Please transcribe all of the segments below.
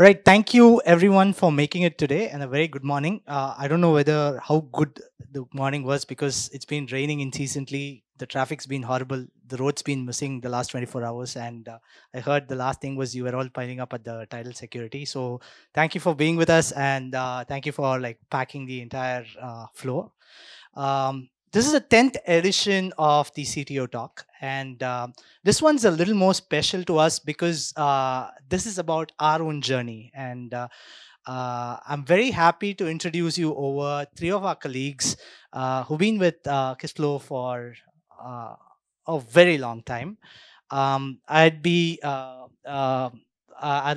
All right, thank you everyone for making it today and a very good morning. Uh, I don't know whether how good the morning was because it's been raining incessantly. The traffic's been horrible. The road's been missing the last 24 hours. And uh, I heard the last thing was you were all piling up at the title security. So thank you for being with us and uh, thank you for like packing the entire uh, floor. Um, this is the 10th edition of the CTO talk. And uh, this one's a little more special to us because uh, this is about our own journey. And uh, uh I'm very happy to introduce you over three of our colleagues uh, who've been with uh, for uh, a very long time. Um, I'd be, I'd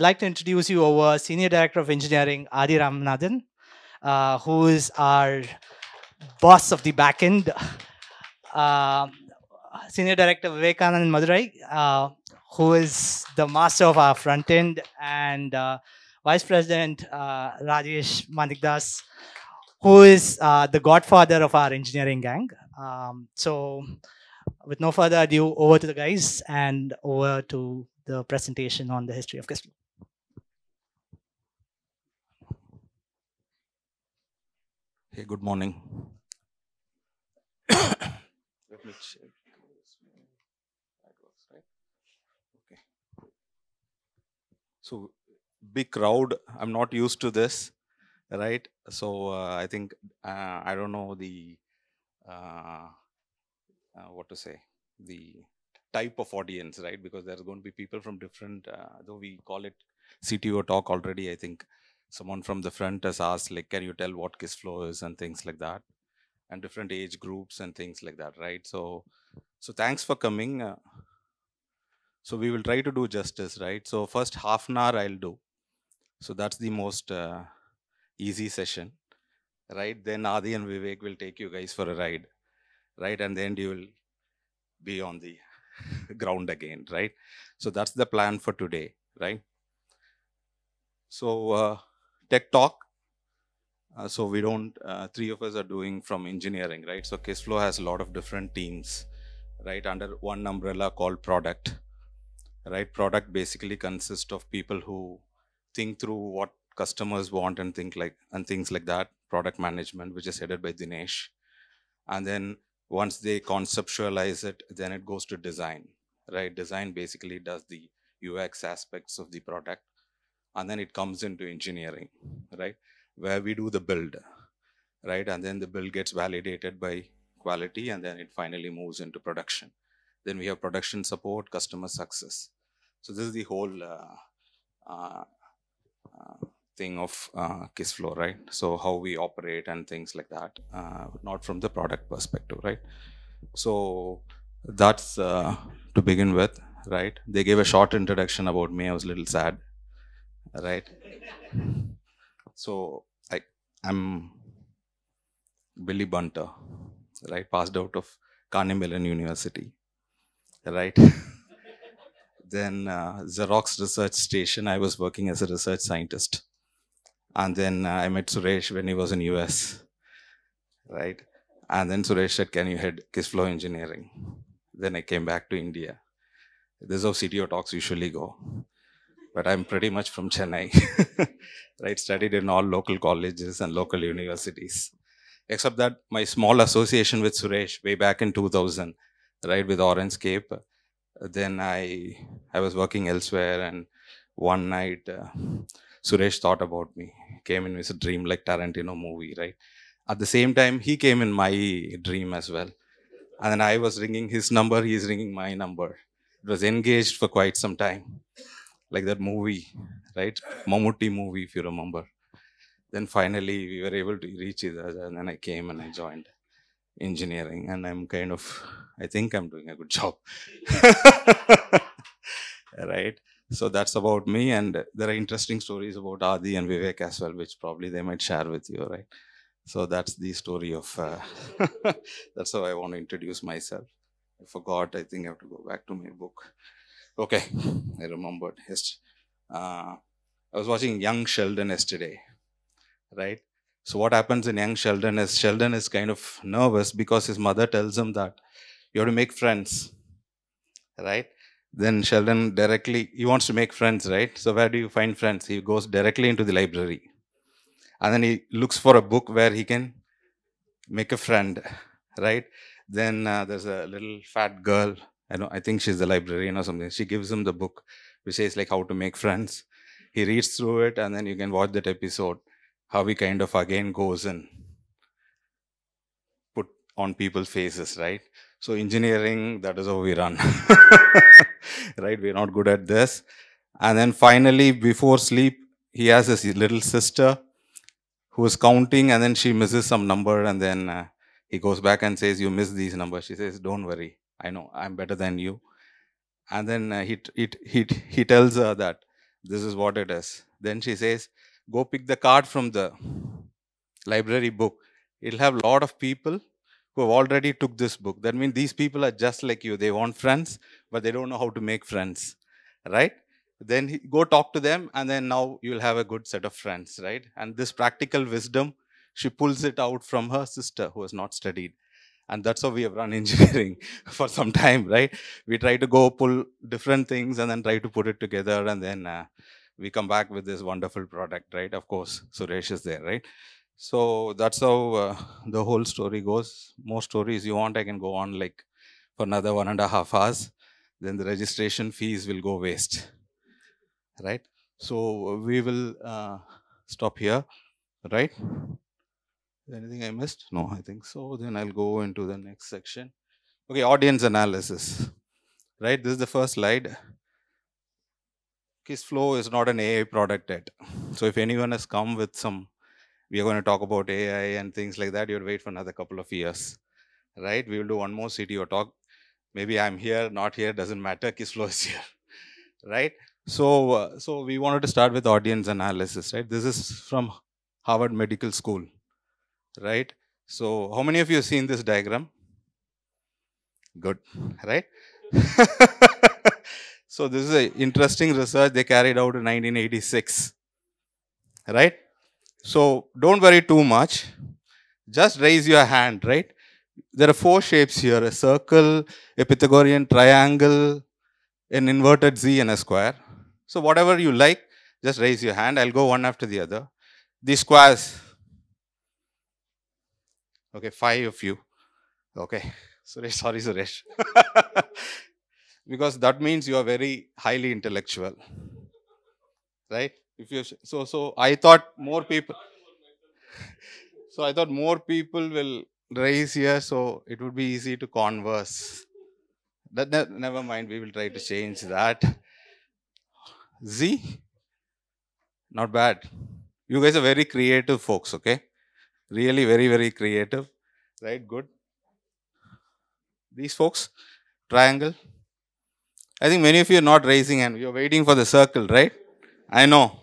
like to introduce you over Senior Director of Engineering, Adi Ramanathan, who is our boss of the backend, uh, Senior Director Vivekanand Madurai, uh, who is the master of our front end, and uh, Vice President uh, Rajesh Manikdas, who is uh, the godfather of our engineering gang. Um, so, with no further ado, over to the guys and over to the presentation on the history of Kistler. Hey, good morning let me check. Okay. So big crowd. I'm not used to this, right? So uh, I think uh, I don't know the uh, uh what to say the type of audience, right? Because there's going to be people from different. Uh, though we call it CTO talk already, I think someone from the front has asked like, "Can you tell what flow is and things like that?" and different age groups and things like that, right? So, so thanks for coming. Uh, so we will try to do justice, right? So first half an hour I'll do. So that's the most uh, easy session, right? Then Adi and Vivek will take you guys for a ride, right? And then you will be on the ground again, right? So that's the plan for today, right? So uh, tech talk uh, so we don't, uh, three of us are doing from engineering, right? So Kissflow has a lot of different teams, right? Under one umbrella called product, right? Product basically consists of people who think through what customers want and think like, and things like that. Product management, which is headed by Dinesh. And then once they conceptualize it, then it goes to design, right? Design basically does the UX aspects of the product. And then it comes into engineering, right? where we do the build, right? And then the build gets validated by quality and then it finally moves into production. Then we have production support, customer success. So this is the whole uh, uh, uh thing of uh, flow, right? So how we operate and things like that, uh, not from the product perspective, right? So that's uh, to begin with, right? They gave a short introduction about me. I was a little sad, right? So I, I'm Billy Bunter, right? Passed out of Carnegie Mellon University, right? then uh, Xerox Research Station, I was working as a research scientist. And then uh, I met Suresh when he was in US, right? And then Suresh said, can you head Kissflow Engineering? Then I came back to India. This is how CTO talks usually go but I'm pretty much from Chennai. right, studied in all local colleges and local universities. Except that my small association with Suresh way back in 2000, right, with Orange Cape. Then I I was working elsewhere, and one night uh, Suresh thought about me. Came in with a dream like Tarantino movie, right? At the same time, he came in my dream as well, and then I was ringing his number. He's ringing my number. It was engaged for quite some time like that movie, mm. right? Mamuti movie, if you remember. Then finally, we were able to reach each other, and then I came and I joined engineering, and I'm kind of, I think I'm doing a good job, right? So that's about me, and there are interesting stories about Adi and Vivek as well, which probably they might share with you, right? So that's the story of. Uh, that's how I want to introduce myself. I forgot. I think I have to go back to my book. Okay, I remembered. Yes. Uh, I was watching Young Sheldon yesterday, right? So what happens in Young Sheldon is Sheldon is kind of nervous because his mother tells him that you have to make friends, right? Then Sheldon directly he wants to make friends, right? So where do you find friends? He goes directly into the library, and then he looks for a book where he can make a friend, right? Then uh, there's a little fat girl I don't. I think she's the librarian or something. She gives him the book, which says like how to make friends. He reads through it, and then you can watch that episode. How he kind of again goes in, put on people's faces, right? So engineering, that is how we run, right? We're not good at this. And then finally, before sleep, he has his little sister who is counting, and then she misses some number, and then uh, he goes back and says, "You missed these numbers." She says, "Don't worry." I know I'm better than you. And then uh, he, he, he, he tells her that this is what it is. Then she says, go pick the card from the library book. It'll have a lot of people who have already took this book. That means these people are just like you. They want friends, but they don't know how to make friends, right? Then he, go talk to them, and then now you'll have a good set of friends, right? And this practical wisdom, she pulls it out from her sister who has not studied and that's how we have run engineering for some time right we try to go pull different things and then try to put it together and then uh, we come back with this wonderful product right of course suresh is there right so that's how uh, the whole story goes more stories you want i can go on like for another one and a half hours then the registration fees will go waste right so we will uh, stop here right anything I missed? No, I think so. Then I'll go into the next section. Okay, audience analysis. Right, this is the first slide. Kissflow is not an AI product yet. So if anyone has come with some, we are going to talk about AI and things like that, you'll wait for another couple of years. Right? We will do one more CTO talk. Maybe I'm here, not here, doesn't matter. Kissflow is here. Right? So, uh, so we wanted to start with audience analysis, right? This is from Harvard Medical School right? So how many of you have seen this diagram? Good, right? so this is an interesting research they carried out in 1986, right? So don't worry too much. Just raise your hand, right? There are four shapes here, a circle, a Pythagorean triangle, an inverted Z and a square. So whatever you like, just raise your hand. I'll go one after the other. The squares, Okay, five of you. Okay. Suresh, sorry, Suresh. because that means you are very highly intellectual. Right? If you so so I thought more people so I thought more people will raise here, so it would be easy to converse. That ne never mind, we will try to change that. Z? Not bad. You guys are very creative folks, okay? Really very, very creative. Right, good. These folks, triangle. I think many of you are not raising hand. You're waiting for the circle, right? I know.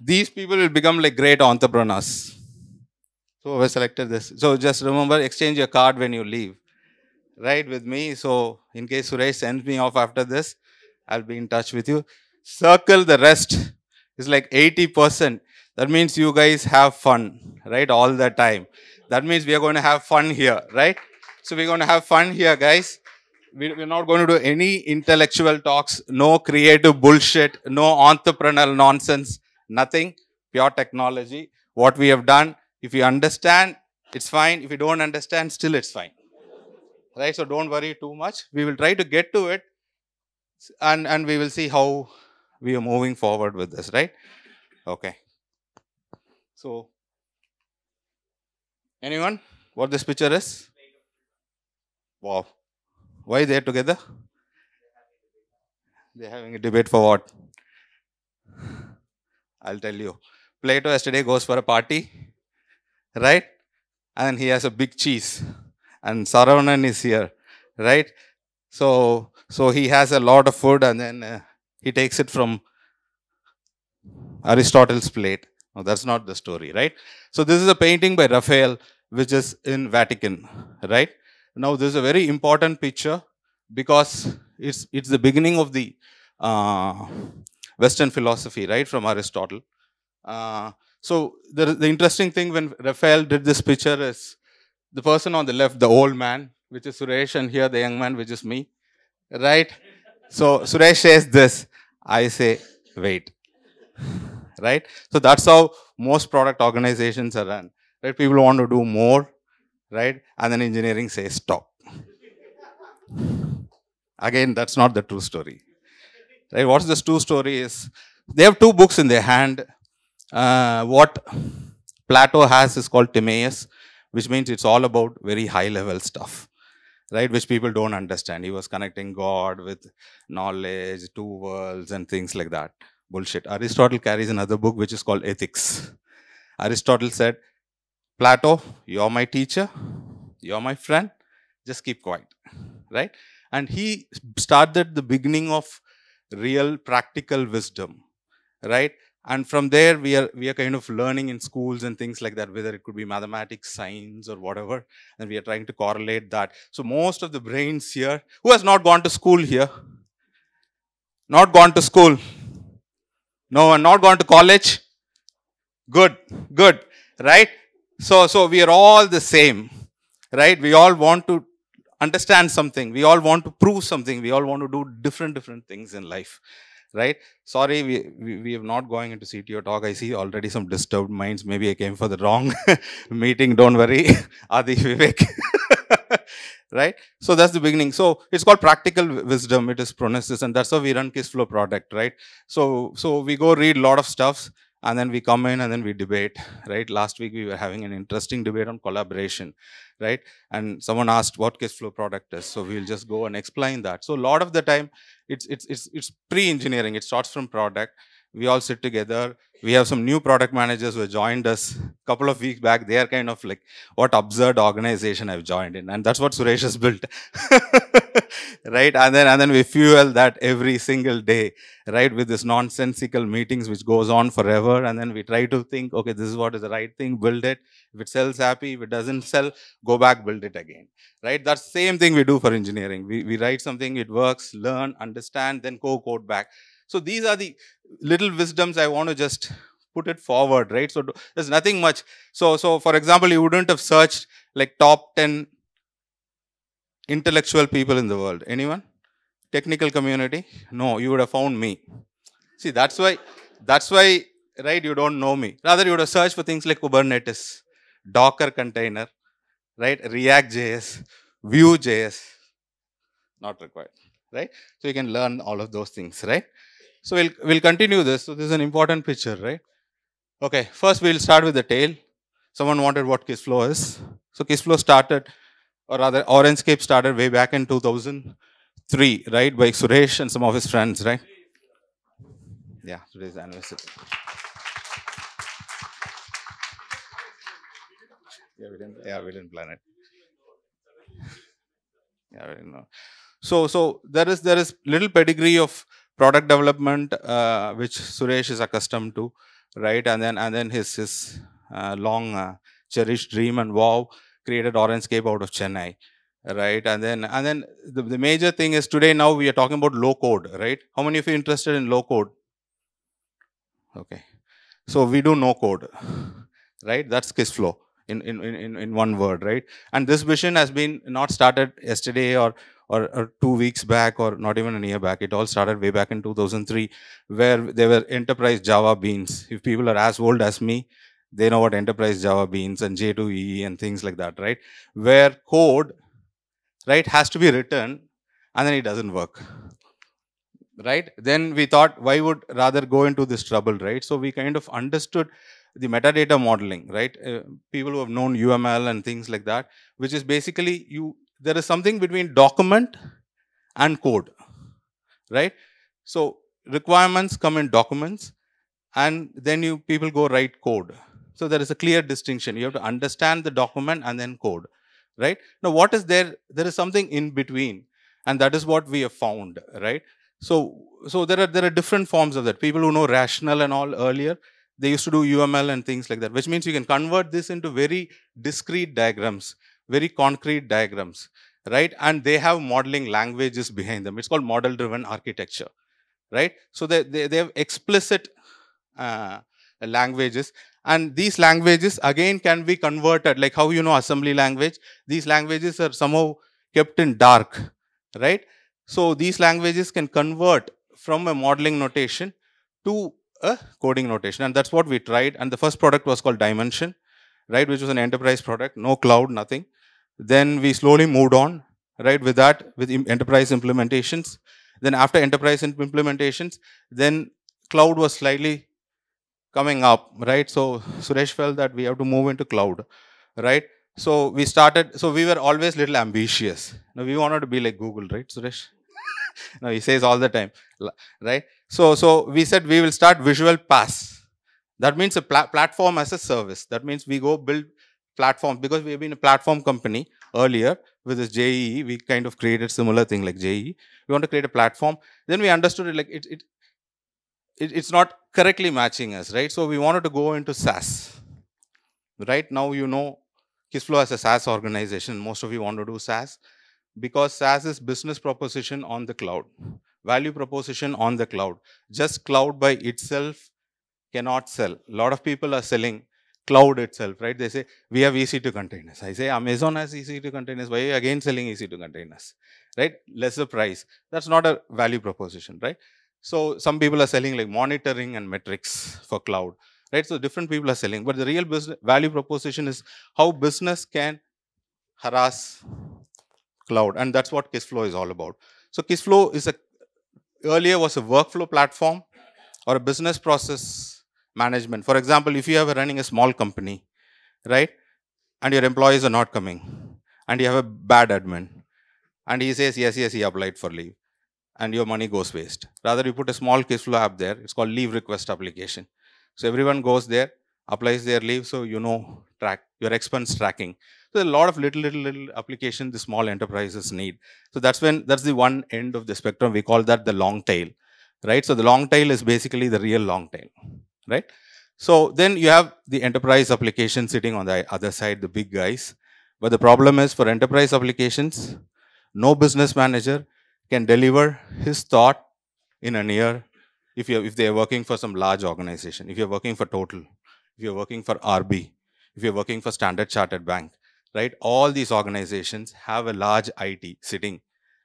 These people will become like great entrepreneurs. So we selected this. So just remember, exchange your card when you leave. Right with me. So in case Suresh sends me off after this, I'll be in touch with you. Circle the rest is like 80%. That means you guys have fun, right? All the time. That means we are going to have fun here, right? So we're going to have fun here, guys. We're not going to do any intellectual talks, no creative bullshit, no entrepreneurial nonsense, nothing. Pure technology. What we have done, if you understand, it's fine. If you don't understand, still it's fine. Right? So don't worry too much. We will try to get to it and, and we will see how we are moving forward with this, right? Okay. So, anyone? What this picture is? Wow. Why they are together? They're having a debate for what? I'll tell you. Plato yesterday goes for a party, right? And he has a big cheese. And Saravanan is here, right? So, so he has a lot of food and then uh, he takes it from Aristotle's plate. No, that's not the story, right? So this is a painting by Raphael, which is in Vatican, right? Now this is a very important picture because it's it's the beginning of the uh, Western philosophy, right, from Aristotle. Uh, so the, the interesting thing when Raphael did this picture is the person on the left, the old man, which is Suresh, and here the young man, which is me, right? So Suresh says this, I say, wait. right? So that's how most product organizations are run, right? People want to do more, right? And then engineering says stop. Again, that's not the true story, right? What's the true story is they have two books in their hand. Uh, what Plato has is called Timaeus, which means it's all about very high level stuff right which people don't understand he was connecting god with knowledge two worlds and things like that Bullshit. Aristotle carries another book which is called Ethics. Aristotle said, Plato, you're my teacher, you're my friend, just keep quiet, right? And he started the beginning of real practical wisdom, right? And from there, we are, we are kind of learning in schools and things like that, whether it could be mathematics, science, or whatever. And we are trying to correlate that. So most of the brains here, who has not gone to school here? Not gone to school. No I'm not going to college? Good, good, right? So, so we are all the same, right? We all want to understand something. We all want to prove something. We all want to do different, different things in life, right? Sorry, we, we, we are not going into CTO talk. I see already some disturbed minds. Maybe I came for the wrong meeting. Don't worry. Adi Vivek. right? So that's the beginning. So it's called practical wisdom. It is pronesis, and that's how we run Kiss Flow product, right? So so we go read a lot of stuffs, and then we come in and then we debate, right? Last week we were having an interesting debate on collaboration, right? And someone asked what Kiss Flow product is, so we'll just go and explain that. So a lot of the time, it's it's it's it's pre-engineering. It starts from product we all sit together. We have some new product managers who joined us a couple of weeks back. They are kind of like, what absurd organization I've joined in. And that's what Suresh has built. right? And then, and then we fuel that every single day, right? With this nonsensical meetings, which goes on forever. And then we try to think, okay, this is what is the right thing, build it. If it sells, happy. If it doesn't sell, go back, build it again, right? That's same thing we do for engineering. We, we write something, it works, learn, understand, then go code back so these are the little wisdoms I want to just put it forward, right? So there's nothing much. So, so for example, you wouldn't have searched like top 10 intellectual people in the world. Anyone? Technical community? No, you would have found me. See, that's why, that's why, right, you don't know me. Rather, you would have searched for things like Kubernetes, Docker container, right, React.js, Vue.js. Not required, right? So you can learn all of those things, right? So we'll, we'll continue this. So this is an important picture, right? Okay, first we'll start with the tail. Someone wanted what kiss flow is. So kiss flow started, or rather Orangescape started way back in 2003, right? By Suresh and some of his friends, right? Yeah, today's anniversary. Yeah, we didn't, yeah, we didn't plan it. Yeah, we didn't know. So, so there is there is little pedigree of product development, uh, which Suresh is accustomed to, right? And then and then his his uh, long uh, cherished dream and wow created Orangescape out of Chennai, right? And then and then the, the major thing is today now we are talking about low code, right? How many of you interested in low code? Okay, so we do no code, right? That's Kissflow in, in, in, in one word, right? And this vision has been not started yesterday or or, or, two weeks back or not even a year back it all started way back in 2003 where there were enterprise java beans if people are as old as me they know what enterprise java beans and j2ee and things like that right where code right has to be written and then it doesn't work right then we thought why would rather go into this trouble right so we kind of understood the metadata modeling, right? Uh, people who have known UML and things like that, which is basically you there is something between document and code, right? So requirements come in documents and then you people go write code. So there is a clear distinction. You have to understand the document and then code, right? Now what is there? There is something in between and that is what we have found, right? So, so there are, there are different forms of that. People who know rational and all earlier, they used to do UML and things like that, which means you can convert this into very discrete diagrams very concrete diagrams, right? And they have modeling languages behind them. It's called model driven architecture, right? So they, they, they have explicit uh, languages and these languages again can be converted like how you know assembly language these languages are somehow kept in dark right so these languages can convert from a modeling notation to a coding notation and that's what we tried and the first product was called dimension right which was an enterprise product no cloud nothing then we slowly moved on, right, with that, with enterprise implementations. Then after enterprise implementations, then cloud was slightly coming up, right? So Suresh felt that we have to move into cloud, right? So we started, so we were always little ambitious. Now we wanted to be like Google, right, Suresh? now he says all the time, right? So, so we said we will start visual pass. That means a pla platform as a service. That means we go build platforms because we've been a platform company earlier with this JEE. We kind of created similar thing like JEE. We want to create a platform. Then we understood it like it, it, it it's not correctly matching us, right? So we wanted to go into SaaS. Right now, you know, Kisflow as a SaaS organization. Most of you want to do SaaS because SaaS is business proposition on the cloud, value proposition on the cloud. Just cloud by itself cannot sell. A lot of people are selling cloud itself, right? They say, we have EC2 containers. I say, Amazon has EC2 containers. Why are you again selling EC2 containers, right? Lesser price. That's not a value proposition, right? So some people are selling like monitoring and metrics for cloud, right? So different people are selling, but the real business value proposition is how business can harass cloud. And that's what Kissflow is all about. So Kissflow is a, earlier was a workflow platform or a business process management. For example, if you are running a small company, right, and your employees are not coming, and you have a bad admin, and he says, yes, yes, he applied for leave, and your money goes waste. Rather, you put a small flow app there. It's called leave request application. So everyone goes there, applies their leave, so you know track your expense tracking. So a lot of little, little, little applications the small enterprises need. So that's when that's the one end of the spectrum. We call that the long tail, right? So the long tail is basically the real long tail right? So then you have the enterprise application sitting on the other side, the big guys. But the problem is for enterprise applications, no business manager can deliver his thought in a year if, you if they are working for some large organization, if you're working for Total, if you're working for RB, if you're working for Standard Chartered Bank, right? All these organizations have a large IT sitting.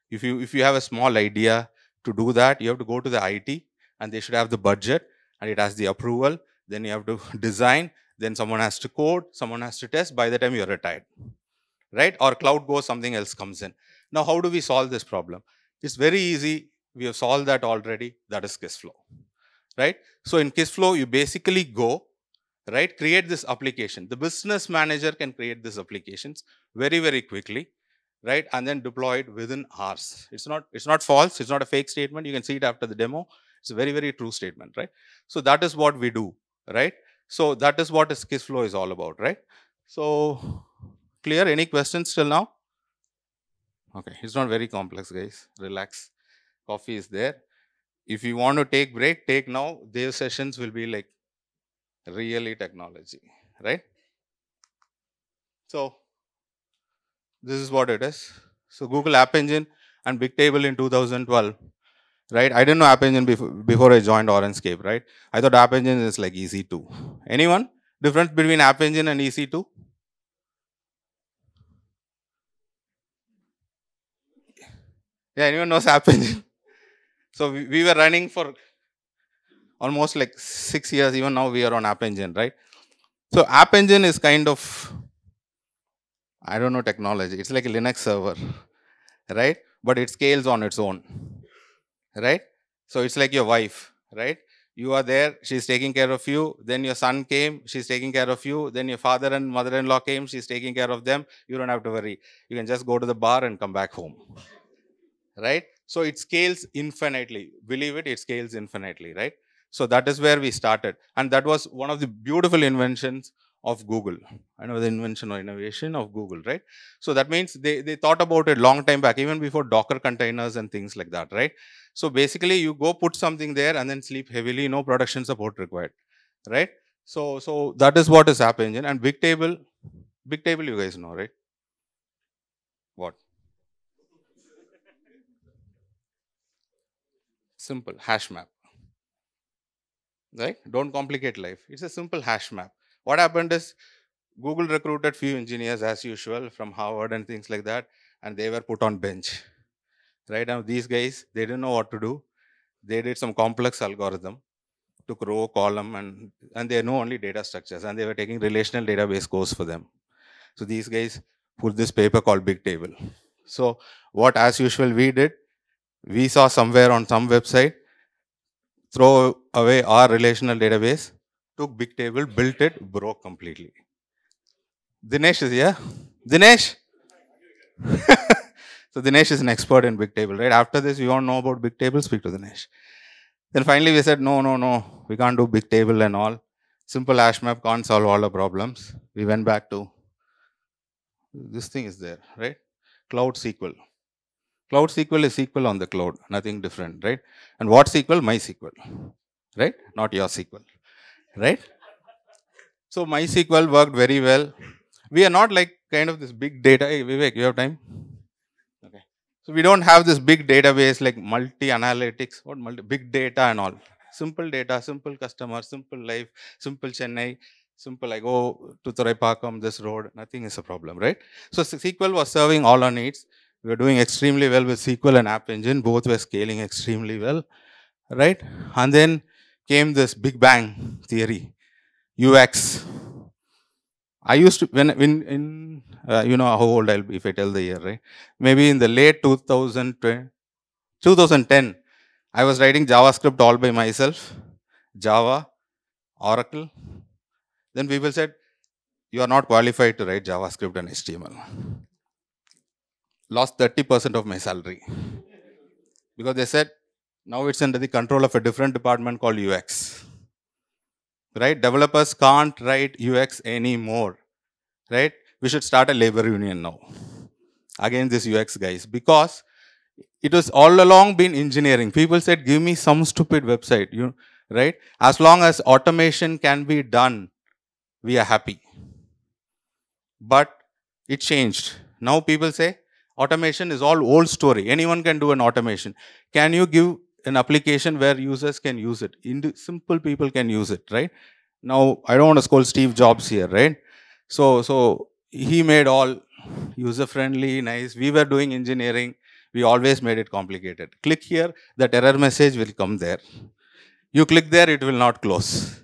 If you, if you have a small idea to do that, you have to go to the IT and they should have the budget and it has the approval. Then you have to design. Then someone has to code. Someone has to test. By the time you're retired, right? Or cloud goes, something else comes in. Now, how do we solve this problem? It's very easy. We have solved that already. That is KissFlow, right? So in KissFlow, you basically go, right? Create this application. The business manager can create these applications very, very quickly right and then deploy it within hours it's not it's not false it's not a fake statement you can see it after the demo it's a very, very true statement, right? So that is what we do, right? So that is what a kiss flow is all about, right? So clear? Any questions till now? Okay, it's not very complex, guys. Relax. Coffee is there. If you want to take break, take now. Their sessions will be like really technology, right? So this is what it is. So Google App Engine and Big Table in 2012 right? I didn't know App Engine before, before I joined Orangescape, right? I thought App Engine is like EC2. Anyone? Difference between App Engine and EC2? Yeah, anyone knows App Engine? so we, we were running for almost like six years. Even now we are on App Engine, right? So App Engine is kind of, I don't know technology. It's like a Linux server, right? But it scales on its own right? So it's like your wife, right? You are there, she's taking care of you. Then your son came, she's taking care of you. Then your father and mother in law came, she's taking care of them. You don't have to worry. You can just go to the bar and come back home, right? So it scales infinitely. Believe it, it scales infinitely, right? So that is where we started. And that was one of the beautiful inventions of Google. I know the invention or innovation of Google, right? So that means they, they thought about it long time back, even before Docker containers and things like that, right? So basically you go put something there and then sleep heavily, no production support required, right? So, so that is what is App Engine and Bigtable, Bigtable you guys know, right? What? Simple hash map, right? Don't complicate life. It's a simple hash map what happened is Google recruited few engineers as usual from Harvard and things like that, and they were put on bench. Right now, these guys, they didn't know what to do. They did some complex algorithm, took row, column, and, and they know only data structures, and they were taking relational database course for them. So these guys put this paper called Big Table. So what, as usual, we did, we saw somewhere on some website, throw away our relational database took big table, built it, broke completely. Dinesh is here. Dinesh? so Dinesh is an expert in big table, right? After this, you all know about big table, speak to Dinesh. Then finally we said, no, no, no, we can't do big table and all. Simple hash map can't solve all the problems. We went back to this thing is there, right? Cloud SQL. Cloud SQL is SQL on the cloud, nothing different, right? And what SQL? My SQL, right? Not your SQL right? So MySQL worked very well. We are not like kind of this big data. Hey, Vivek, you have time? Okay. So we don't have this big database like multi-analytics, what multi big data and all. Simple data, simple customer, simple life, simple Chennai, simple like, oh, to Thuraipakkam, this road, nothing is a problem, right? So SQL was serving all our needs. We were doing extremely well with SQL and App Engine. Both were scaling extremely well, right? And then came this Big Bang theory, UX. I used to, when, when in, uh, you know how old I'll be if I tell the year, right? Maybe in the late 2010. 2010, I was writing JavaScript all by myself, Java, Oracle. Then people said, you are not qualified to write JavaScript and HTML. Lost 30% of my salary. Because they said, now it's under the control of a different department called UX. Right? Developers can't write UX anymore. Right? We should start a labor union now. Again, this UX guys. Because it was all along been engineering. People said, give me some stupid website. You right? As long as automation can be done, we are happy. But it changed. Now people say automation is all old story. Anyone can do an automation. Can you give an application where users can use it. Indi simple people can use it, right? Now, I don't want to scold Steve Jobs here, right? So, so he made all user-friendly, nice. We were doing engineering. We always made it complicated. Click here, that error message will come there. You click there, it will not close.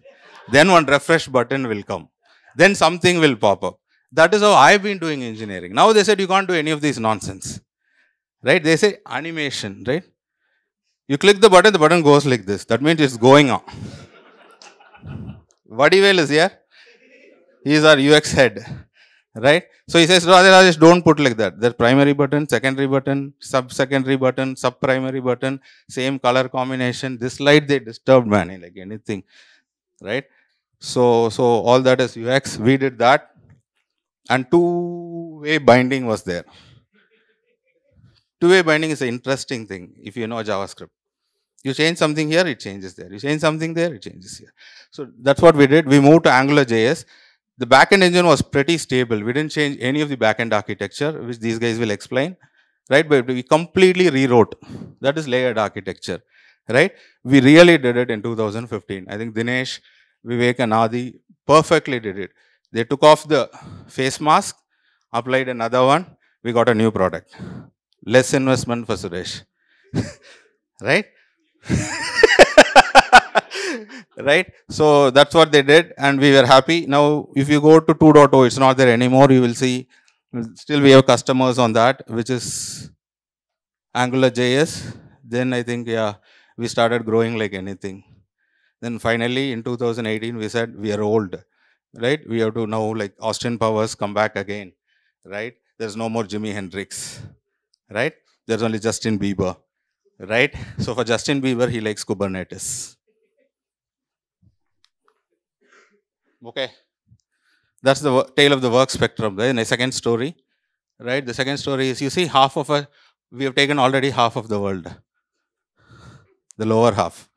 then one refresh button will come. Then something will pop up. That is how I've been doing engineering. Now they said you can't do any of these nonsense. Right? They say animation, right? You click the button, the button goes like this. That means it's going on. Vadivel is here. He is our UX head. Right? So he says, Radhe Rajesh, don't put like that. There's primary button, secondary button, sub-secondary button, sub-primary button, same color combination. This light, they disturbed, man, like anything. Right? So, so all that is UX. We did that. And two-way binding was there. Two-way binding is an interesting thing if you know JavaScript. You change something here, it changes there. You change something there, it changes here. So that's what we did. We moved to AngularJS. The backend engine was pretty stable. We didn't change any of the backend architecture, which these guys will explain, right? But we completely rewrote. That is layered architecture, right? We really did it in 2015. I think Dinesh, Vivek, and Adi perfectly did it. They took off the face mask, applied another one. We got a new product. Less investment for Suresh, right? right? So that's what they did and we were happy. Now, if you go to 2.0, it's not there anymore. You will see, still we have customers on that, which is Angular JS. Then I think, yeah, we started growing like anything. Then finally, in 2018, we said we are old, right? We have to now like Austin Powers come back again, right? There's no more Jimi Hendrix, right? There's only Justin Bieber Right? So for Justin Bieber, he likes Kubernetes. Okay. That's the tale of the work spectrum. Then the second story, right? The second story is you see half of a, we have taken already half of the world. The lower half.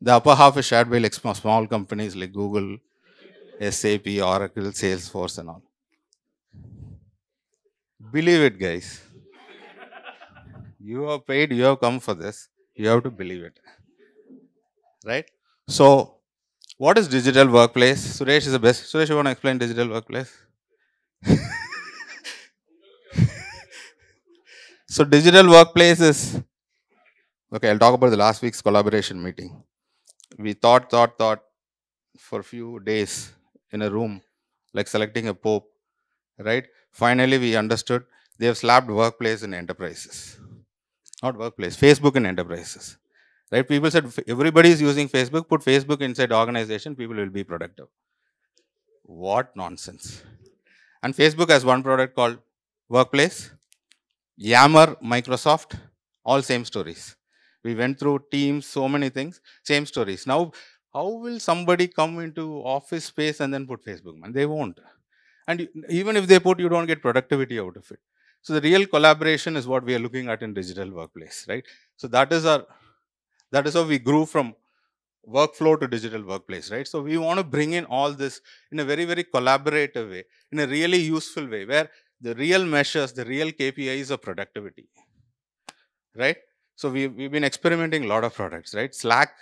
The upper half is shared by like small companies like Google, SAP, Oracle, Salesforce and all. Believe it, guys you have paid, you have come for this, you have to believe it. Right? So, what is digital workplace? Suresh is the best. Suresh, you want to explain digital workplace? so, digital workplace is okay, I'll talk about the last week's collaboration meeting. We thought, thought, thought for a few days in a room, like selecting a pope, right? Finally, we understood they have slapped workplace in enterprises not workplace, Facebook in enterprises. Right? People said everybody is using Facebook, put Facebook inside organization, people will be productive. What nonsense. And Facebook has one product called Workplace, Yammer, Microsoft, all same stories. We went through Teams, so many things, same stories. Now, how will somebody come into office space and then put Facebook? Man, they won't. And even if they put, you don't get productivity out of it. So the real collaboration is what we are looking at in digital workplace, right? So that is our, that is how we grew from workflow to digital workplace, right? So we want to bring in all this in a very, very collaborative way, in a really useful way, where the real measures, the real KPIs of productivity, right? So we, we've been experimenting a lot of products, right? Slack,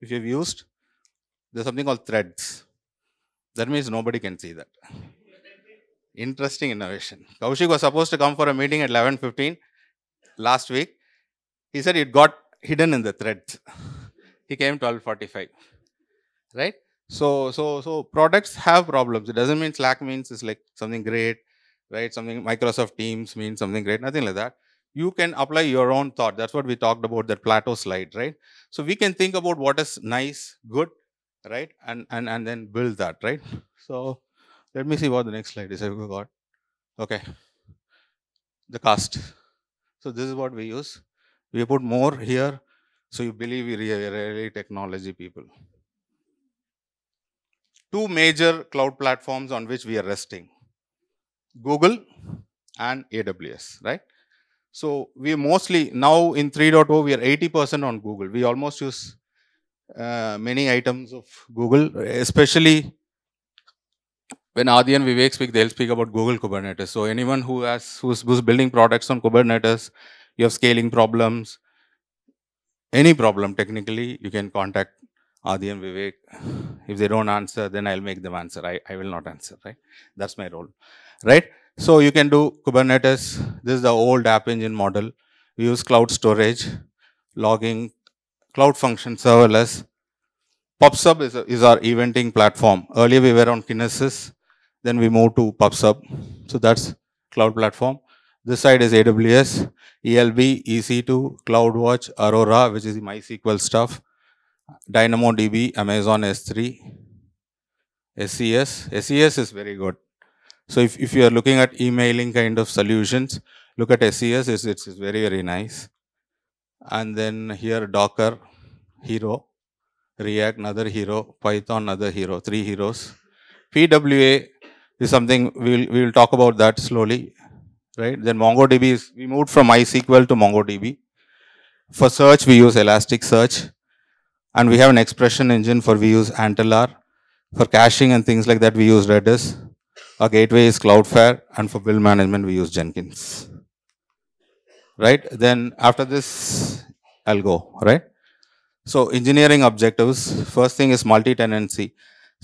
if you've used, there's something called threads. That means nobody can see that. Interesting innovation. Kaushik was supposed to come for a meeting at 11.15 last week. He said it got hidden in the threads. he came 12.45. Right? So, so, so products have problems. It doesn't mean Slack means it's like something great, right? Something Microsoft Teams means something great, nothing like that you can apply your own thought. That's what we talked about, that plateau slide, right? So we can think about what is nice, good, right? And and and then build that, right? So let me see what the next slide is. I forgot. got? Okay. The cast. So this is what we use. We put more here, so you believe we are really technology people. Two major cloud platforms on which we are resting. Google and AWS, right? So we mostly, now in 3.0, we are 80% on Google. We almost use uh, many items of Google, especially when Adi and Vivek speak, they'll speak about Google Kubernetes. So anyone who has who's, who's building products on Kubernetes, you have scaling problems, any problem technically, you can contact Adi and Vivek. If they don't answer, then I'll make them answer. I, I will not answer, right? That's my role, right? So you can do Kubernetes. This is the old app engine model. We use cloud storage, logging, cloud function serverless. PubSub is, a, is our eventing platform. Earlier we were on Kinesis. Then we move to PubSub. So that's cloud platform. This side is AWS, ELB, EC2, CloudWatch, Aurora, which is MySQL stuff, DynamoDB, Amazon S3, SES. SES is very good. So if, if you are looking at emailing kind of solutions, look at SES, it's, it's very, very nice. And then here Docker, Hero, React, another hero, Python, another hero, three heroes. PWA is something we'll we'll talk about that slowly, right? Then MongoDB is we moved from MySQL to MongoDB. For search, we use Elasticsearch, and we have an expression engine for we use Antlr. For caching and things like that, we use Redis. Our gateway is Cloudflare, and for build management, we use Jenkins. Right? Then after this, I'll go. Right? So engineering objectives. First thing is multi-tenancy.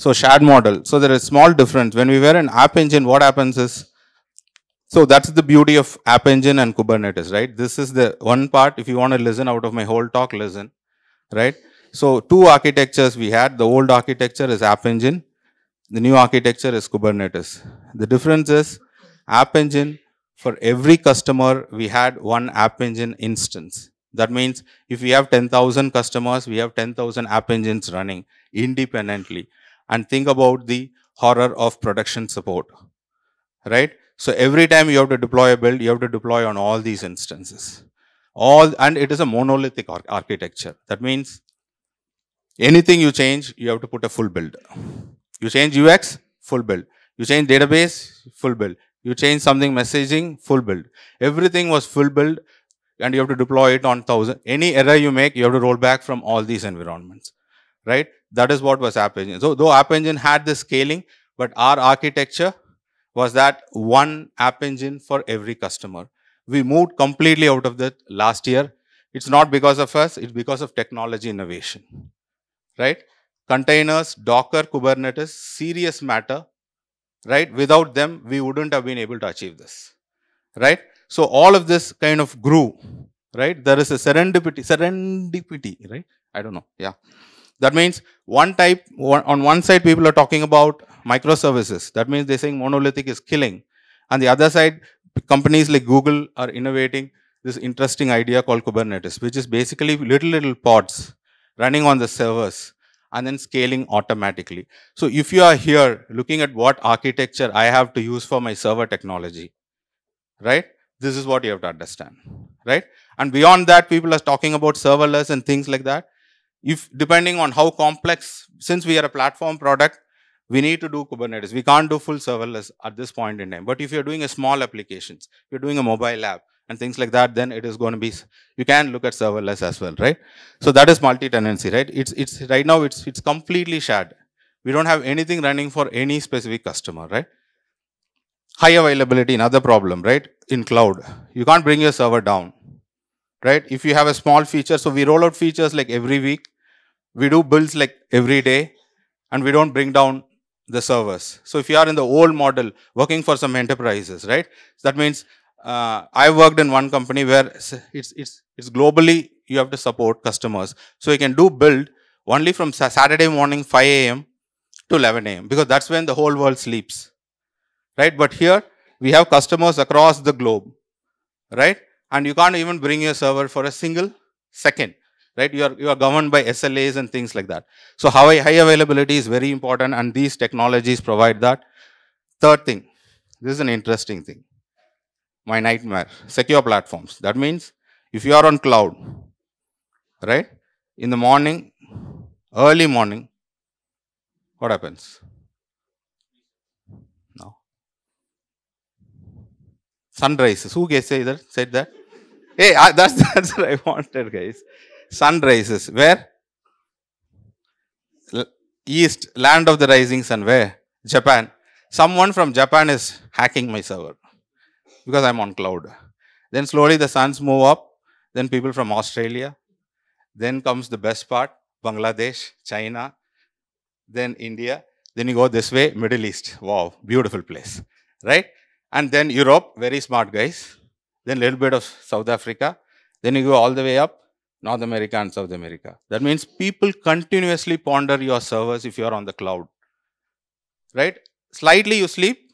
So shared model. So there is small difference. When we were in App Engine, what happens is, so that's the beauty of App Engine and Kubernetes, right? This is the one part, if you want to listen out of my whole talk, listen, right? So two architectures we had. The old architecture is App Engine. The new architecture is Kubernetes. The difference is App Engine, for every customer, we had one App Engine instance. That means if we have 10,000 customers, we have 10,000 App Engines running independently and think about the horror of production support, right? So every time you have to deploy a build, you have to deploy on all these instances. All and it is a monolithic ar architecture. That means anything you change, you have to put a full build. You change UX, full build. You change database, full build. You change something messaging, full build. Everything was full build, and you have to deploy it on thousand. Any error you make, you have to roll back from all these environments, right? That is what was App Engine. So though App Engine had the scaling, but our architecture was that one App Engine for every customer. We moved completely out of that last year. It's not because of us, it's because of technology innovation, right? Containers, Docker, Kubernetes, serious matter, right? Without them, we wouldn't have been able to achieve this, right? So all of this kind of grew, right? There is a serendipity, serendipity, right? I don't know, yeah. That means one type, on one side people are talking about microservices. That means they're saying monolithic is killing. and the other side, companies like Google are innovating this interesting idea called Kubernetes, which is basically little, little pods running on the servers and then scaling automatically. So if you are here looking at what architecture I have to use for my server technology, right? This is what you have to understand, right? And beyond that, people are talking about serverless and things like that if depending on how complex, since we are a platform product, we need to do Kubernetes. We can't do full serverless at this point in time. But if you're doing a small applications, you're doing a mobile app and things like that, then it is going to be, you can look at serverless as well, right? So that is multi-tenancy, right? It's, it's, right now it's, it's completely shared. We don't have anything running for any specific customer, right? High availability, another problem, right? In cloud, you can't bring your server down right? If you have a small feature, so we roll out features like every week. We do builds like every day and we don't bring down the servers. So if you are in the old model working for some enterprises, right? That means uh, I worked in one company where it's, it's, it's globally you have to support customers. So you can do build only from Saturday morning 5 a.m. to 11 a.m. because that's when the whole world sleeps, right? But here we have customers across the globe, right? and you can't even bring your server for a single second right you are you are governed by slas and things like that so high, high availability is very important and these technologies provide that third thing this is an interesting thing my nightmare secure platforms that means if you are on cloud right in the morning early morning what happens no Who rises who said that Hey, I, that's, that's what I wanted, guys. Sun rises. Where? East, land of the rising sun. Where? Japan. Someone from Japan is hacking my server because I'm on cloud. Then slowly the suns move up. Then people from Australia. Then comes the best part Bangladesh, China, then India. Then you go this way, Middle East. Wow, beautiful place. Right? And then Europe, very smart guys then a little bit of South Africa, then you go all the way up North America and South America. That means people continuously ponder your servers if you are on the cloud. Right? Slightly you sleep,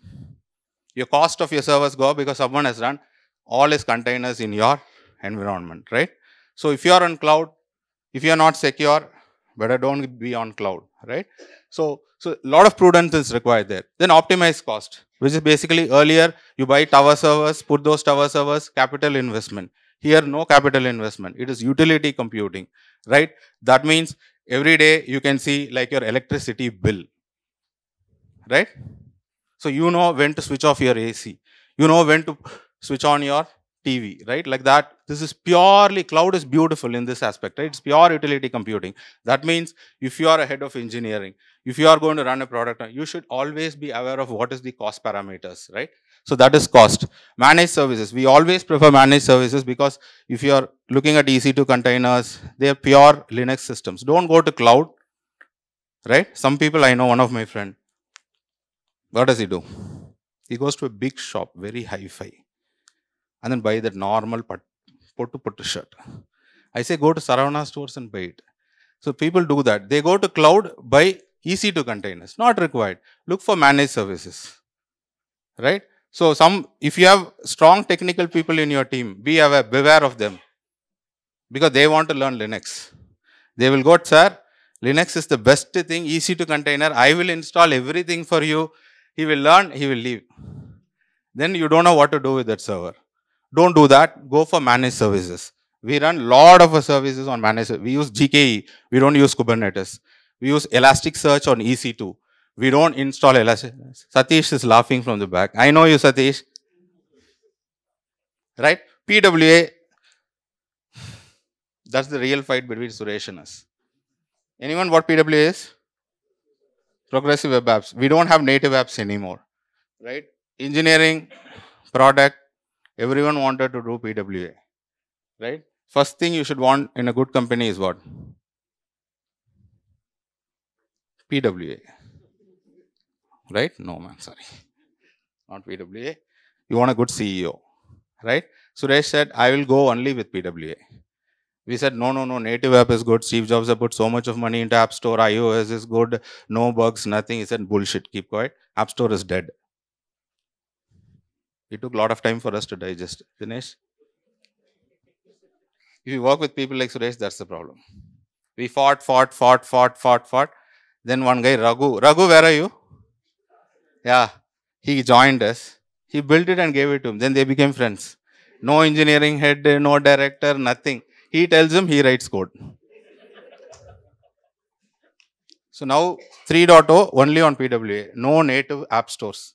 your cost of your servers go up because someone has run all his containers in your environment, right? So if you are on cloud, if you are not secure, better don't be on cloud, right? So so a lot of prudence is required there. Then optimize cost which is basically earlier you buy tower servers, put those tower servers, capital investment. Here, no capital investment. It is utility computing, right? That means every day you can see like your electricity bill, right? So you know when to switch off your AC. You know when to switch on your TV, right? Like that, this is purely, cloud is beautiful in this aspect, right? It's pure utility computing. That means if you are a head of engineering, if you are going to run a product, you should always be aware of what is the cost parameters, right? So that is cost. Managed services, we always prefer managed services because if you are looking at EC2 containers, they are pure Linux systems. Don't go to cloud, right? Some people, I know one of my friend, what does he do? He goes to a big shop, very high fi and then buy that normal pot, potu potu shirt. I say go to Saravana stores and buy it. So people do that. They go to cloud, buy EC2 containers. Not required. Look for managed services. Right? So some, if you have strong technical people in your team, be aware, beware of them. Because they want to learn Linux. They will go, sir, Linux is the best thing, EC2 container. I will install everything for you. He will learn, he will leave. Then you don't know what to do with that server. Don't do that. Go for managed services. We run lot of services on managed. We use GKE. We don't use Kubernetes. We use Elasticsearch on EC2. We don't install Elasticsearch. Satish is laughing from the back. I know you, Satish. Right? PWA. That's the real fight between Suresh and us. Anyone what PWA is? Progressive web apps. We don't have native apps anymore. Right? Engineering, product, Everyone wanted to do PWA, right? First thing you should want in a good company is what? PWA, right? No, man, sorry. Not PWA. You want a good CEO, right? Suresh said, I will go only with PWA. We said, no, no, no, native app is good. Steve Jobs has put so much of money into App Store. iOS is good. No bugs, nothing. He said, bullshit, keep quiet. App Store is dead it took a lot of time for us to digest. Dinesh? If you work with people like Suresh, that's the problem. We fought, fought, fought, fought, fought, fought. Then one guy, Raghu. Raghu, where are you? Yeah. He joined us. He built it and gave it to him. Then they became friends. No engineering head, no director, nothing. He tells him he writes code. so now 3.0 only on PWA. No native app stores.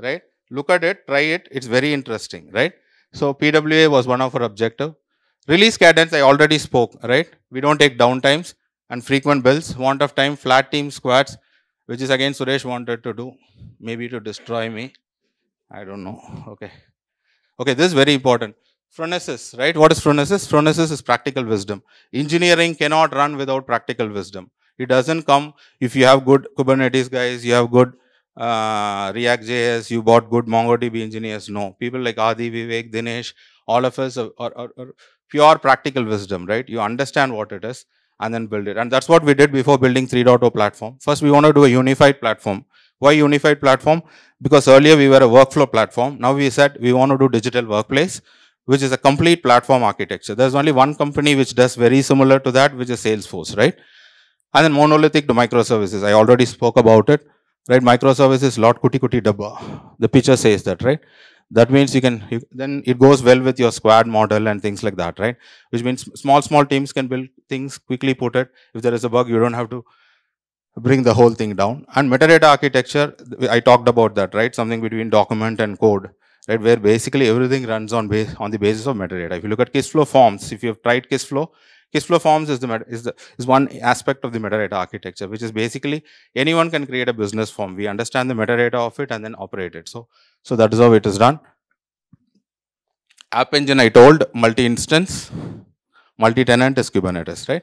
Right? Look at it, try it, it's very interesting, right? So PWA was one of our objective. Release cadence, I already spoke, right? We don't take downtimes and frequent builds. want of time, flat team squats, which is again Suresh wanted to do, maybe to destroy me. I don't know. Okay. Okay, this is very important. Phronesis, right? What is phronesis? Phronesis is practical wisdom. Engineering cannot run without practical wisdom. It doesn't come if you have good Kubernetes guys, you have good uh, React.js, you bought good MongoDB engineers. No, people like Adi, Vivek, Dinesh, all of us are, are, are, pure practical wisdom, right? You understand what it is and then build it. And that's what we did before building 3.0 platform. First, we want to do a unified platform. Why unified platform? Because earlier we were a workflow platform. Now we said we want to do digital workplace, which is a complete platform architecture. There's only one company which does very similar to that, which is Salesforce, right? And then monolithic to microservices. I already spoke about it right? Microservices lot kuti kuti dabba. The picture says that, right? That means you can, you, then it goes well with your squad model and things like that, right? Which means small, small teams can build things, quickly put it. If there is a bug, you don't have to bring the whole thing down. And metadata architecture, I talked about that, right? Something between document and code, right? Where basically everything runs on base, on the basis of metadata. If you look at case flow forms, if you have tried case flow, Kissflow flow forms is the is the is one aspect of the metadata architecture, which is basically anyone can create a business form. We understand the metadata of it and then operate it. So so that is how it is done. App engine I told multi instance, multi tenant is Kubernetes, right?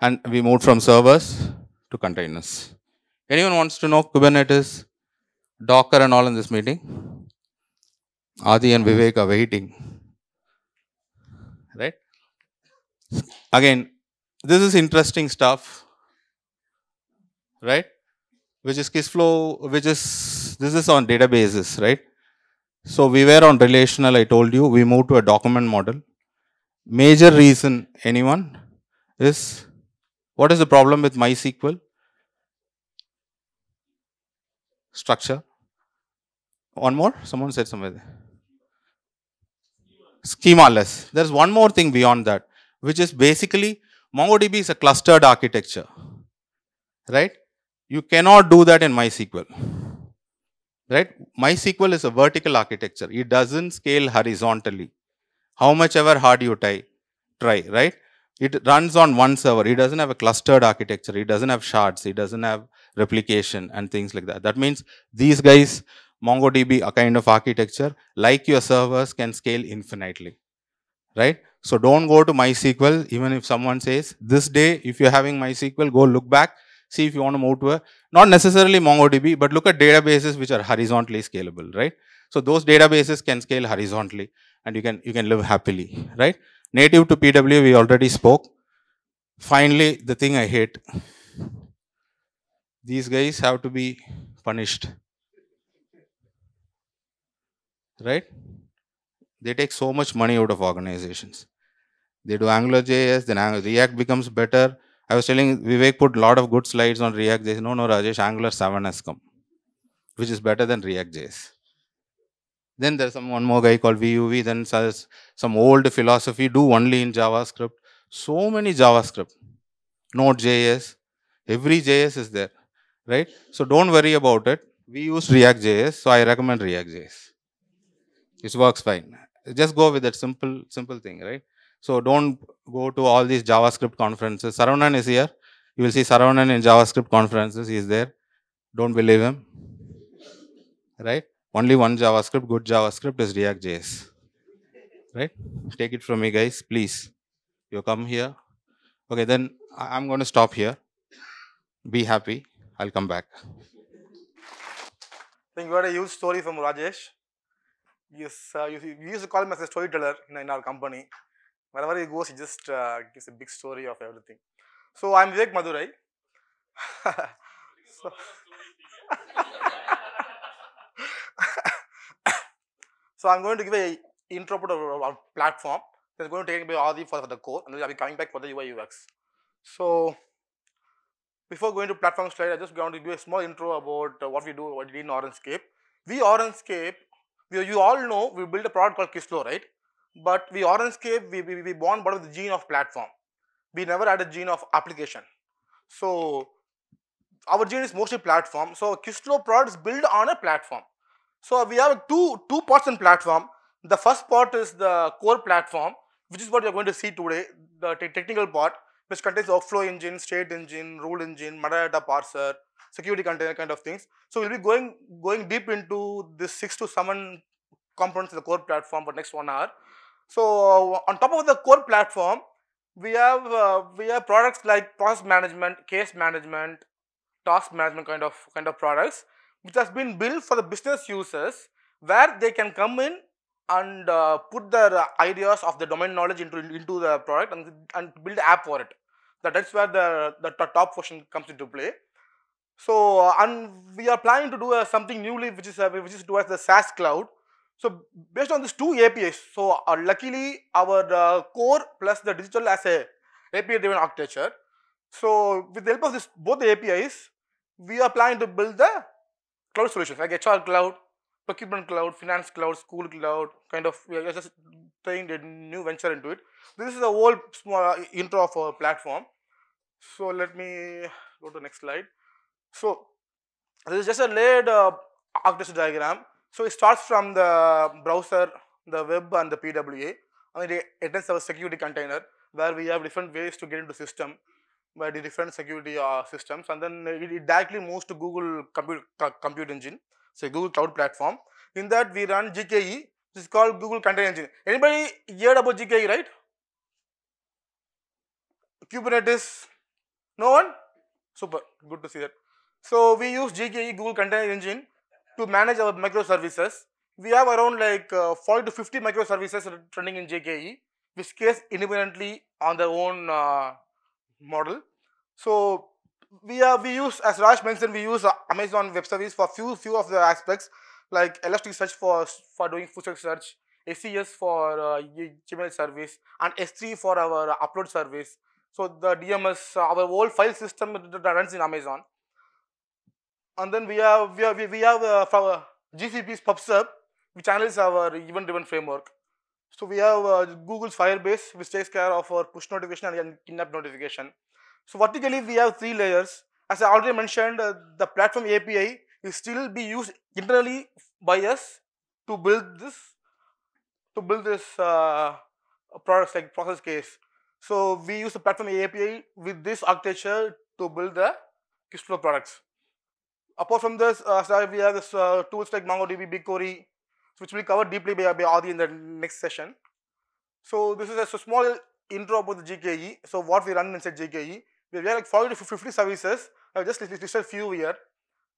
And we moved from servers to containers. Anyone wants to know Kubernetes, Docker, and all in this meeting? Adi and Vivek are waiting. Again, this is interesting stuff, right? Which is flow? which is, this is on databases, right? So we were on relational, I told you, we moved to a document model. Major reason, anyone, is what is the problem with MySQL? Structure. One more? Someone said somewhere there. Schema less. There's one more thing beyond that which is basically MongoDB is a clustered architecture, right? You cannot do that in MySQL, right? MySQL is a vertical architecture. It doesn't scale horizontally. How much ever hard you try, try, right? It runs on one server. It doesn't have a clustered architecture. It doesn't have shards. It doesn't have replication and things like that. That means these guys, MongoDB, a kind of architecture, like your servers can scale infinitely, right? So don't go to MySQL, even if someone says, this day, if you're having MySQL, go look back, see if you want to move to a, not necessarily MongoDB, but look at databases which are horizontally scalable, right? So those databases can scale horizontally and you can, you can live happily, right? Native to PW, we already spoke. Finally, the thing I hate, these guys have to be punished, right? they take so much money out of organizations they do angular js then react becomes better i was telling vivek put a lot of good slides on react js no no rajesh angular 7 has come which is better than react js then there's some one more guy called vuv then some old philosophy do only in javascript so many javascript node js every js is there right so don't worry about it we use react js so i recommend react js it works fine just go with that simple simple thing, right? So don't go to all these JavaScript conferences. Saravanan is here. You will see Saravanan in JavaScript conferences. He is there. Don't believe him, right? Only one JavaScript, good JavaScript is React.js, right? Take it from me, guys, please. You come here. Okay, then I'm going to stop here. Be happy. I'll come back. I think what had a huge story from Rajesh. Yes, uh, you, you used to call him as a storyteller in, in our company. Wherever he goes, he just uh, gives a big story of everything. So I'm Vivek Madurai. so, so, I'm going to give a intro to our platform. That's going to take all the for, for the core, and then I'll be coming back for the UI UX. So before going to platform slide, I just going to do a small intro about uh, what we do what we in Orangescape. We Orangescape we, you all know we built a product called Kislo, right? But we Orangescape, we, we, we born part of the gene of platform. We never had a gene of application. So our gene is mostly platform. So Kislo products build on a platform. So we have two, two parts in platform. The first part is the core platform, which is what you're going to see today, the technical part, which contains workflow engine, state engine, rule engine, metadata parser, security container kind of things. So we'll be going going deep into this six to seven components of the core platform for next one hour. So on top of the core platform, we have uh, we have products like process management, case management, task management kind of kind of products, which has been built for the business users where they can come in and uh, put their ideas of the domain knowledge into into the product and, and build the app for it. That, that's where the, the top portion comes into play. So, uh, and we are planning to do uh, something newly which is, uh, which is towards the SaaS cloud. So, based on these two APIs, so uh, luckily our uh, core plus the digital as a API driven architecture. So, with the help of this both the APIs, we are planning to build the cloud solutions like HR cloud, procurement cloud, finance cloud, school cloud, kind of we are just trying a new venture into it. This is the whole small uh, intro of our platform. So, let me go to next slide. So, this is just a layered uh, architecture diagram. So, it starts from the browser, the web and the PWA and it ends our security container where we have different ways to get into system by the different security uh, systems and then it, it, directly moves to Google compute, uh, compute engine, so Google cloud platform. In that we run GKE which is called Google Container Engine. Anybody heard about GKE right? Kubernetes, no one? Super, good to see that. So we use GKE Google Container Engine to manage our microservices. We have around like uh, 40 to 50 microservices running in GKE, which scales independently on their own uh, model. So we are we use as Raj mentioned we use uh, Amazon Web Service for few few of the aspects like Elasticsearch for for doing full text search, SES for uh, Gmail service, and S3 for our upload service. So the DMS, uh, our whole file system runs in Amazon. And then we have, we have, we have uh, our uh, GCP's PubSub, which handles our event-driven framework. So we have uh, Google's Firebase, which takes care of our push notification and in-app notification. So vertically, we have three layers. As I already mentioned, uh, the platform API is still be used internally by us to build this, to build this uh, product like process case. So we use the platform API with this architecture to build the Kistflow products. Apart from this, uh, we have this uh, tools like MongoDB, BigQuery, which will cover deeply by, by Adi in the next session. So this is a small intro about the GKE. So what we run inside GKE, we have like 40 to 50 services. I just listed a few here.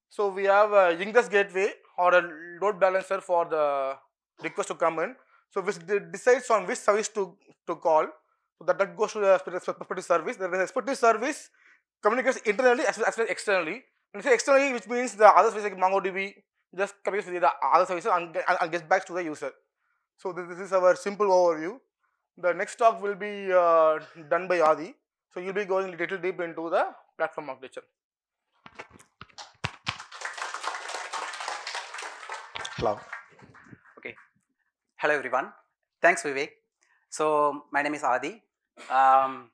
So we have a uh, ingress gateway or a load balancer for the request to come in. So which decides on which service to, to call. So that, that goes to the respective service. The respective service communicates internally as well as externally. And say externally, which means the other service like MongoDB just communicates with the other service and, and, and, gets back to the user. So this, this is our simple overview. The next talk will be uh, done by Adi. So you'll be going little deep into the platform architecture. Hello. Okay. Hello everyone. Thanks Vivek. So my name is Adi. Um,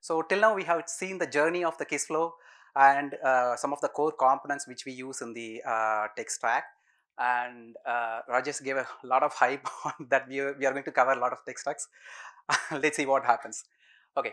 so till now we have seen the journey of the flow and uh, some of the core components which we use in the uh, tech stack. And uh, Rajesh gave a lot of hype on that we are, we are going to cover a lot of tech stacks. let's see what happens. Okay,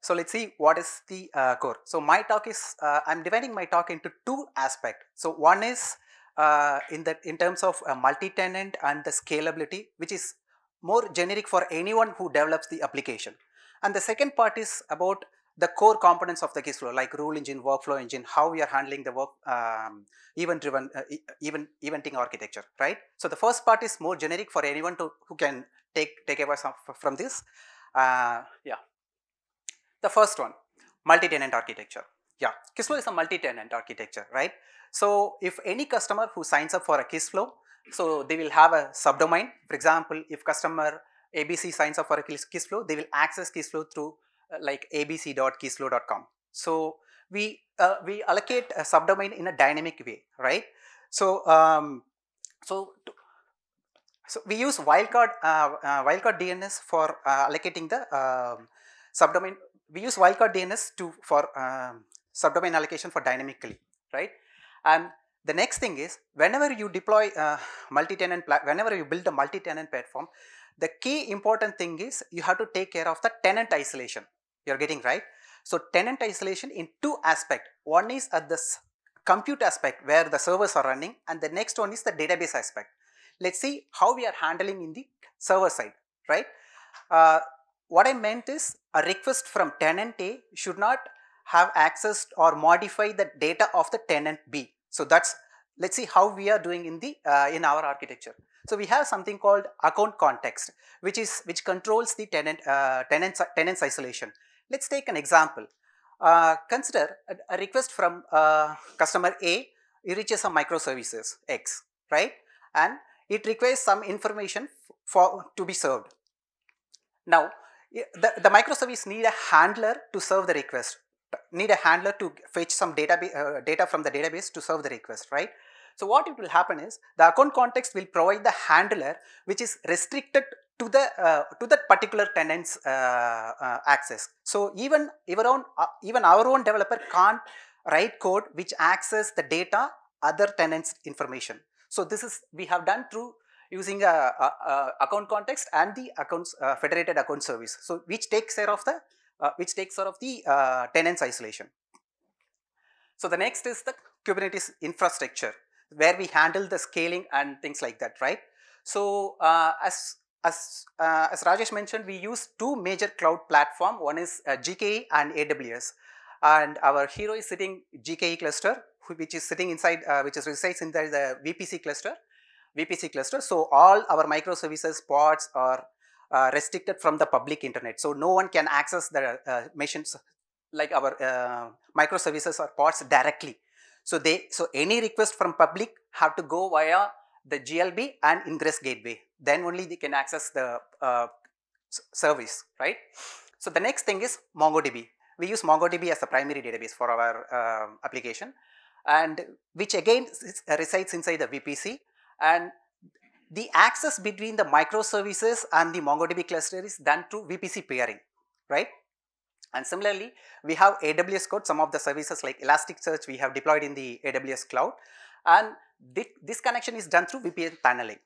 so let's see what is the uh, core. So my talk is, uh, I'm dividing my talk into two aspects. So one is uh, in the in terms of multi-tenant and the scalability, which is more generic for anyone who develops the application. And the second part is about the core components of the flow, like rule engine, workflow engine, how we are handling the work um, event-driven, uh, eventing architecture, right? So the first part is more generic for anyone to who can take take away some from this. Uh, yeah. The first one, multi-tenant architecture. Yeah, Kislo is a multi-tenant architecture, right? So if any customer who signs up for a Kislo, so they will have a subdomain. For example, if customer ABC signs up for a Kislo, they will access Kislo through like abc.keyslow.com. So we, uh, we allocate a subdomain in a dynamic way, right? So, um, so, to, so we use wildcard, uh, uh, wildcard DNS for uh, allocating the um, subdomain. We use wildcard DNS to, for um, subdomain allocation for dynamically, right? And the next thing is whenever you deploy uh, multi-tenant, whenever you build a multi-tenant platform, the key important thing is you have to take care of the tenant isolation, you are getting right. So, tenant isolation in two aspect. One is at this compute aspect where the servers are running and the next one is the database aspect. Let's see how we are handling in the server side, right. Uh, what I meant is a request from tenant A should not have access or modify the data of the tenant B. So, that's let's see how we are doing in the uh, in our architecture. So, we have something called account context which is which controls the tenant uh, tenants tenants isolation. Let us take an example. Uh, consider a, a, request from uh, customer A, it reaches some microservices X, right? And it requires some information for to be served. Now, the, the microservice need a handler to serve the request, need a handler to fetch some data uh, data from the database to serve the request, right? So, what it will happen is the account context will provide the handler which is restricted to the uh, to that particular tenant's uh, uh, access. So even even on, uh, even our own developer can't write code which access the data other tenants information. So this is we have done through using a, a, a account context and the accounts uh, federated account service. So which takes care of the uh, which takes care of the uh, tenants isolation. So the next is the Kubernetes infrastructure where we handle the scaling and things like that, right? So as as, uh, as Rajesh mentioned, we use two major cloud platform. One is uh, GKE and AWS. And our hero is sitting GKE cluster, which is sitting inside, uh, which is resides inside the VPC cluster, VPC cluster. So all our microservices pods are uh, restricted from the public internet. So no one can access the uh, machines like our uh, microservices or pods directly. So they, so any request from public have to go via the GLB and ingress gateway then only they can access the uh, service, right? So the next thing is MongoDB. We use MongoDB as the primary database for our uh, application and which again resides inside the VPC and the access between the microservices and the MongoDB cluster is done through VPC pairing, right? And similarly, we have AWS code, some of the services like Elasticsearch we have deployed in the AWS cloud and this connection is done through VPN paneling,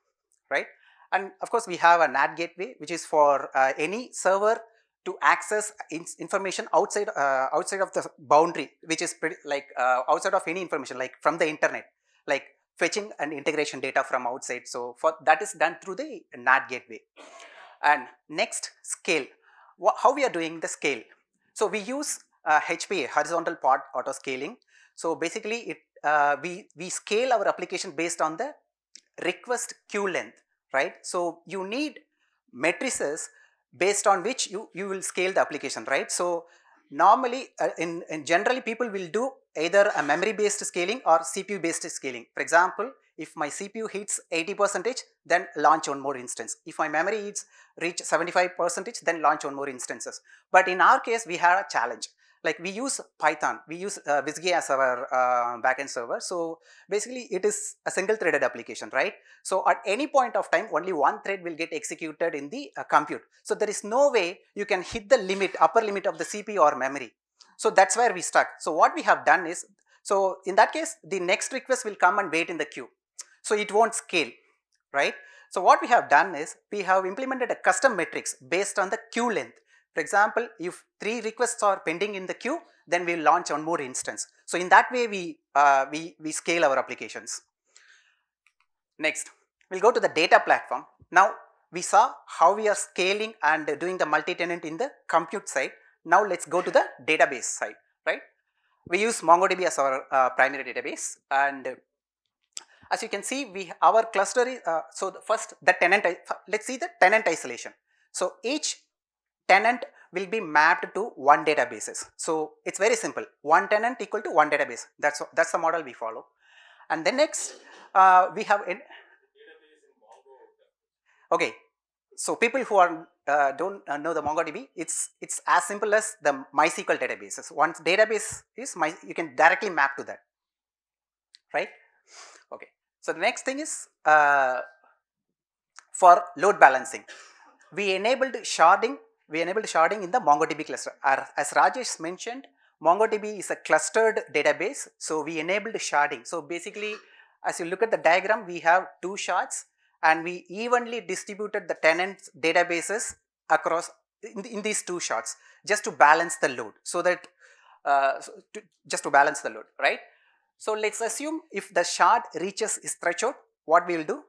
right? And of course, we have a NAT gateway, which is for uh, any server to access in information outside uh, outside of the boundary, which is pretty, like uh, outside of any information, like from the internet, like fetching and integration data from outside. So for that is done through the NAT gateway. And next, scale. how we are doing the scale? So we use HPA, uh, horizontal pod auto scaling. So basically, it uh, we we scale our application based on the request queue length right. So, you need matrices based on which you, you will scale the application, right. So, normally uh, in, in generally people will do either a memory based scaling or CPU based scaling. For example, if my CPU hits 80 percentage, then launch one more instance. If my memory hits reach 75 percentage, then launch one more instances. But in our case, we had a challenge like we use Python, we use uh, WSGI as our uh, backend server. So basically it is a single threaded application, right? So at any point of time, only one thread will get executed in the uh, compute. So there is no way you can hit the limit, upper limit of the CPU or memory. So that's where we stuck. So what we have done is, so in that case, the next request will come and wait in the queue. So it won't scale, right? So what we have done is, we have implemented a custom matrix based on the queue length. For example, if three requests are pending in the queue, then we will launch one more instance. So in that way, we, uh, we, we scale our applications. Next, we'll go to the data platform. Now, we saw how we are scaling and doing the multi-tenant in the compute side. Now, let's go to the database side, right? We use MongoDB as our uh, primary database and uh, as you can see, we our cluster is, uh, so the first the tenant, let's see the tenant isolation. So each tenant will be mapped to one databases. So, it is very simple one tenant equal to one database that is that is the model we follow. And then next uh, we have in okay. So, people who are uh, do not uh, know the MongoDB it's it's as simple as the MySQL databases once database is my you can directly map to that right okay. So, the next thing is uh, for load balancing we enabled sharding we enabled sharding in the MongoDB cluster. As Rajesh mentioned, MongoDB is a clustered database, so we enabled sharding. So basically, as you look at the diagram, we have two shards and we evenly distributed the tenants databases across in, in these two shards just to balance the load so that uh, to, just to balance the load, right? So let's assume if the shard reaches its threshold, what we will do?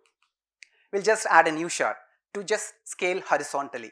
We'll just add a new shard to just scale horizontally.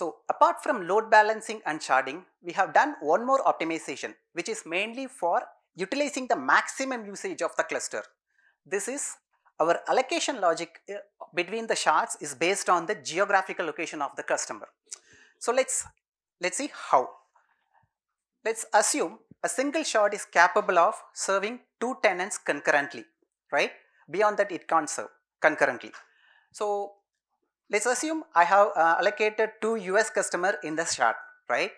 So apart from load balancing and sharding, we have done one more optimization which is mainly for utilizing the maximum usage of the cluster. This is our allocation logic uh, between the shards is based on the geographical location of the customer. So let's let's see how. Let's assume a single shard is capable of serving two tenants concurrently, right? Beyond that it can't serve concurrently. So Let's assume I have uh, allocated two US customer in this chart, right?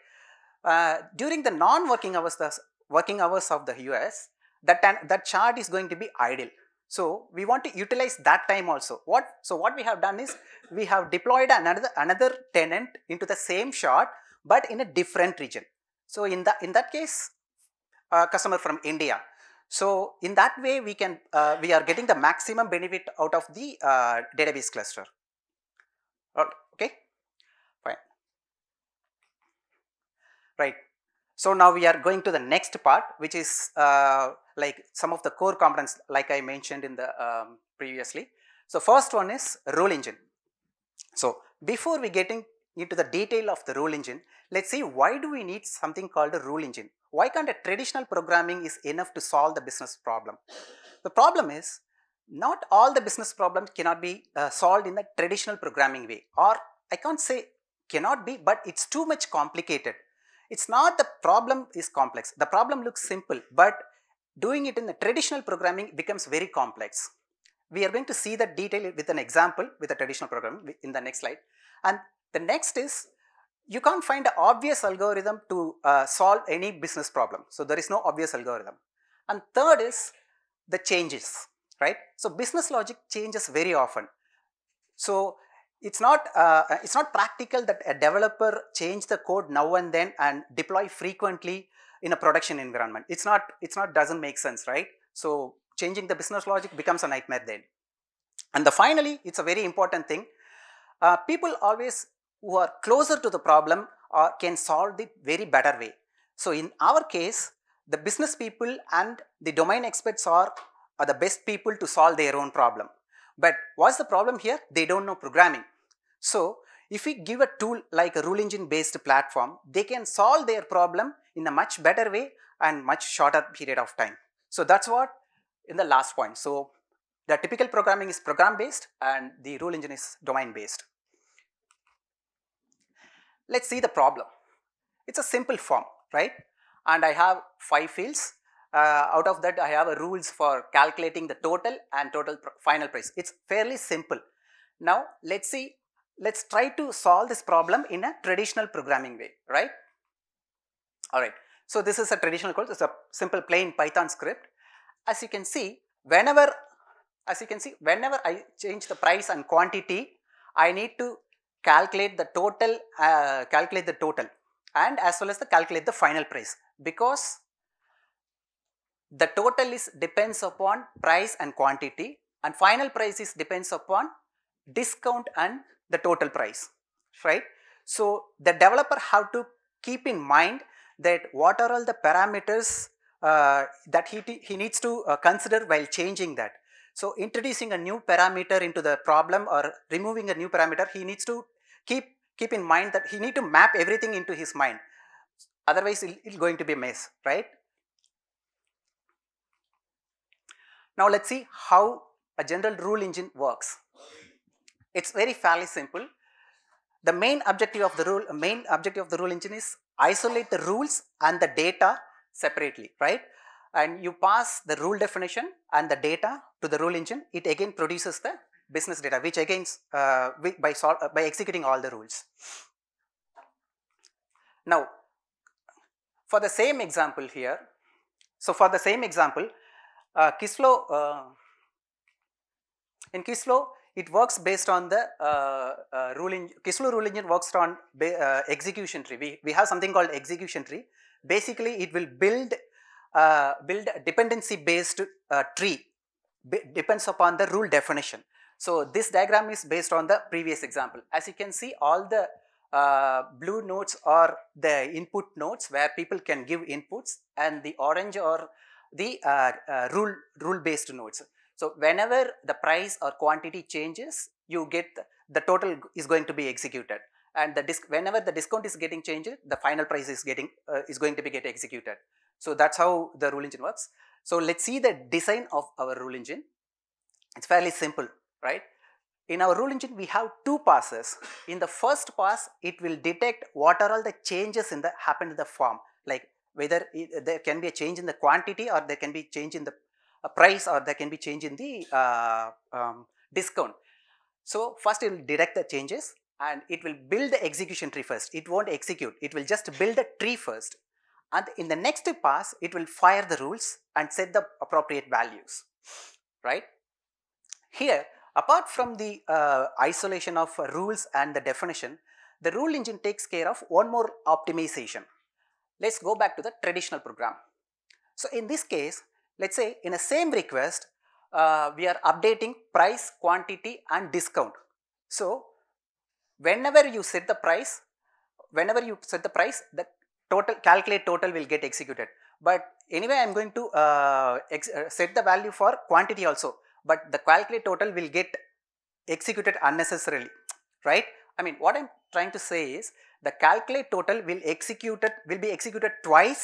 Uh, during the non-working hours, the working hours of the US, that, that chart is going to be idle. So we want to utilize that time also. What? So what we have done is we have deployed another, another tenant into the same shot, but in a different region. So in, the, in that case, a uh, customer from India. So in that way, we can uh, we are getting the maximum benefit out of the uh, database cluster okay fine right. So, now we are going to the next part which is uh, like some of the core components like I mentioned in the um, previously. So, first one is rule engine. So, before we getting into the detail of the rule engine, let us see why do we need something called a rule engine? Why can't a traditional programming is enough to solve the business problem? The problem is not all the business problems cannot be uh, solved in the traditional programming way or I can't say cannot be but it's too much complicated. It's not the problem is complex, the problem looks simple but doing it in the traditional programming becomes very complex. We are going to see the detail with an example with a traditional program in the next slide. And the next is you can't find an obvious algorithm to uh, solve any business problem. So, there is no obvious algorithm. And third is the changes right? So business logic changes very often. So it's not, uh, it's not practical that a developer change the code now and then and deploy frequently in a production environment. It's not, it's not, doesn't make sense, right? So changing the business logic becomes a nightmare then. And the finally, it's a very important thing. Uh, people always who are closer to the problem uh, can solve the very better way. So in our case, the business people and the domain experts are are the best people to solve their own problem. But what's the problem here? They don't know programming. So if we give a tool like a rule engine based platform, they can solve their problem in a much better way and much shorter period of time. So that's what in the last point. So the typical programming is program based and the rule engine is domain based. Let's see the problem. It's a simple form, right? And I have five fields uh, out of that I have rules for calculating the total and total pr final price. It's fairly simple. Now let's see, let's try to solve this problem in a traditional programming way, right? Alright, so this is a traditional code, it's a simple plain Python script. As you can see, whenever, as you can see, whenever I change the price and quantity, I need to calculate the total, uh, calculate the total and as well as the calculate the final price because the total is depends upon price and quantity and final price is depends upon discount and the total price, right. So, the developer have to keep in mind that what are all the parameters uh, that he, he needs to uh, consider while changing that. So, introducing a new parameter into the problem or removing a new parameter, he needs to keep, keep in mind that he need to map everything into his mind. Otherwise, it's going to be a mess, right? Now let's see how a general rule engine works. It's very fairly simple. The main objective of the rule, main objective of the rule engine is isolate the rules and the data separately, right? And you pass the rule definition and the data to the rule engine. It again produces the business data, which again uh, by uh, by executing all the rules. Now, for the same example here, so for the same example, uh, Kislow, uh, in Kislow, it works based on the uh, uh, rule engine, Kislow rule engine works on uh, execution tree. We, we have something called execution tree. Basically, it will build, uh, build dependency based uh, tree depends upon the rule definition. So, this diagram is based on the previous example. As you can see, all the uh, blue nodes are the input nodes where people can give inputs and the orange or the uh, uh, rule, rule based nodes. So whenever the price or quantity changes, you get the total is going to be executed and the whenever the discount is getting changed, the final price is getting uh, is going to be get executed. So that's how the rule engine works. So let's see the design of our rule engine. It's fairly simple, right? In our rule engine, we have two passes. In the first pass, it will detect what are all the changes in the happened in the form, like whether it, there can be a change in the quantity or there can be change in the uh, price or there can be change in the uh, um, discount. So, first it will detect the changes and it will build the execution tree first. It won't execute, it will just build the tree first. And in the next pass, it will fire the rules and set the appropriate values, right? Here, apart from the uh, isolation of uh, rules and the definition, the rule engine takes care of one more optimization. Let's go back to the traditional program. So in this case, let's say in the same request, uh, we are updating price, quantity and discount. So whenever you set the price, whenever you set the price, the total calculate total will get executed. But anyway, I am going to uh, uh, set the value for quantity also, but the calculate total will get executed unnecessarily, right? I mean, what I am trying to say is the calculate total will executed will be executed twice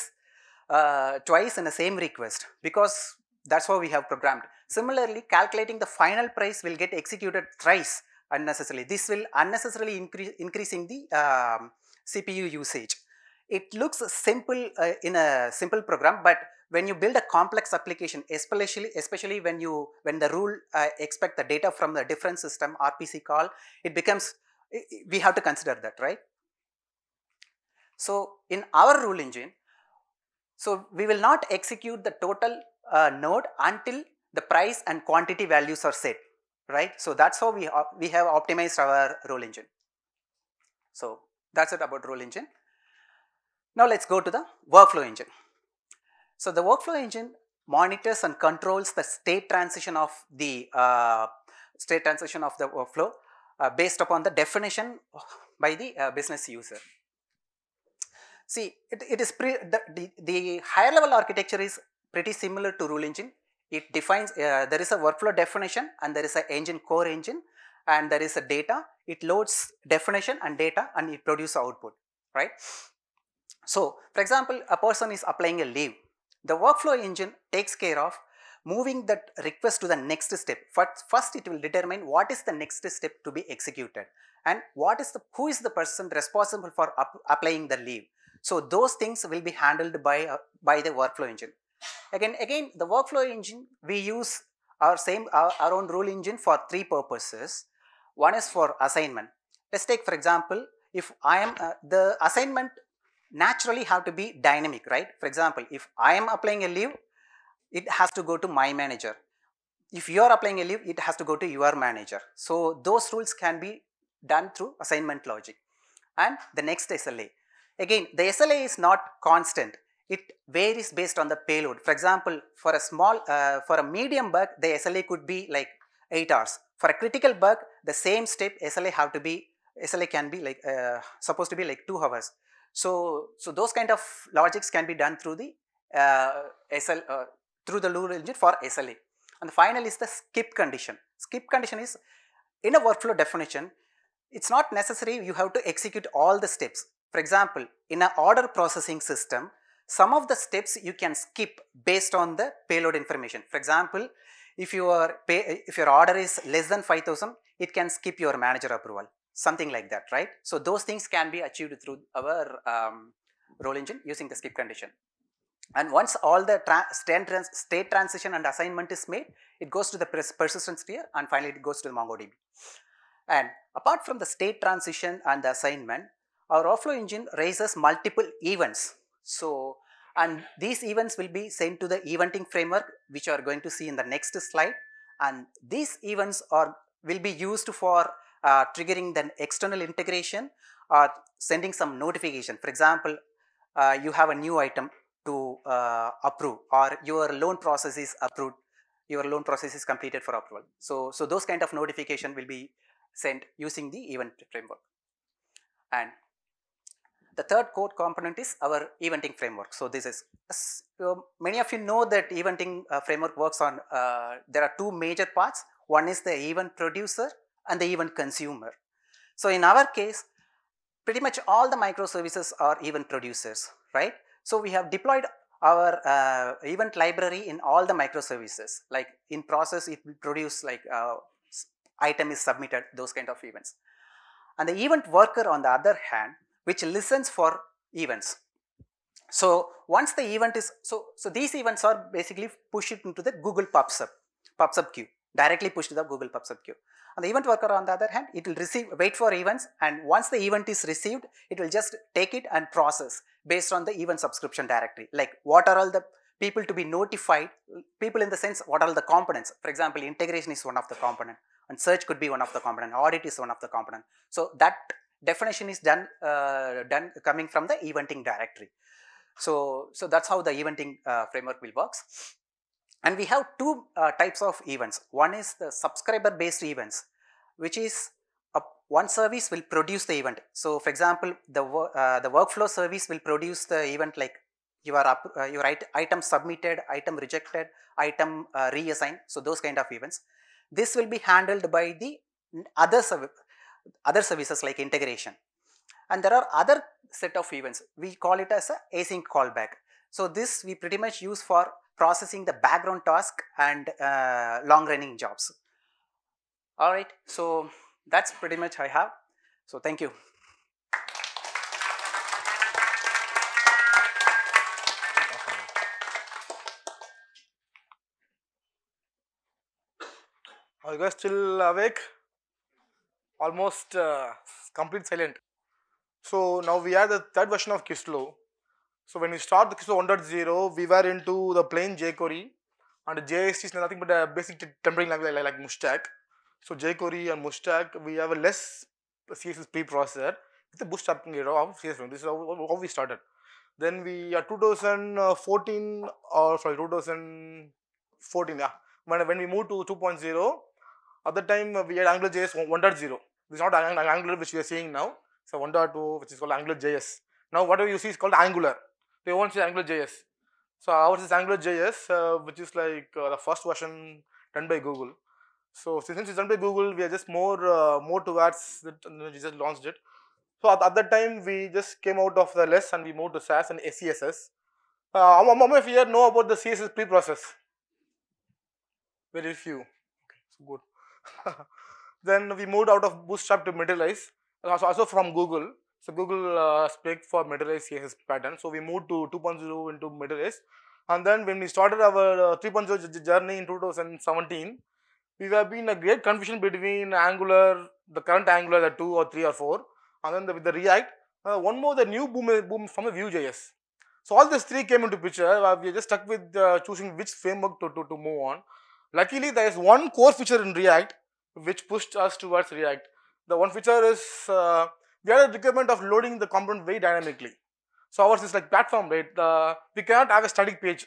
uh, twice in the same request because that is how we have programmed. Similarly, calculating the final price will get executed thrice unnecessarily. This will unnecessarily increase increasing the um, CPU usage. It looks simple uh, in a simple program, but when you build a complex application, especially especially when you when the rule uh, expect the data from the different system RPC call, it becomes we have to consider that right. So, in our rule engine, so we will not execute the total uh, node until the price and quantity values are set, right. So, that is how we, we have optimized our rule engine. So, that is it about rule engine. Now, let us go to the workflow engine. So, the workflow engine monitors and controls the state transition of the uh, state transition of the workflow uh, based upon the definition by the uh, business user. See, it, it is the, the, the, higher level architecture is pretty similar to rule engine. It defines, uh, there is a workflow definition and there is a engine core engine and there is a data. It loads definition and data and it produces output, right? So, for example, a person is applying a leave. The workflow engine takes care of moving that request to the next step. First, first it will determine what is the next step to be executed and what is the, who is the person responsible for up, applying the leave. So those things will be handled by, uh, by the workflow engine. Again, again, the workflow engine, we use our same, our, our own rule engine for three purposes. One is for assignment. Let's take, for example, if I am, uh, the assignment naturally have to be dynamic, right? For example, if I am applying a leave, it has to go to my manager. If you are applying a leave, it has to go to your manager. So those rules can be done through assignment logic. And the next SLA. Again, the SLA is not constant. It varies based on the payload. For example, for a small, uh, for a medium bug, the SLA could be like 8 hours. For a critical bug, the same step SLA have to be, SLA can be like, uh, supposed to be like 2 hours. So, so those kind of logics can be done through the uh, SL, uh, through the Lure engine for SLA. And the final is the skip condition. Skip condition is in a workflow definition, it's not necessary you have to execute all the steps. For example, in an order processing system, some of the steps you can skip based on the payload information. For example, if your, pay, if your order is less than 5000, it can skip your manager approval, something like that, right? So those things can be achieved through our um, role engine using the skip condition. And once all the trans state transition and assignment is made, it goes to the pers persistence tier and finally it goes to the MongoDB. And apart from the state transition and the assignment, our offload engine raises multiple events. So, and these events will be sent to the eventing framework which you are going to see in the next slide and these events are will be used for uh, triggering the external integration or sending some notification. For example, uh, you have a new item to uh, approve or your loan process is approved, your loan process is completed for approval. So, so those kind of notification will be sent using the event framework. And the third core component is our eventing framework. So this is, so uh, many of you know that eventing uh, framework works on, uh, there are two major parts. One is the event producer and the event consumer. So in our case, pretty much all the microservices are event producers, right? So we have deployed our uh, event library in all the microservices, like in process it will produce like uh, item is submitted, those kind of events. And the event worker on the other hand which listens for events. So once the event is, so, so these events are basically pushed into the Google PubSub, PubSub queue, directly pushed to the Google PubSub queue. And the event worker on the other hand, it will receive, wait for events and once the event is received, it will just take it and process based on the event subscription directory. Like what are all the people to be notified, people in the sense what are the components. For example, integration is one of the component and search could be one of the component, audit is one of the component. So that definition is done uh, done coming from the eventing directory. So, so that's how the eventing uh, framework will works. And we have two uh, types of events. One is the subscriber based events, which is one service will produce the event. So, for example, the uh, the workflow service will produce the event like you uh, your item submitted, item rejected, item uh, reassigned. So, those kind of events. This will be handled by the other service other services like integration. And there are other set of events. We call it as a async callback. So this we pretty much use for processing the background task and uh, long running jobs. All right, so that's pretty much I have. So thank you. Are you guys still awake? almost uh, complete silent. So now we are the third version of Kislo. So when we start the Kislo 1.0, we were into the plain jQuery and JST is nothing but a basic tempering language like, like Mustache. So jQuery and Mustache, we have a less CSS preprocessor with a bootstrapping era of CSS. This is how, we started. Then we are 2014 or sorry 2014 yeah when when we moved to 2.0 at that time we had AngularJS 1.0 this is not Angular which we are seeing now. So 1.2 which is called Angular JS. Now whatever you see is called Angular. They won't see Angular JS. So ours is Angular JS, uh, which is like uh, the first version done by Google. So since it's done by Google, we are just more uh, more towards that we just launched it. So at, at, that time, we just came out of the list and we moved to SAS and CSS. Uh, how many of you know about the CSS pre-process? Very few. Okay, so good. Then we moved out of bootstrap to materialize, also, uh, also from Google. So Google uh, spec for materialize CSS pattern. So we moved to 2.0 into materialize. And then when we started our uh, 3.0 journey in 2017, we have been a great confusion between Angular, the current Angular, the 2 or 3 or 4, and then the, with the React. Uh, one more, the new boom, uh, boom from the Vue.js. So all these three came into picture. Uh, we are just stuck with uh, choosing which framework to, to, to move on. Luckily, there is one core feature in React which pushed us towards React. The one feature is uh, we had a requirement of loading the component very dynamically. So ours is like platform, right? Uh, we cannot have a static page.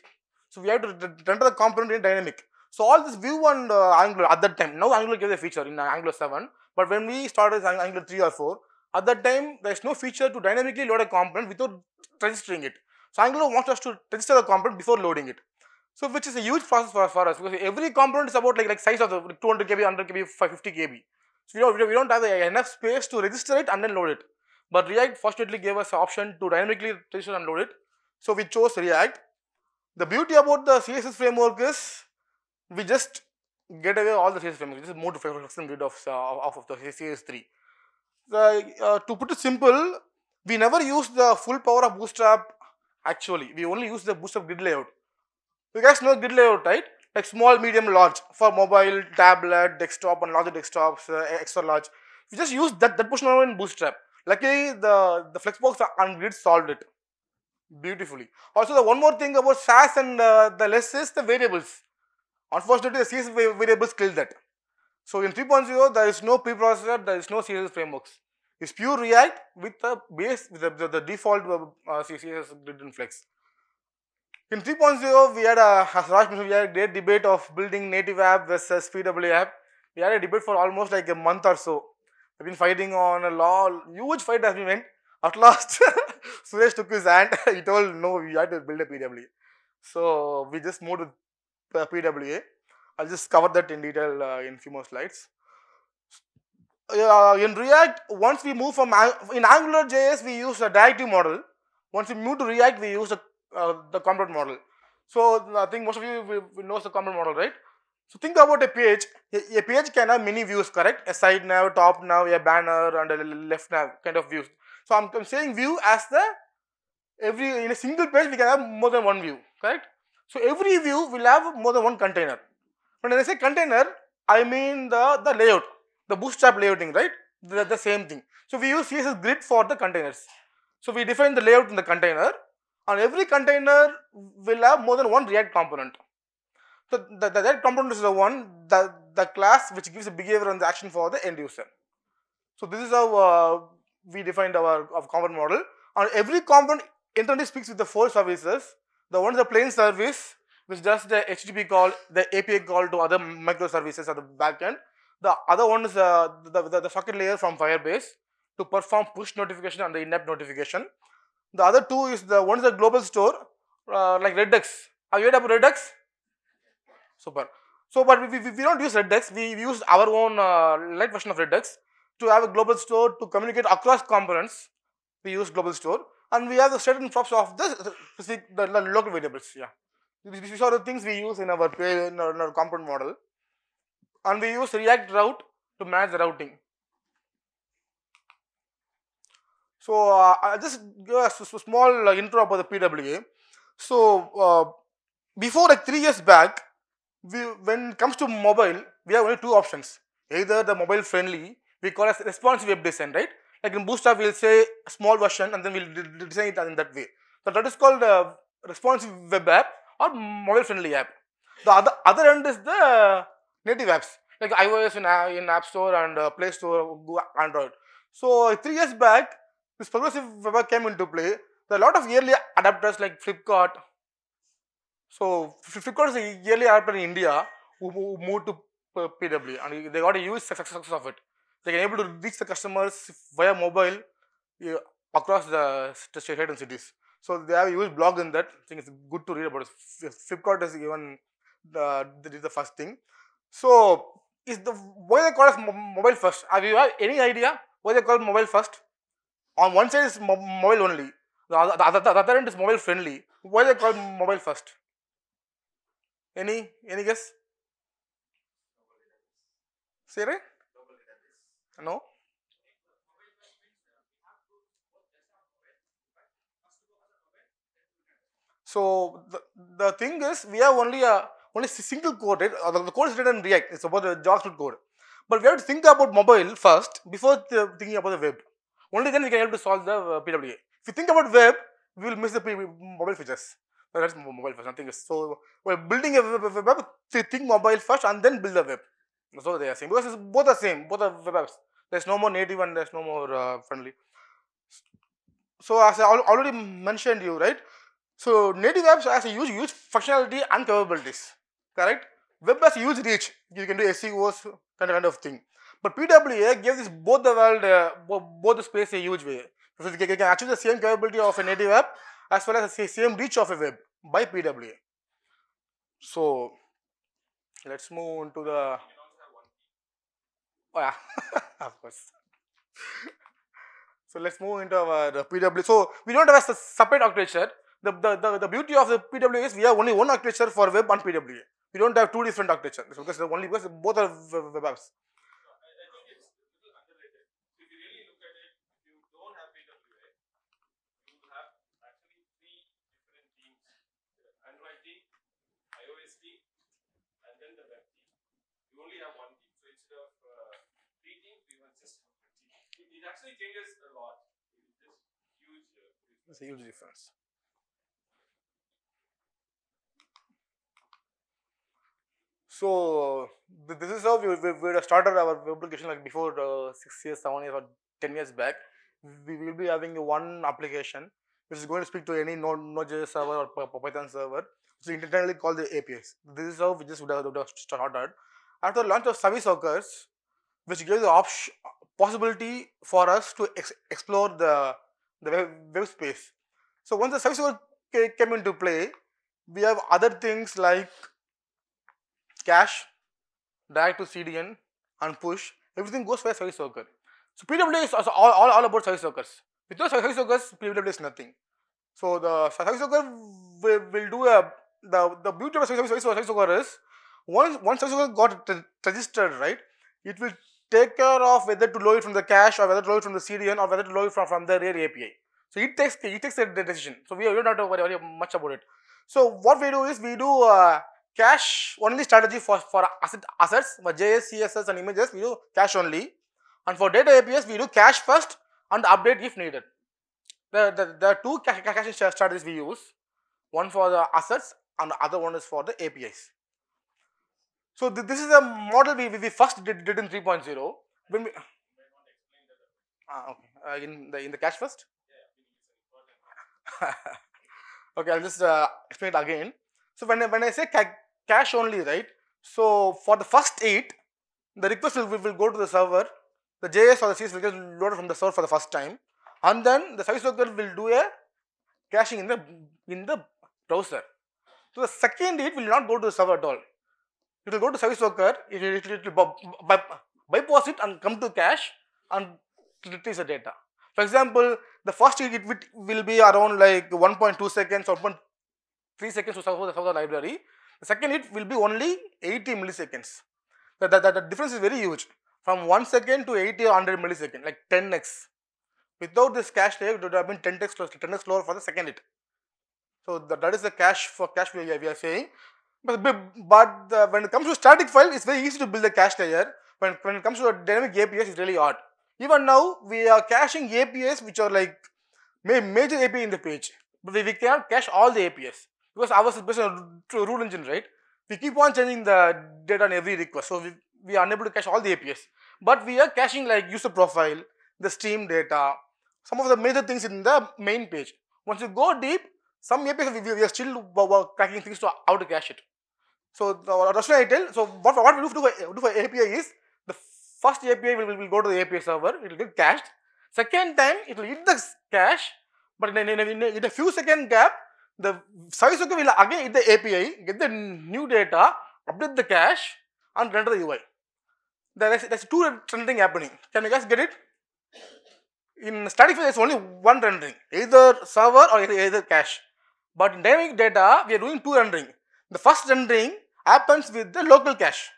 So we have to render the component in dynamic. So all this view and uh, Angular at that time, now Angular gave a feature in uh, Angular 7, but when we started Angular 3 or 4, at that time there's no feature to dynamically load a component without registering it. So Angular wants us to register the component before loading it. So which is a huge process for, for us because every component is about like, like size of the 200 kb, 100 kb, 50 kb. So we don't, we don't have enough space to register it and then load it. But React fortunately gave us the option to dynamically register and load it. So we chose React. The beauty about the CSS framework is we just get away all the CSS framework. We just move to flexible grid of, uh, off of the CSS3. The, uh, to put it simple, we never use the full power of Bootstrap actually. We only use the Bootstrap grid layout. You guys know grid layout, right? Like small, medium, large for mobile, tablet, desktop, and larger desktops, uh, extra large. You just use that, that portion in Bootstrap. Luckily, the, the Flexbox and grid solved it beautifully. Also, the one more thing about SAS and uh, the less is the variables. Unfortunately, the CSS variables killed that. So, in 3.0, there is no preprocessor, there is no CSS frameworks. It's pure React with the base, with the, the, the default uh, CSS grid and flex. In 3.0, we had a, as Raj mentioned, we had a great debate of building native app versus PWA app. We had a debate for almost like a month or so. We've been fighting on a law, huge fight has been went. At last, Suresh took his hand, he told, no, we had to build a PWA. So, we just moved to PWA. I'll just cover that in detail uh, in few more slides. Uh, in React, once we move from, in Angular JS, we use a directive model. Once we move to React, we use a uh, the compound model. So I think most of you knows the compound model, right? So think about a page. A page can have many views, correct? A side nav, top nav, a banner, and a left nav kind of views. So I'm, I'm saying view as the every in a single page we can have more than one view, correct? So every view will have more than one container. When I say container, I mean the the layout, the bootstrap layouting, right? the same thing. So we use CSS grid for the containers. So we define the layout in the container on every container will have more than one React component. So the, the React component is the one, the, the class which gives the behavior and the action for the end user. So this is how uh, we defined our, our component model. On every component, internally speaks with the four services. The one is the plain service, which does the HTTP call, the API call to other microservices at the backend. The other one is uh, the, the, the socket layer from Firebase to perform push notification and the in-app notification. The other two is the one is the global store uh, like Redux. Have you heard about Redux? Super. So, but we, we, we don't use Redux. We use our own uh, light version of Redux to have a global store to communicate across components. We use global store and we have the certain props of the specific the, the local variables. Yeah, these are the things we use in our in our, in our component model, and we use React route to manage the routing. So uh, just give a small uh, intro about the PWA. So uh, before like three years back, we, when it comes to mobile, we have only two options. Either the mobile friendly, we call as responsive web design, right? Like in Bootstrap, we'll say small version and then we'll design it in that way. So that is called uh, responsive web app or mobile friendly app. The other, other end is the native apps like iOS in, uh, in App Store and uh, Play Store, Android. So three years back, this progressive webber came into play. There are a lot of yearly adapters like Flipkart. So Flipkart is a yearly adapter in India who moved to PW and they got a huge success of it. They are able to reach the customers via mobile uh, across the state and cities. So they have a huge blog in that. I think it's good to read about it. Flipkart is even the, the first thing. So is the why they call us mobile first? Have you have any idea why they call mobile first? On one side is mo mobile only, the other, the, other, the other end is mobile friendly. Why they call mobile first? Any any guess? Say right? No. So the, the thing is, we have only a only single code, right? The code is written in React. It's about the JavaScript code. But we have to think about mobile first before thinking about the web. Only then we can help to solve the uh, PWA. If you think about web, we will miss the mobile features. So that's mobile first. Nothing else. so we're building a web, web, web, think mobile first and then build the web. So they are same because it's both the same, both are web apps. There's no more native and there's no more uh, friendly. So as I already mentioned you, right? So native apps has a huge, huge functionality and capabilities, correct? Web has huge reach. You can do SEOs, kind of, kind of thing. But PWA gave this both the world, uh, both the space a huge way. So you can achieve the same capability of a native app as well as the same reach of a web by PWA. So let's move on to the. Oh, yeah, of course. so let's move into our the So we don't have a separate architecture. The, the, the, the beauty of the PWA is we have only one architecture for web and PWA. We don't have two different architectures because only because both are web apps. it actually changes a lot. It's huge. Uh, it's a huge difference. So this is how we, we, we started our application like before uh, six years, seven years, or ten years back. We will be having one application which is going to speak to any Node.js server or Python server. So internally called the APIs. This is how we just started. After launch of service occurs, which gives the possibility for us to ex explore the, the web, space. So once the service worker came into play, we have other things like cache, direct to CDN and push, everything goes via service worker. So PWA is also all, all, all about service workers. Without service workers, PWA is nothing. So the service worker will, will do a, the, the beauty of service, service, service worker is once, once service worker got registered, right, it will take care of whether to load it from the cache or whether to load it from the CDN or whether to load it from, from the rear API. So it takes it takes the decision. So we, don't have to worry, worry much about it. So what we do is we do uh, cache only strategy for, for asset, assets, for JS, CSS and images, we do cache only. And for data APIs, we do cache first and update if needed. There, the the are two caching strategies we use, one for the assets and the other one is for the APIs. So th this is a model we, we first did, did in 3.0. When we, ah, okay. Uh, in the in the cache first. okay, I'll just uh, explain it again. So when I, when I say ca cache only, right? So for the first eight, the request will, will go to the server. The JS or the CS will get loaded from the server for the first time, and then the service worker will do a caching in the in the browser. So the second eight will not go to the server at all. It will go to service worker, it, it, it will bypass it and come to cache and retrieve the data. For example, the first it will be around like 1.2 seconds or 1.3 seconds to serve the library. The second hit will be only 80 milliseconds. The, the, the, the difference is very huge from 1 second to 80 or 100 milliseconds, like 10x. Without this cache layer, it would have been 10x, 10x slower for the second hit. So that, that is the cache for cache we, we are saying. But, but when it comes to static file, it's very easy to build a cache layer. When, when it comes to dynamic APIs, it's really hard. Even now, we are caching APIs which are like major API in the page. But we, we cannot cache all the APIs because ours is based on rule engine, right? We keep on changing the data on every request. So we, we are unable to cache all the APIs. But we are caching like user profile, the stream data, some of the major things in the main page. Once you go deep, some APIs we, we are still cracking things to out cache it. So the rational ITIL, so what, what we do for, do for API is the first API will, will, will go to the API server, it will get cached. Second time it will hit the cache, but in, in, in, in a few second gap, the worker will again hit the API, get the new data, update the cache and render the UI. There's, there's two rendering happening. Can you guys get it? In static phase, there's only one rendering, either server or either, either cache. But in dynamic data, we are doing two rendering. The first rendering happens with the local cache.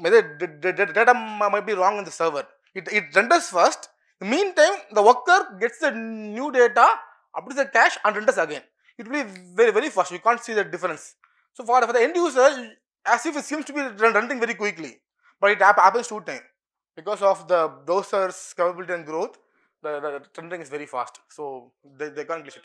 Maybe the data might be wrong in the server. It, it renders first. In the meantime, the worker gets the new data, updates the cache and renders again. It will be very, very fast. You can't see the difference. So for, for the end user, as if it seems to be rendering very quickly, but it happens two times. Because of the browser's capability and growth, the, the rendering is very fast. So they, they can't glitch it.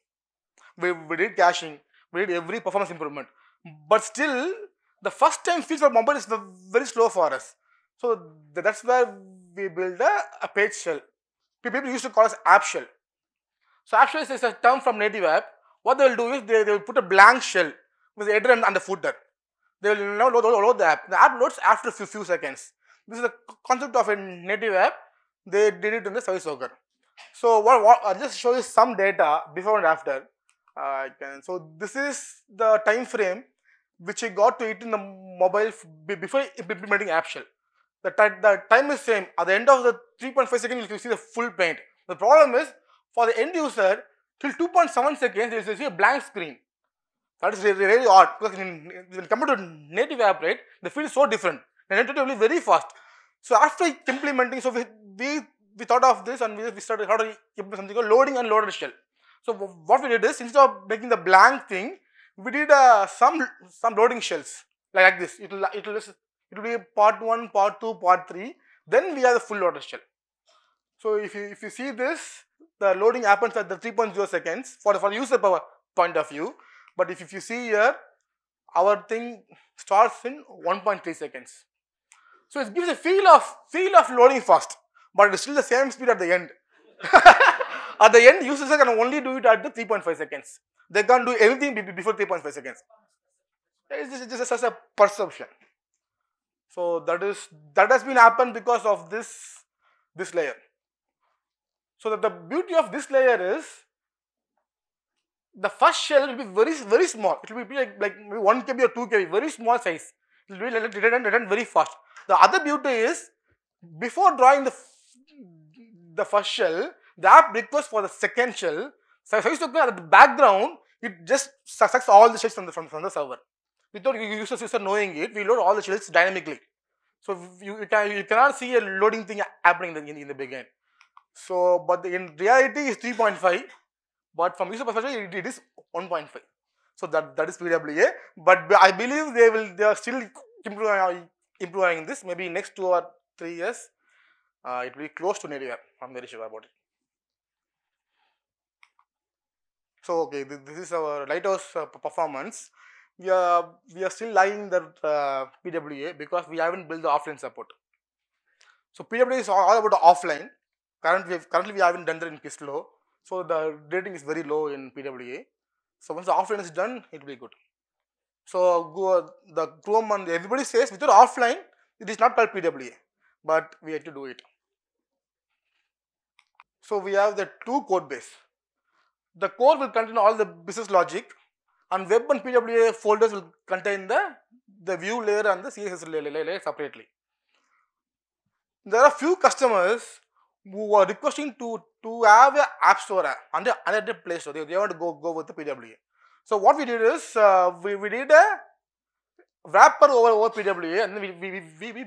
we, we did caching, we did every performance improvement. But still, the first time feed for mobile is very slow for us. So that's where we build a, a page shell. People used to call us app shell. So app shell is a term from native app. What they will do is they, they will put a blank shell with the header and, and the footer. They will now load, load, load, the app. The app loads after a few, few seconds. This is the concept of a native app. They did it in the service worker. So what, what, I'll just show you some data before and after. Uh, can, so this is the time frame which we got to it in the mobile before implementing app shell. The, the time is same. At the end of the 3.5 seconds, you see the full paint. The problem is for the end user, till 2.7 seconds, you will see a blank screen. That is really, really odd because when compared to native app, right, the field is so different. Native is very fast. So after implementing, so we, we, we thought of this and we, we started how to implement something called loading and loaded shell. So what we did is instead of making the blank thing, we did uh, some some loading shells like, like this. It will it will it will be part one, part two, part three. Then we have the full loading shell. So if you if you see this, the loading happens at the 3.0 seconds for for user power point of view. But if, if you see here, our thing starts in 1.3 seconds. So it gives a feel of feel of loading fast, but it's still the same speed at the end. At the end, users can only do it at the 3.5 seconds. They can't do anything before 3.5 seconds. It's just, just as a perception. So that is that has been happened because of this this layer. So that the beauty of this layer is the first shell will be very very small. It will be like, like 1 kb or 2 kb, very small size. It will be written, written very fast. The other beauty is before drawing the the first shell, the app requests for the second shell. So, you look at the background, it just sucks all the shells from the, from, from the server. Without user, user knowing it, we load all the shells dynamically. So, you, you, can, you cannot see a loading thing happening in the, in the beginning. So, but the, in reality, it's 3.5, but from user perspective, it, it is 1.5. So, that, that is PWA, but I believe they will, they are still improving, improving this, maybe next two or three years, uh, it will be close to native I'm very sure about it. So okay, this, is our Lighthouse uh, performance. We are, we are still lagging the uh, PWA because we haven't built the offline support. So PWA is all about offline. Currently, currently we haven't done that in Kistlow. So the rating is very low in PWA. So once the offline is done, it will be good. So go, the Chrome and everybody says without offline, it is not called PWA, but we have to do it. So we have the two code base. The core will contain all the business logic and web and PWA folders will contain the, the view layer and the CSS layer separately. There are few customers who are requesting to, to have an app store and another and a play store. They, they want to go, go with the PWA. So what we did is, uh, we, we did a wrapper over, over PWA and then we, we, we, we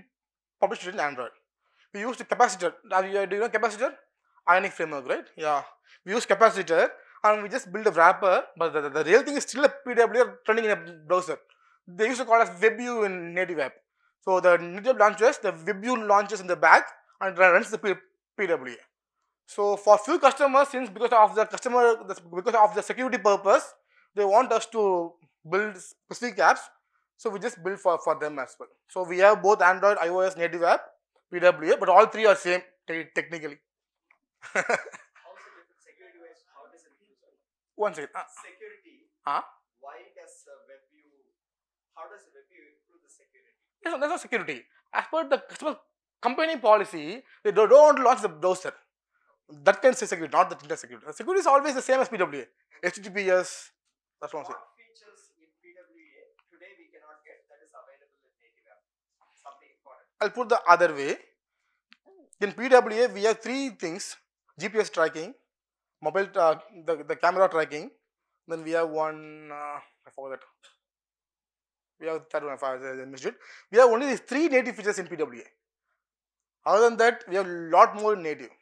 published it in Android. We used the capacitor, do you know capacitor? Ionic framework, right? Yeah. We used capacitor and we just build a wrapper, but the, the, the real thing is still a PWA running in a browser. They used to call it WebView in native app. So the native launches, the WebView launches in the back and runs the PWA. So for few customers, since because of the customer, because of the security purpose, they want us to build specific apps. So we just build for, for them as well. So we have both Android, iOS, native app, PWA, but all three are same technically. One second. Uh, security. Huh? Why does WebView, how does WebView improve the security? Yes, there's no security. As per the customer company policy, they don't launch the browser. That kind of security, not the internet security. Security is always the same as PWA. HTTPS, that's what I'm saying. I'll put the other way. In PWA, we have three things GPS tracking, mobile uh, the, the camera tracking then we have one uh, I forgot that we have third one I missed it we have only these three native features in PWA other than that we have lot more native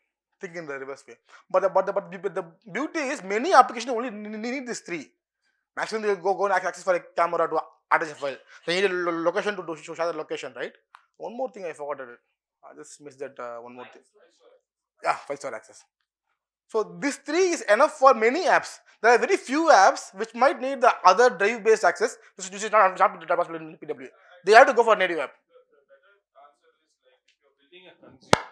think in the reverse way but the, but the, but the beauty is many applications only need these three maximum they go go and access for a camera to attach a file they need a location to, do, to share the location right one more thing I forgot it I just missed that uh, one more thing yeah file store access so these 3 is enough for many apps. There are very few apps which might need the other drive-based access, which is not, not possible in PWA. They have to go for native app. The better answer is like if you're building a consumer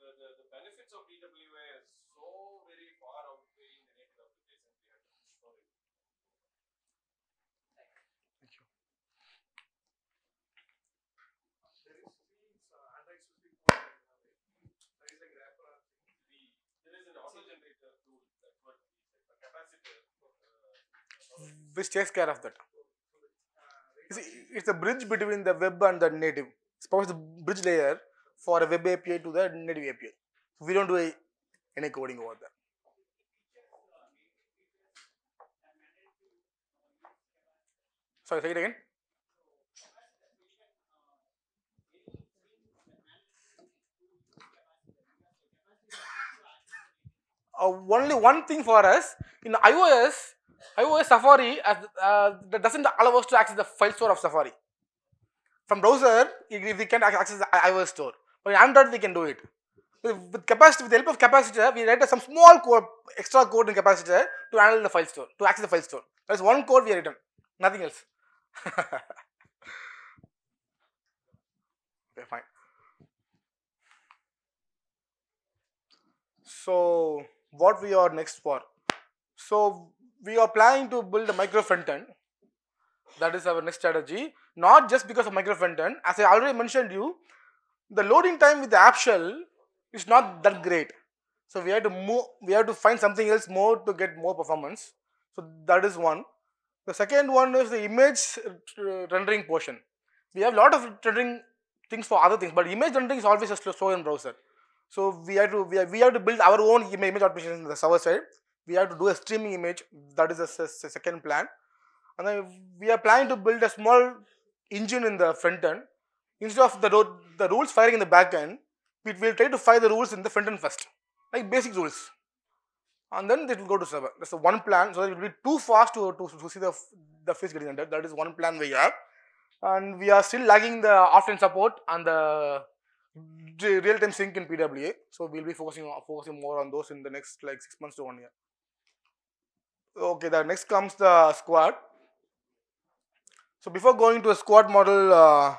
the, the, the, benefits of DWA is so very far outweighing the native applications we had to push it. Thank you. There is scenes, uh, there is a grapher. The, there is an auto generator tool, what we said, a capacitor. Uh, which takes care of that. Uh, you see, it's a bridge between the web and the native. Suppose the bridge layer for a web API to the native API. So we don't do any coding over there. Sorry, say it again. Uh, only one thing for us in iOS, iOS Safari uh, doesn't allow us to access the file store of Safari. From browser, we can access the iOS store. Under Android we can do it. With, with the help of capacitor, we write some small code, extra code in capacitor to handle the file store, to access the file store. That's one code we have written, nothing else. okay, fine. So, what we are next for? So, we are planning to build a micro front end. That is our next strategy. Not just because of micro front end. As I already mentioned you, the loading time with the app shell is not that great. So we have to move, we have to find something else more to get more performance. So that is one. The second one is the image rendering portion. We have a lot of rendering things for other things, but image rendering is always a slow, slow in browser. So we have to we have, we have to build our own image automation in the server side. We have to do a streaming image. That is the second plan. And then we are planning to build a small engine in the front end instead of the, the rules firing in the back end, we will try to fire the rules in the front end first, like basic rules. And then it will go to server. That's the one plan. So it will be too fast to, to, to see the, the fish getting entered. That is one plan we have. And we are still lagging the off-chain support and the real-time sync in PWA. So we'll be focusing focusing more on those in the next like six months to one year. Okay, the next comes the squad. So before going to a squad model, uh,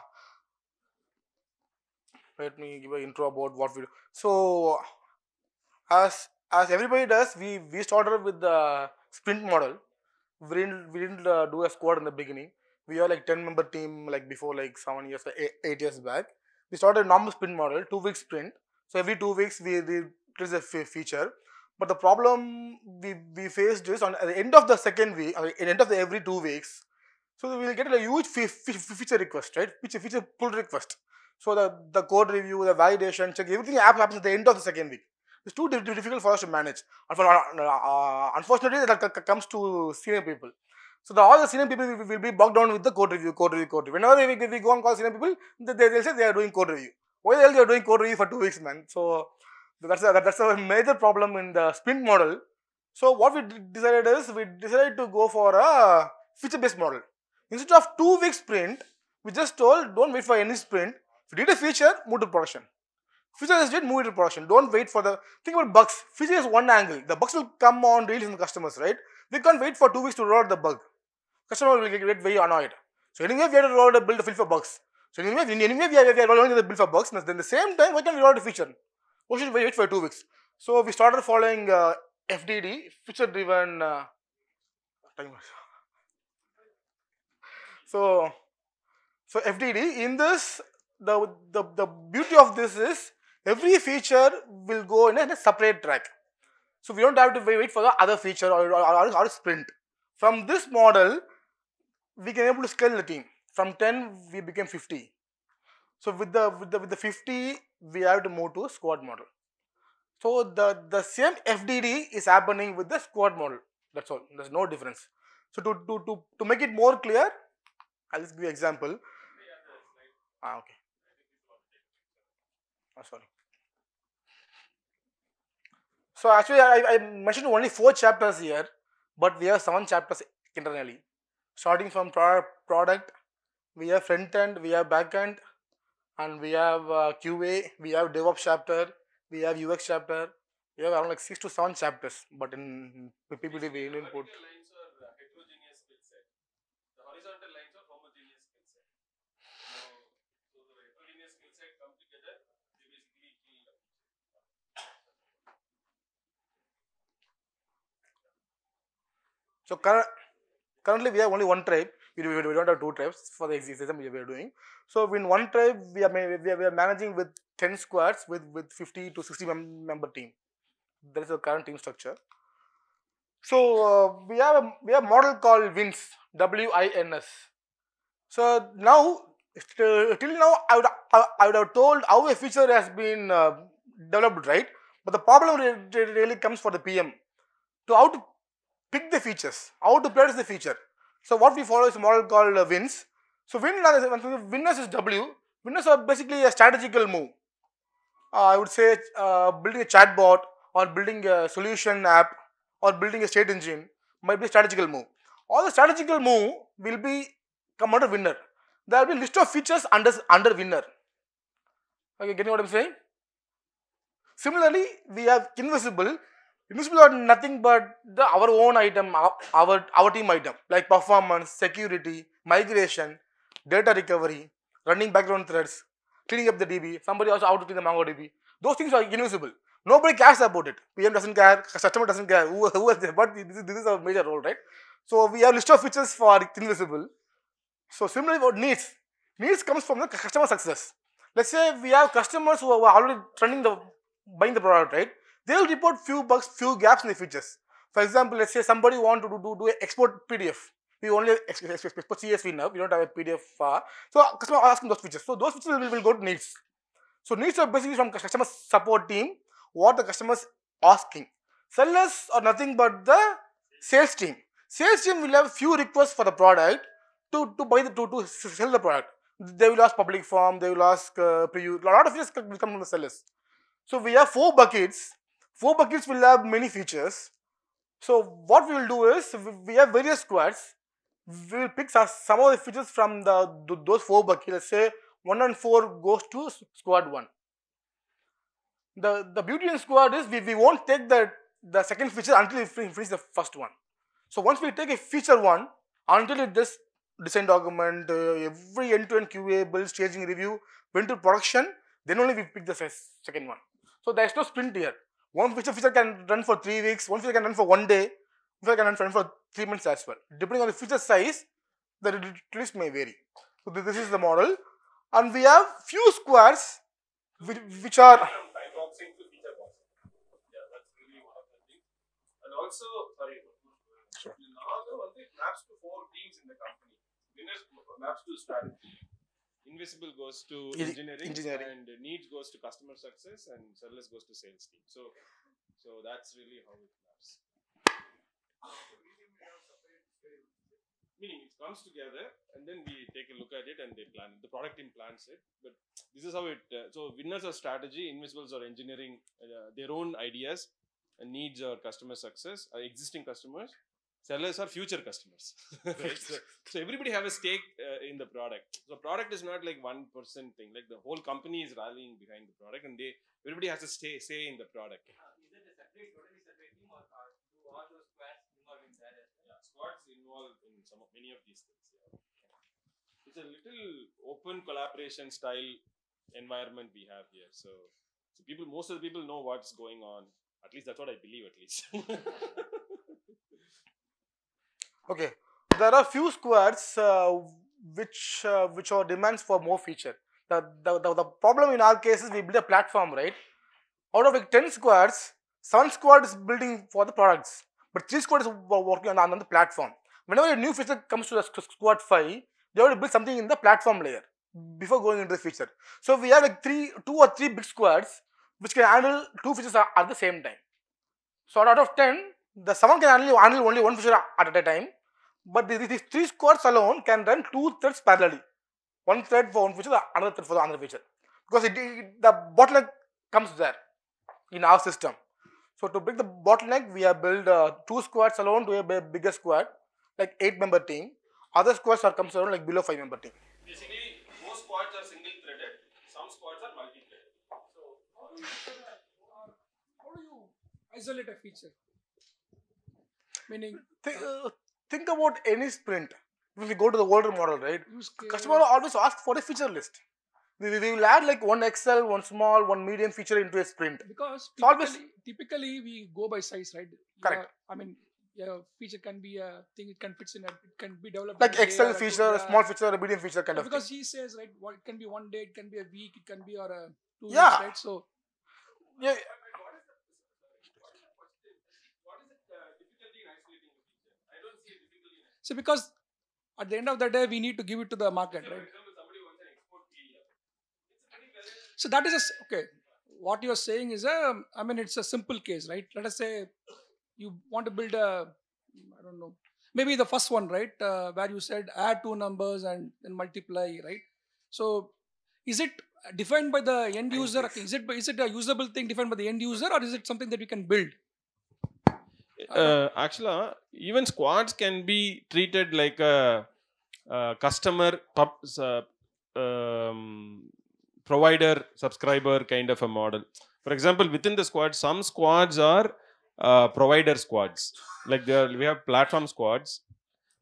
let me give an intro about what we do. So as as everybody does, we we started with the sprint model. We didn't we didn't uh, do a squad in the beginning. We were like ten member team like before like seven years eight, eight years back. We started a normal sprint model, two week sprint. So every two weeks we release a feature. But the problem we, we faced is on at the end of the second week, at the end of the every two weeks, so we'll get a huge feature request, right? Feature, feature pull request. So the, the code review, the validation check, everything happens at the end of the second week. It's too difficult for us to manage. Uh, uh, unfortunately, that comes to senior people. So the, all the senior people will be bogged down with the code review, code review, code review. Whenever we, we go and call senior people, they, they'll say they are doing code review. Why else they are doing code review for two weeks, man? So that's a, that's a major problem in the sprint model. So what we decided is we decided to go for a feature-based model. Instead of two-week sprint, we just told don't wait for any sprint. If you did a feature, move to production. Feature is did, move to production. Don't wait for the, think about bugs. Feature is one angle. The bugs will come on release from the customers, right? We can't wait for two weeks to roll out the bug. Customer will get very annoyed. So anyway, we have to roll out a build to fill for bugs. So anyway, anyway we, are, rolling out the build for bugs. And then the same time, why can't we roll out a feature? Why should we wait for two weeks? So we started following uh, FDD, feature driven uh, So, so FDD in this the, the, the beauty of this is every feature will go in a, in a separate track. So we don't have to wait for the other feature or, or, or, or sprint. From this model, we can able to scale the team. From 10, we became 50. So with the, with the, with the 50, we have to move to a squad model. So the, the same FDD is happening with the squad model. That's all. There's no difference. So to, to, to, to make it more clear, I'll just give you an example. Ah, okay oh, sorry. So actually I, I mentioned only four chapters here, but we have seven chapters internally. Starting from product, we have front end, we have back end, and we have uh, QA, we have DevOps chapter, we have UX chapter. We have around like six to seven chapters, but in PPT we didn't put. So cur currently we have only one tribe. We, don't have two tribes for the system we are doing. So in one tribe we are we are, we are managing with 10 squads with with 50 to 60 mem member team. That is the current team structure. So uh, we have a we have a model called WINS W I N S. So now till now I would I would have told how a feature has been uh, developed right, but the problem really comes for the PM. To how to pick the features, how to produce the feature. So what we follow is a model called uh, wins. So win, winners is W. Winners are basically a strategical move. Uh, I would say uh, building a chatbot or building a solution app or building a state engine might be a strategical move. All the strategical move will be come under winner. There will be list of features under, under winner. Okay, getting what I'm saying? Similarly, we have invisible Invisible are nothing but the, our own item, our, our, team item like performance, security, migration, data recovery, running background threads, cleaning up the DB. Somebody also out to clean the MongoDB. Those things are invisible. Nobody cares about it. PM doesn't care, customer doesn't care. Who, Who is there? But this, this is a major role, right? So we have list of features for invisible. So similarly, needs? Needs comes from the customer success. Let's say we have customers who are already running the buying the product, right? They'll report few bugs, few gaps in the features. For example, let's say somebody want to do, do, do export PDF. We only export CSV now. We don't have a PDF file. So customer asking those features. So those features will, will go to needs. So needs are basically from customer support team. What the customers asking. Sellers are nothing but the sales team. Sales team will have few requests for the product to, to buy the to, to sell the product. They will ask public form, they will ask uh, preview. A lot of things will come from the sellers. So we have four buckets Four buckets will have many features. So what we will do is, we have various squads. We will pick some, of the features from the, those four buckets. Let's say 1 and 4 goes to squad 1. The, the beauty in squad is we, we won't take the, the second feature until we finish the first one. So once we take a feature 1, until it descent design document, uh, every end-to-end -end QA, build, staging, review, went to production, then only we pick the second one. So there is no sprint here. One feature feature can run for three weeks, one feature can run for one day, one feature can run for, three months as well. Depending on the feature size, the list may vary. So this is the model. And we have few squares which, are also sorry, sure. Naga only maps to four teams in the company. Winners maps to strategy. Invisible goes to engineering, engineering, and needs goes to customer success, and service goes to sales team. So, so that's really how it works. Meaning it comes together, and then we take a look at it, and they plan the product team plans it. But this is how it. Uh, so winners are strategy, invisibles are engineering uh, their own ideas, and needs are customer success, uh, existing customers, sellers are future customers right so, so, everybody have a stake uh, in the product so product is not like one person thing like the whole company is rallying behind the product and they everybody has a stay, say in the product uh, is it a separate totally separate team or are, do all those squads involved in that as well? yeah squads involved in some of many of these things yeah it's a little open collaboration style environment we have here so so people most of the people know what's going on at least that's what i believe at least Okay, there are few squares uh, which uh, which are demands for more feature. The, the, the, the, problem in our case is we build a platform, right? Out of like 10 squares, 7 squares is building for the products, but 3 squares are working on another platform. Whenever a new feature comes to the squad 5, they to build something in the platform layer before going into the feature. So we have like three, two or three big squads which can handle two features at the same time. So out of 10, the someone can handle, handle only one feature at a time but these three squads alone can run two threads parallelly. One thread for one feature, another thread for the another feature. Because it, it, the bottleneck comes there in our system. So to break the bottleneck, we have built uh, two squads alone to a bigger squad, like eight member team. Other squads are comes around like below five member team. Basically, most squads are single threaded. Some squads are multi threaded. So how do, you, how do you isolate a feature? Meaning. Th uh, Think about any sprint. If we go to the older model, right? Customer always ask for a feature list. We, we will add like one XL, one small, one medium feature into a sprint. Because typically, always... typically we go by size, right? Correct. Yeah, I mean, yeah, feature can be a thing. It can fit in. A, it can be developed. Like Excel feature, a small feature, a medium feature kind yeah, of. Because thing. he says right, what well, it can be one day, it can be a week, it can be or a two yeah. Weeks, right? So yeah, See, because at the end of the day, we need to give it to the market, right? So that is a, okay. What you are saying is a, I mean, it's a simple case, right? Let us say you want to build a, I don't know, maybe the first one, right? Uh, where you said add two numbers and then multiply, right? So is it defined by the end user? Is it is it a usable thing defined by the end user, or is it something that we can build? Uh, uh-huh. actually uh, even squads can be treated like a, customer pub, uh, um, provider subscriber kind of a model for example within the squad some squads are provider squads like we have platform squads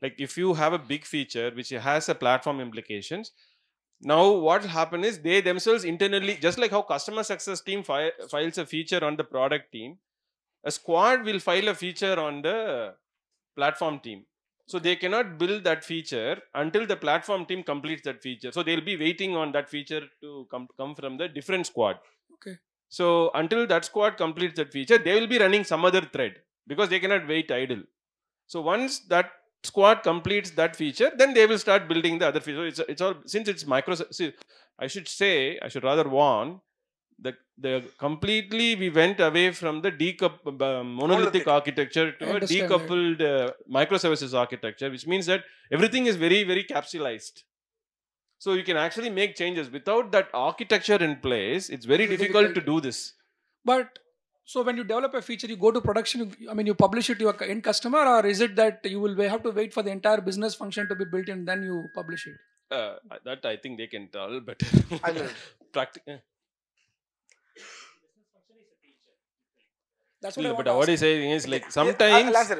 like if you have a big feature which has a platform implications now what will happen is they themselves internally just like how customer success team files a feature on the product team a squad will file a feature on the platform team. So they cannot build that feature until the platform team completes that feature. So they'll be waiting on that feature to come, come from the different squad. Okay. So until that squad completes that feature, they will be running some other thread because they cannot wait idle. So once that squad completes that feature, then they will start building the other feature. It's, it's all since it's micro. See, I should say, I should rather warn the, the completely we went away from the decoupled uh, monolithic architecture to a decoupled uh, microservices architecture which means that everything is very very capsulized so you can actually make changes without that architecture in place it's very it's difficult, difficult, to do this but so when you develop a feature you go to production you, i mean you publish it to your end customer or is it that you will have to wait for the entire business function to be built in, then you publish it uh, that i think they can tell but practically eh. That's what but what he's saying is like sometimes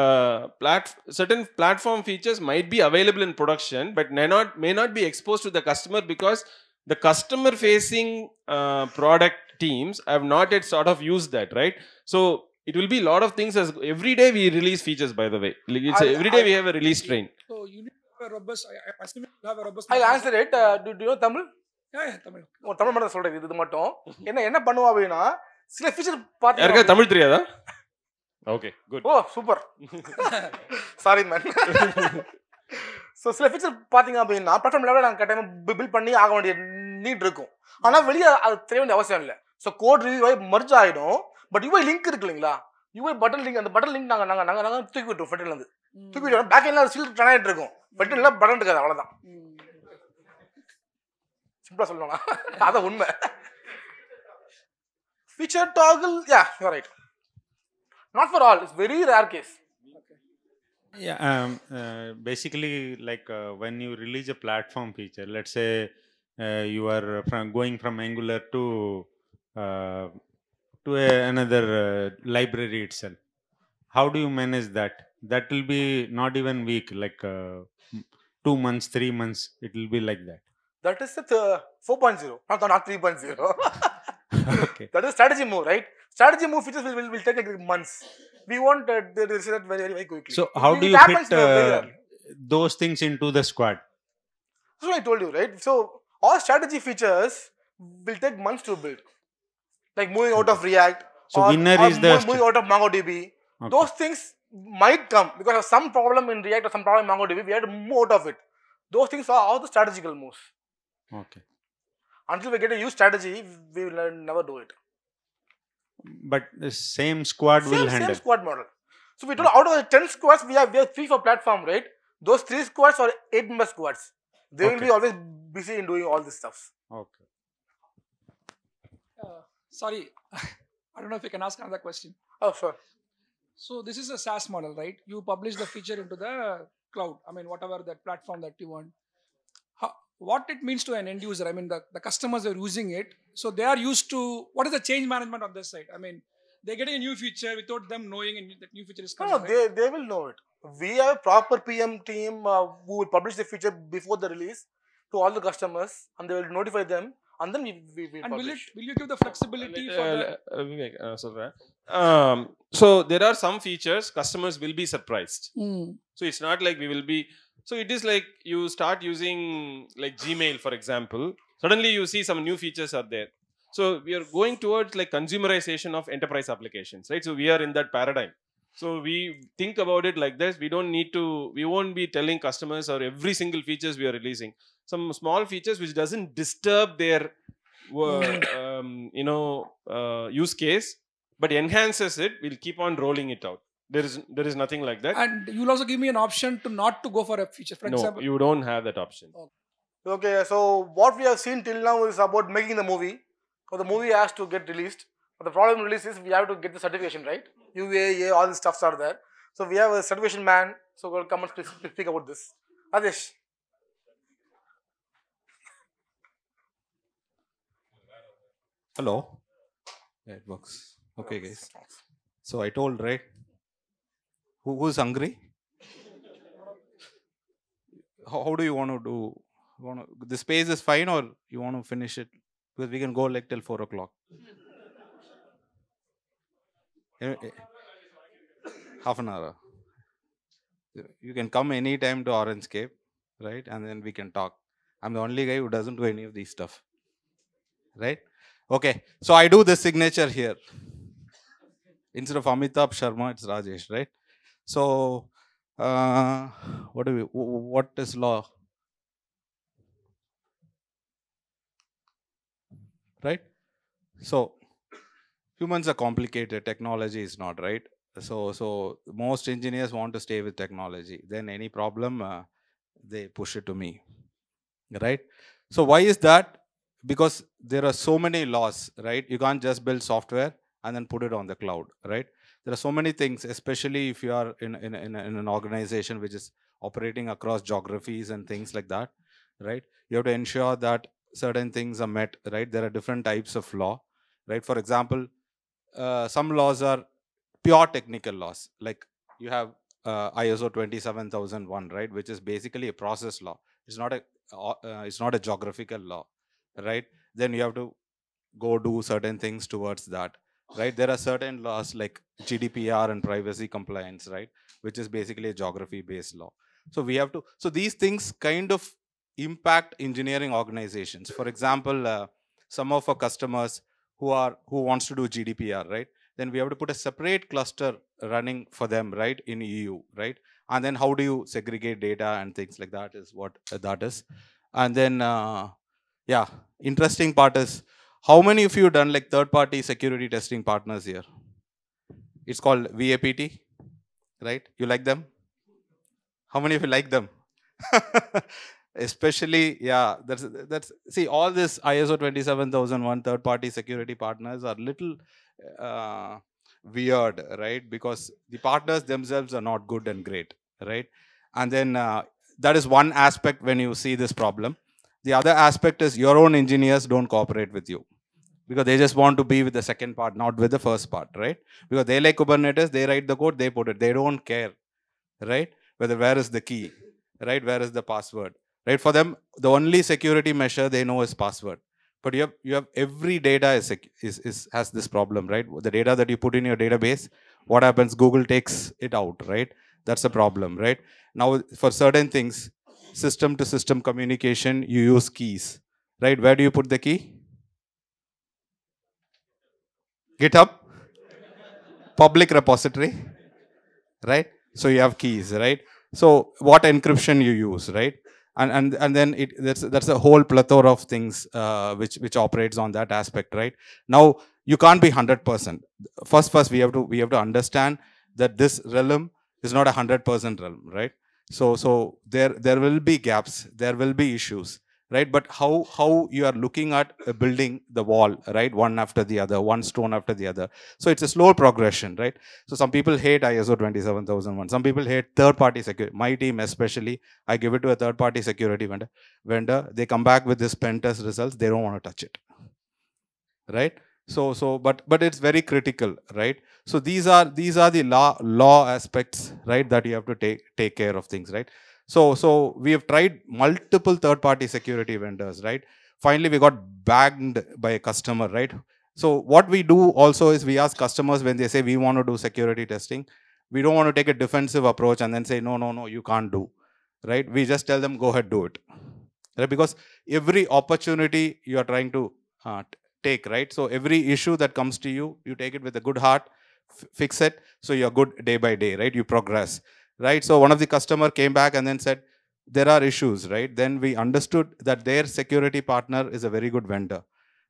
uh, plat- certain platform features might be available in production, but may not may not be exposed to the customer because the customer facing uh, product teams have not yet sort of used that, right? So it will be a lot of things as every day we release features. By the way, like it's I, every day I, we have a release train. So you need to have a robust. I, I assume you have a robust. I'll answer it. Uh, do, do you know Tamil? Tamil Tamil, மட்டும் oh, சொல்றது இது மட்டும் என்ன என்ன பண்ணுவா அப்படின்னா சில feature பார்த்து யாருக்கா தமிழ் தெரியாதா okay good oh super sorry man so சில ஃபீச்சர் பார்த்தீங்க அப்படின்னா பிளாட்ஃபார்ம் லெவலில் நாங்கள் கட்டாயமாக பில் பண்ணி ஆக வேண்டிய நீட் இருக்கும் ஆனால் வெளியே அது தெரிய வேண்டிய அவசியம் இல்லை ஸோ கோட் ஆகி மர்ஜ் ஆகிடும் பட் யூஐ லிங்க் இருக்கு இல்லைங்களா யூஐ பட்டன் லிங்க் அந்த பட்டன் லிங்க் நாங்கள் நாங்கள் நாங்கள் நாங்கள் தூக்கி விட்டுரும் ஃப்ரண்ட்லேருந்து தூக்கி விட்டுரும் பேக் எல்லாம் ஸ்டில் ரன் ஆகிட்டு இருக்கும் ஃப்ரண்ட்ல பட்டன் இருக்காது அவ்வளோதான் சிம்பிளாக சொல்லணும் அதான் உண்மை feature toggle, yeah, you're right. Not for all, it's very rare case. Yeah, um, uh, basically, like uh, when you release a platform feature, let's say uh, you are from going from Angular to uh, to a, another uh, library itself. How do you manage that? That will be not even week, like uh, two months, three months. It will be like that. That is the 4.0, not, not 3.0. okay. That is strategy move, right? Strategy move features will, will, will take like months. We want uh, the result very, very quickly. So, how do you fit uh, those things into the squad? That's what I told you, right? So, all strategy features will take months to build. Like moving okay. out of React. So, or, winner or is the. Moving out of MongoDB. Okay. Those things might come because of some problem in React or some problem in MongoDB. We had to move out of it. Those things are all the strategical moves. Okay. Until we get a new strategy, we will never do it. But the same squad same, will same handle. Same squad model. So we told out of the 10 squads, we have, we have three for platform, right? Those three squads are eight member squads. They okay. will be always busy in doing all this stuff. Okay. Uh, sorry, I don't know if you can ask another question. Oh, sure. So this is a SaaS model, right? You publish the feature into the cloud. I mean, whatever that platform that you want what it means to an end user. I mean, the, the customers are using it. So they are used to what is the change management on this side? I mean, they're getting a new feature without them knowing and that new feature is coming. No, right? they, they will know it. We have a proper PM team uh, who will publish the feature before the release to all the customers and they will notify them. And then we, we, we and publish. will it will you give the flexibility uh, for uh, uh, uh, um, so there are some features customers will be surprised. Mm. So it's not like we will be so it is like you start using like Gmail, for example. Suddenly you see some new features are there. So we are going towards like consumerization of enterprise applications, right? So we are in that paradigm. So we think about it like this. We don't need to, we won't be telling customers or every single features we are releasing. Some small features which doesn't disturb their, um, you know, uh, use case, but enhances it. We'll keep on rolling it out there is there is nothing like that and you'll also give me an option to not to go for a feature for no, example you don't have that option okay. okay so what we have seen till now is about making the movie so the movie has to get released but the problem release is we have to get the certification right UAA all the stuffs are there so we have a certification man so we'll come and speak about this Adesh hello yeah, it works okay guys so I told right who, who's hungry? how, how, do you want to do? Wanna, the space is fine, or you want to finish it because we can go like till four o'clock. Eh, eh, half an hour. You can come any time to Orange Cape, right? And then we can talk. I'm the only guy who doesn't do any of these stuff, right? Okay, so I do the signature here. Instead of Amitabh Sharma, it's Rajesh, right? So, uh, what do we? What is law? Right. So, humans are complicated. Technology is not right. So, so most engineers want to stay with technology. Then any problem, uh, they push it to me. Right. So why is that? Because there are so many laws. Right. You can't just build software and then put it on the cloud. Right there are so many things especially if you are in in, in, in an organization which is operating across geographies and things like that right you have to ensure that certain things are met right there are different types of law right for example uh, some laws are pure technical laws like you have uh, iso 27001 right which is basically a process law it's not a uh, uh, it's not a geographical law right then you have to go do certain things towards that right there are certain laws like gdpr and privacy compliance right which is basically a geography based law so we have to so these things kind of impact engineering organizations for example uh, some of our customers who are who wants to do gdpr right then we have to put a separate cluster running for them right in eu right and then how do you segregate data and things like that is what that is and then uh, yeah interesting part is how many of you done like third party security testing partners here? It's called VAPT, right? You like them? How many of you like them? Especially, yeah, that's, that's, see, all this ISO 27001 third party security partners are little uh, weird, right? Because the partners themselves are not good and great, right? And then uh, that is one aspect when you see this problem. The other aspect is your own engineers don't cooperate with you because they just want to be with the second part, not with the first part, right? Because they like Kubernetes, they write the code, they put it. They don't care, right? Whether where is the key, right? Where is the password, right? For them, the only security measure they know is password. But you have you have every data is, is is has this problem, right? The data that you put in your database, what happens? Google takes it out, right? That's a problem, right? Now for certain things, system to system communication, you use keys, right? Where do you put the key? GitHub, public repository, right? So you have keys, right? So what encryption you use, right? And and and then it that's that's a whole plethora of things uh, which which operates on that aspect, right? Now you can't be hundred percent. First, first we have to we have to understand that this realm is not a hundred percent realm, right? So so there there will be gaps, there will be issues right but how how you are looking at building the wall right one after the other one stone after the other so it's a slow progression right so some people hate iso 27001 some people hate third party security my team especially i give it to a third party security vendor vendor they come back with this pen test results they don't want to touch it right so so but but it's very critical right so these are these are the law law aspects right that you have to take take care of things right so, so we have tried multiple third-party security vendors, right? Finally, we got bagged by a customer, right? So what we do also is we ask customers when they say we want to do security testing, we don't want to take a defensive approach and then say, no, no, no, you can't do, right? We just tell them, go ahead, do it, right? Because every opportunity you are trying to uh, take, right? So every issue that comes to you, you take it with a good heart, fix it, so you're good day by day, right? You progress right? So one of the customer came back and then said, there are issues, right? Then we understood that their security partner is a very good vendor.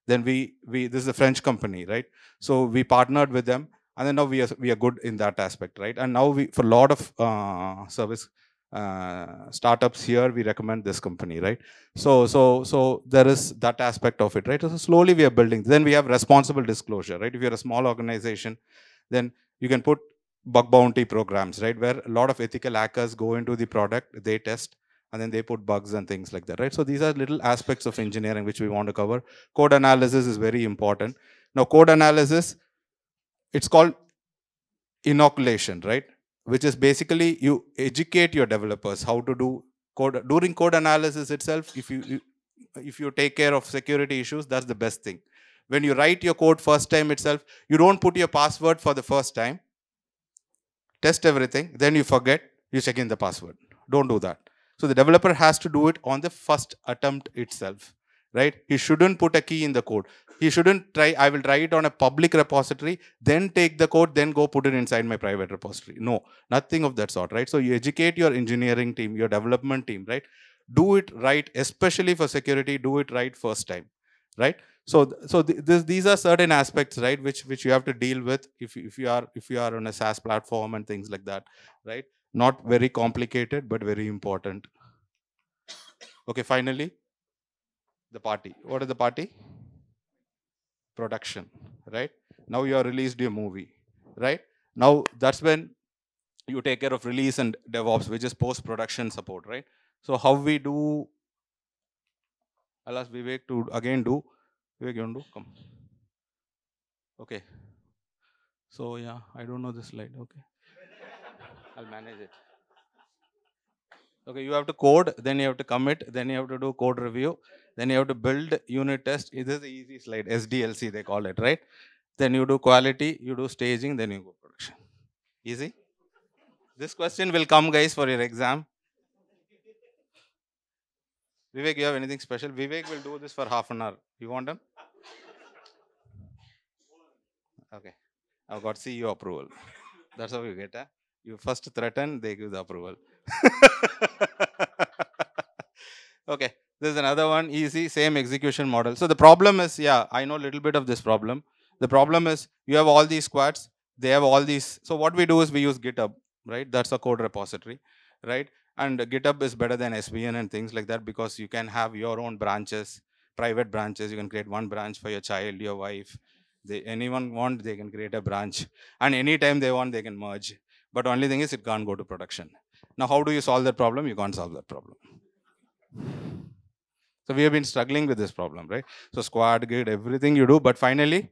Then we, we this is a French company, right? So we partnered with them and then now we are, we are good in that aspect, right? And now we, for a lot of uh, service uh, startups here, we recommend this company, right? So, so, so there is that aspect of it, right? So slowly we are building. Then we have responsible disclosure, right? If you're a small organization, then you can put bug bounty programs, right? Where a lot of ethical hackers go into the product, they test, and then they put bugs and things like that, right? So these are little aspects of engineering which we want to cover. Code analysis is very important. Now, code analysis, it's called inoculation, right? Which is basically you educate your developers how to do code during code analysis itself. If you, if you take care of security issues, that's the best thing. When you write your code first time itself, you don't put your password for the first time test everything, then you forget, you check in the password. Don't do that. So the developer has to do it on the first attempt itself, right? He shouldn't put a key in the code. He shouldn't try, I will try it on a public repository, then take the code, then go put it inside my private repository. No, nothing of that sort, right? So you educate your engineering team, your development team, right? Do it right, especially for security, do it right first time, right? so so th this, these are certain aspects right which which you have to deal with if, if you are if you are on a saas platform and things like that right not very complicated but very important okay finally the party what is the party production right now you are released your movie right now that's when you take care of release and devops which is post production support right so how we do i'll ask vivek to again do Vivek, you want to come? Okay. So yeah, I don't know this slide. Okay. I'll manage it. Okay, you have to code, then you have to commit, then you have to do code review, then you have to build unit test. This is the easy slide, SDLC they call it, right? Then you do quality, you do staging, then you go production. Easy? This question will come, guys, for your exam. Vivek, you have anything special? Vivek will do this for half an hour. You want him? Okay. I've got CEO approval. That's how you get it. You first threaten, they give the approval. okay. There's another one, easy, same execution model. So the problem is, yeah, I know a little bit of this problem. The problem is you have all these squads, they have all these. So what we do is we use GitHub, right? That's a code repository, right? And GitHub is better than SVN and things like that because you can have your own branches, private branches. You can create one branch for your child, your wife, they, anyone want, they can create a branch. And anytime they want, they can merge. But only thing is it can't go to production. Now, how do you solve that problem? You can't solve that problem. So we have been struggling with this problem, right? So squad, grid, everything you do, but finally,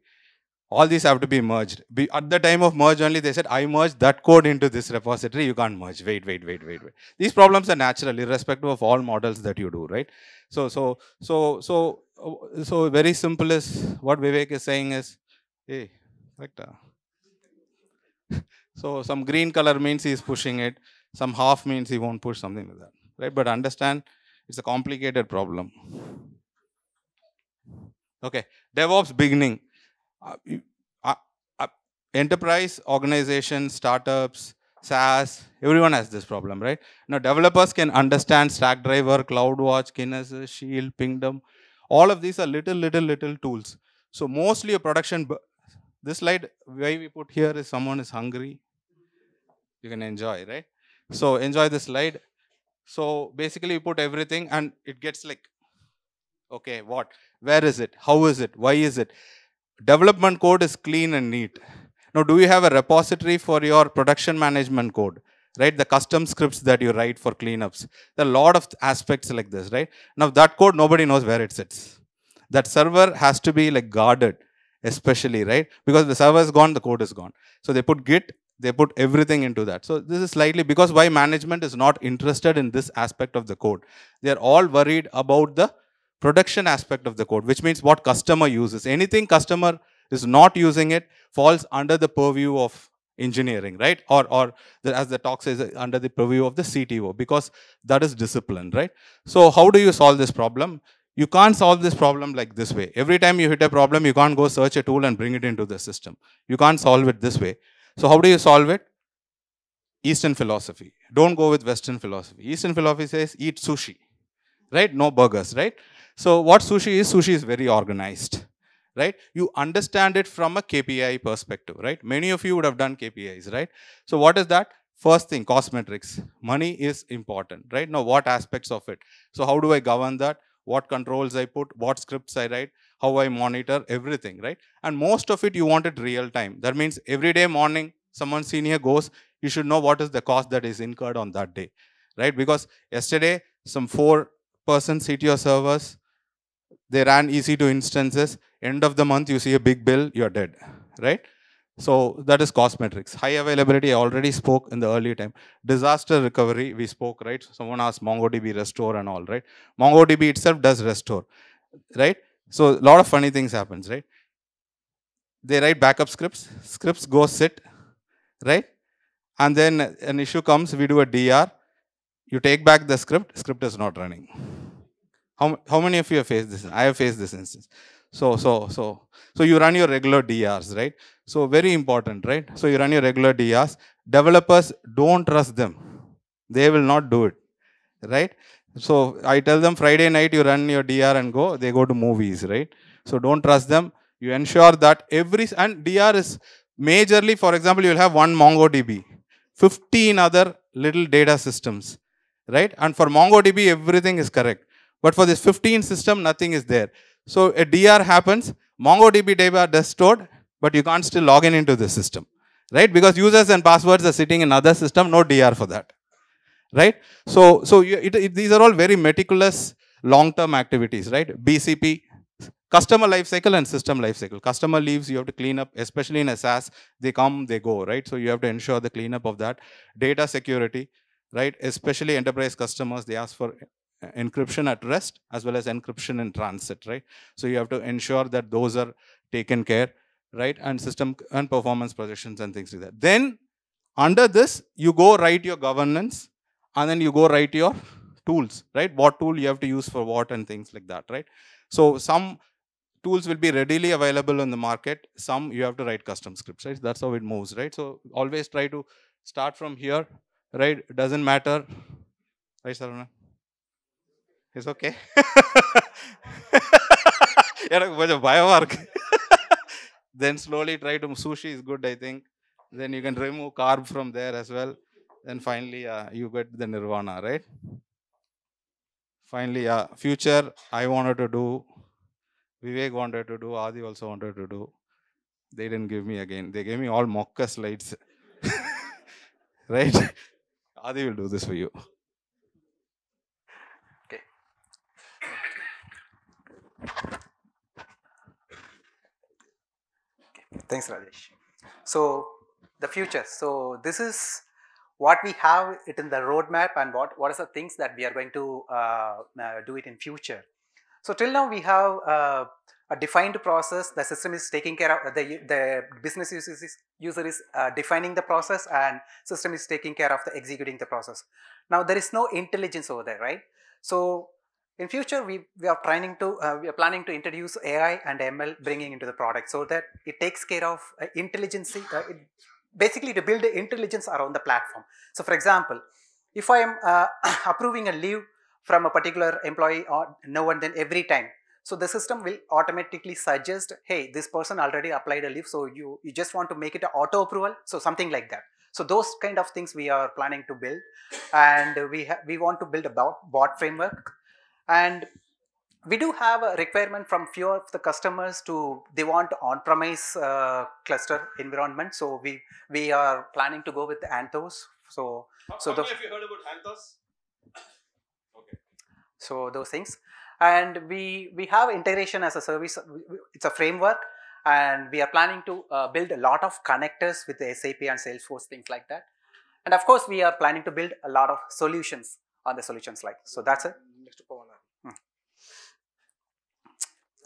all these have to be merged. Be, at the time of merge only, they said, I merged that code into this repository. You can't merge. Wait, wait, wait, wait, wait. These problems are natural, irrespective of all models that you do, right? So, so, so, so, so very simple is what Vivek is saying is Hey, correct. Ah. so some green color means he is pushing it. Some half means he won't push something like that. Right? But understand, it's a complicated problem. Okay, DevOps beginning. Uh, uh, uh, enterprise, organizations, startups, SaaS, everyone has this problem, right? Now, developers can understand Stackdriver, CloudWatch, Kinesis, Shield, Pingdom. All of these are little, little, little tools. So mostly a production this slide, why we put here is someone is hungry. You can enjoy, right? So enjoy the slide. So basically you put everything and it gets like, okay, what? Where is it? How is it? Why is it? Development code is clean and neat. Now, do you have a repository for your production management code? Right, the custom scripts that you write for cleanups. There are a lot of aspects like this, right? Now, that code, nobody knows where it sits. That server has to be like guarded especially, right? Because the server is gone, the code is gone. So they put Git, they put everything into that. So this is slightly because why management is not interested in this aspect of the code. They're all worried about the production aspect of the code, which means what customer uses. Anything customer is not using it falls under the purview of engineering, right? Or, or the, as the talk says, under the purview of the CTO because that is discipline, right? So how do you solve this problem? you can't solve this problem like this way. Every time you hit a problem, you can't go search a tool and bring it into the system. You can't solve it this way. So how do you solve it? Eastern philosophy. Don't go with Western philosophy. Eastern philosophy says eat sushi, right? No burgers, right? So what sushi is, sushi is very organized, right? You understand it from a KPI perspective, right? Many of you would have done KPIs, right? So what is that? First thing, cost metrics. Money is important, right? Now, what aspects of it? So how do I govern that? what controls I put, what scripts I write, how I monitor, everything, right? And most of it you want it real time. That means every day morning, someone senior goes, you should know what is the cost that is incurred on that day, right? Because yesterday, some four person CTO servers, they ran EC2 instances. End of the month, you see a big bill, you're dead, right? So that is cost metrics. High availability, I already spoke in the early time. Disaster recovery, we spoke, right? Someone asked MongoDB restore and all, right? MongoDB itself does restore, right? So a lot of funny things happens, right? They write backup scripts. Scripts go sit, right? And then an issue comes, we do a DR. You take back the script, script is not running. How, how many of you have faced this? I have faced this instance. So, so, so, so you run your regular DRs, right? So very important, right? So you run your regular DRs. Developers don't trust them. They will not do it, right? So I tell them Friday night you run your DR and go. They go to movies, right? So don't trust them. You ensure that every, and DR is majorly, for example, you'll have one MongoDB, 15 other little data systems, right? And for MongoDB, everything is correct. But for this 15 system, nothing is there. So a DR happens, MongoDB data is stored, but you can't still log in into the system, right? Because users and passwords are sitting in other system, no DR for that, right? So, so you, it, it, these are all very meticulous long-term activities, right? BCP, customer lifecycle and system lifecycle. Customer leaves, you have to clean up, especially in a SaaS, they come, they go, right? So you have to ensure the cleanup of that. Data security, right? Especially enterprise customers, they ask for encryption at rest as well as encryption in transit, right? So you have to ensure that those are taken care, right? And system and performance projections and things like that. Then under this, you go write your governance and then you go write your tools, right? What tool you have to use for what and things like that, right? So some tools will be readily available in the market. Some you have to write custom scripts, right? That's how it moves, right? So always try to start from here, right? Doesn't matter, right, Sarana? It's okay எனக்கு கொஞ்சம் பயமாக இருக்கு then slowly try to sushi is good I think then you can remove carb from there as well then finally uh, you get the nirvana right finally uh, future i wanted to do vivek wanted to do adi also wanted to do they didn't give me again they gave me all mocha slides right adi will do this for you Thanks, Rajesh. So, the future. So, this is what we have it in the roadmap and what, what are the things that we are going to uh, uh, do it in future. So, till now we have uh, a defined process, the system is taking care of, the, the business is, user is uh, defining the process and system is taking care of the executing the process. Now, there is no intelligence over there, right? So, in future, we, we are planning to uh, we are planning to introduce AI and ML bringing into the product so that it takes care of uh, intelligence, uh, it, basically to build intelligence around the platform. So, for example, if I am uh, approving a leave from a particular employee or now and then every time, so the system will automatically suggest, hey, this person already applied a leave, so you you just want to make it an auto approval, so something like that. So those kind of things we are planning to build, and we we want to build a bot, bot framework and we do have a requirement from few of the customers to they want on-premise uh, cluster environment. So we we are planning to go with Anthos. So how, so how the, have you heard about Anthos? okay. So those things, and we we have integration as a service. It's a framework, and we are planning to uh, build a lot of connectors with the SAP and Salesforce things like that. And of course, we are planning to build a lot of solutions on the solutions like. So that's it.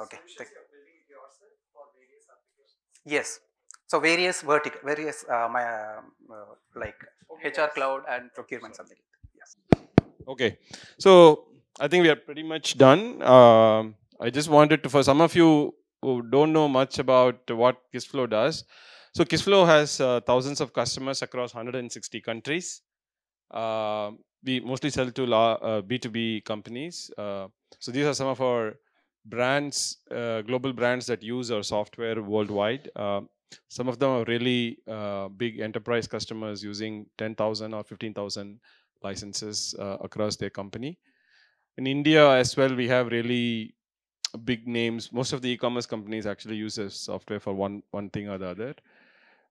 Okay. Yes. So various vertical, various uh, my uh, uh like HR cloud and procurement something. Yes. Okay. So I think we are pretty much done. Uh, I just wanted to for some of you who don't know much about what Kissflow does. So Kissflow has uh, thousands of customers across 160 countries. Um, we mostly sell to B2B uh, companies. so these are some of our brands, uh, global brands that use our software worldwide. Uh, some of them are really uh, big enterprise customers using 10,000 or 15,000 licenses uh, across their company. In India as well, we have really big names. Most of the e-commerce companies actually use this software for one, one thing or the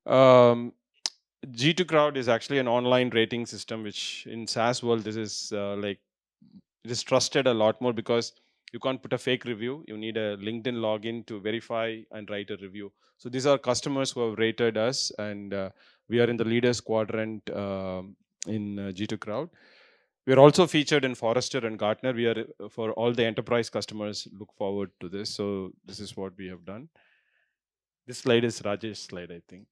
other. Um, G2 Crowd is actually an online rating system, which in SaaS world, this is uh, like, it is trusted a lot more because you can't put a fake review. You need a LinkedIn login to verify and write a review. So these are customers who have rated us, and uh, we are in the leaders quadrant um, uh, in G2 Crowd. We are also featured in Forrester and Gartner. We are uh, for all the enterprise customers. Look forward to this. So this is what we have done. This slide is Rajesh's slide, I think.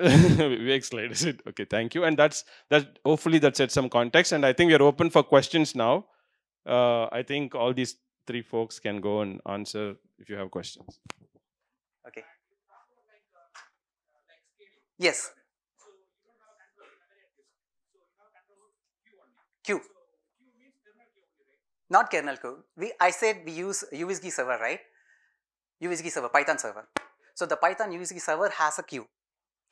Vivek's slide is it? Okay, thank you. And that's that. Hopefully, that sets some context. And I think we are open for questions now uh, I think all these three folks can go and answer if you have questions. Okay. Yes. Q. Not kernel code. We, I said we use USG server, right? USG server, Python server. So the Python USG server has a queue,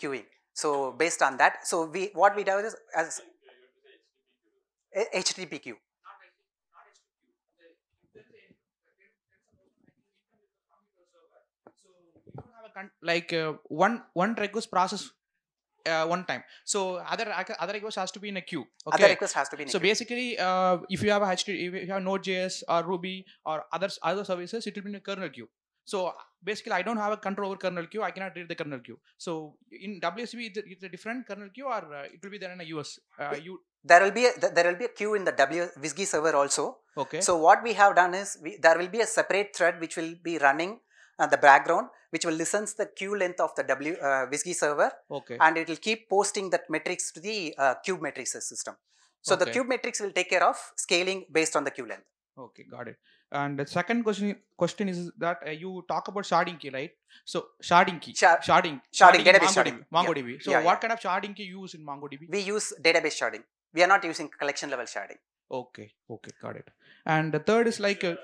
queuing. So based on that, so we what we do is as HTTP queue. like uh, one one request process uh, one time. So other other request has to be in a queue. Okay? Other request has to be. so queue. basically, uh, if you have a HTTP, if you have Node.js or Ruby or other other services, it will be in a kernel queue. So basically, I don't have a control over kernel queue. I cannot read the kernel queue. So in WSB, it's a, different kernel queue, or uh, it will be there in a US. you uh, there will be a, there will be a queue in the W server also. Okay. So what we have done is we, there will be a separate thread which will be running uh, the background which will listen to the queue length of the W uh, WSGI server. Okay. And it will keep posting that matrix to the uh, cube matrix system. So okay. the cube matrix will take care of scaling based on the queue length. Okay, got it. And the second question question is that uh, you talk about sharding key, right? So sharding key, Shard, sharding, sharding, sharding, database sharding, MongoDB. Yeah. So yeah, what yeah. kind of sharding key you use in MongoDB? We use database sharding. We are not using collection level sharding. Okay, okay, got it. And the third is like. Uh,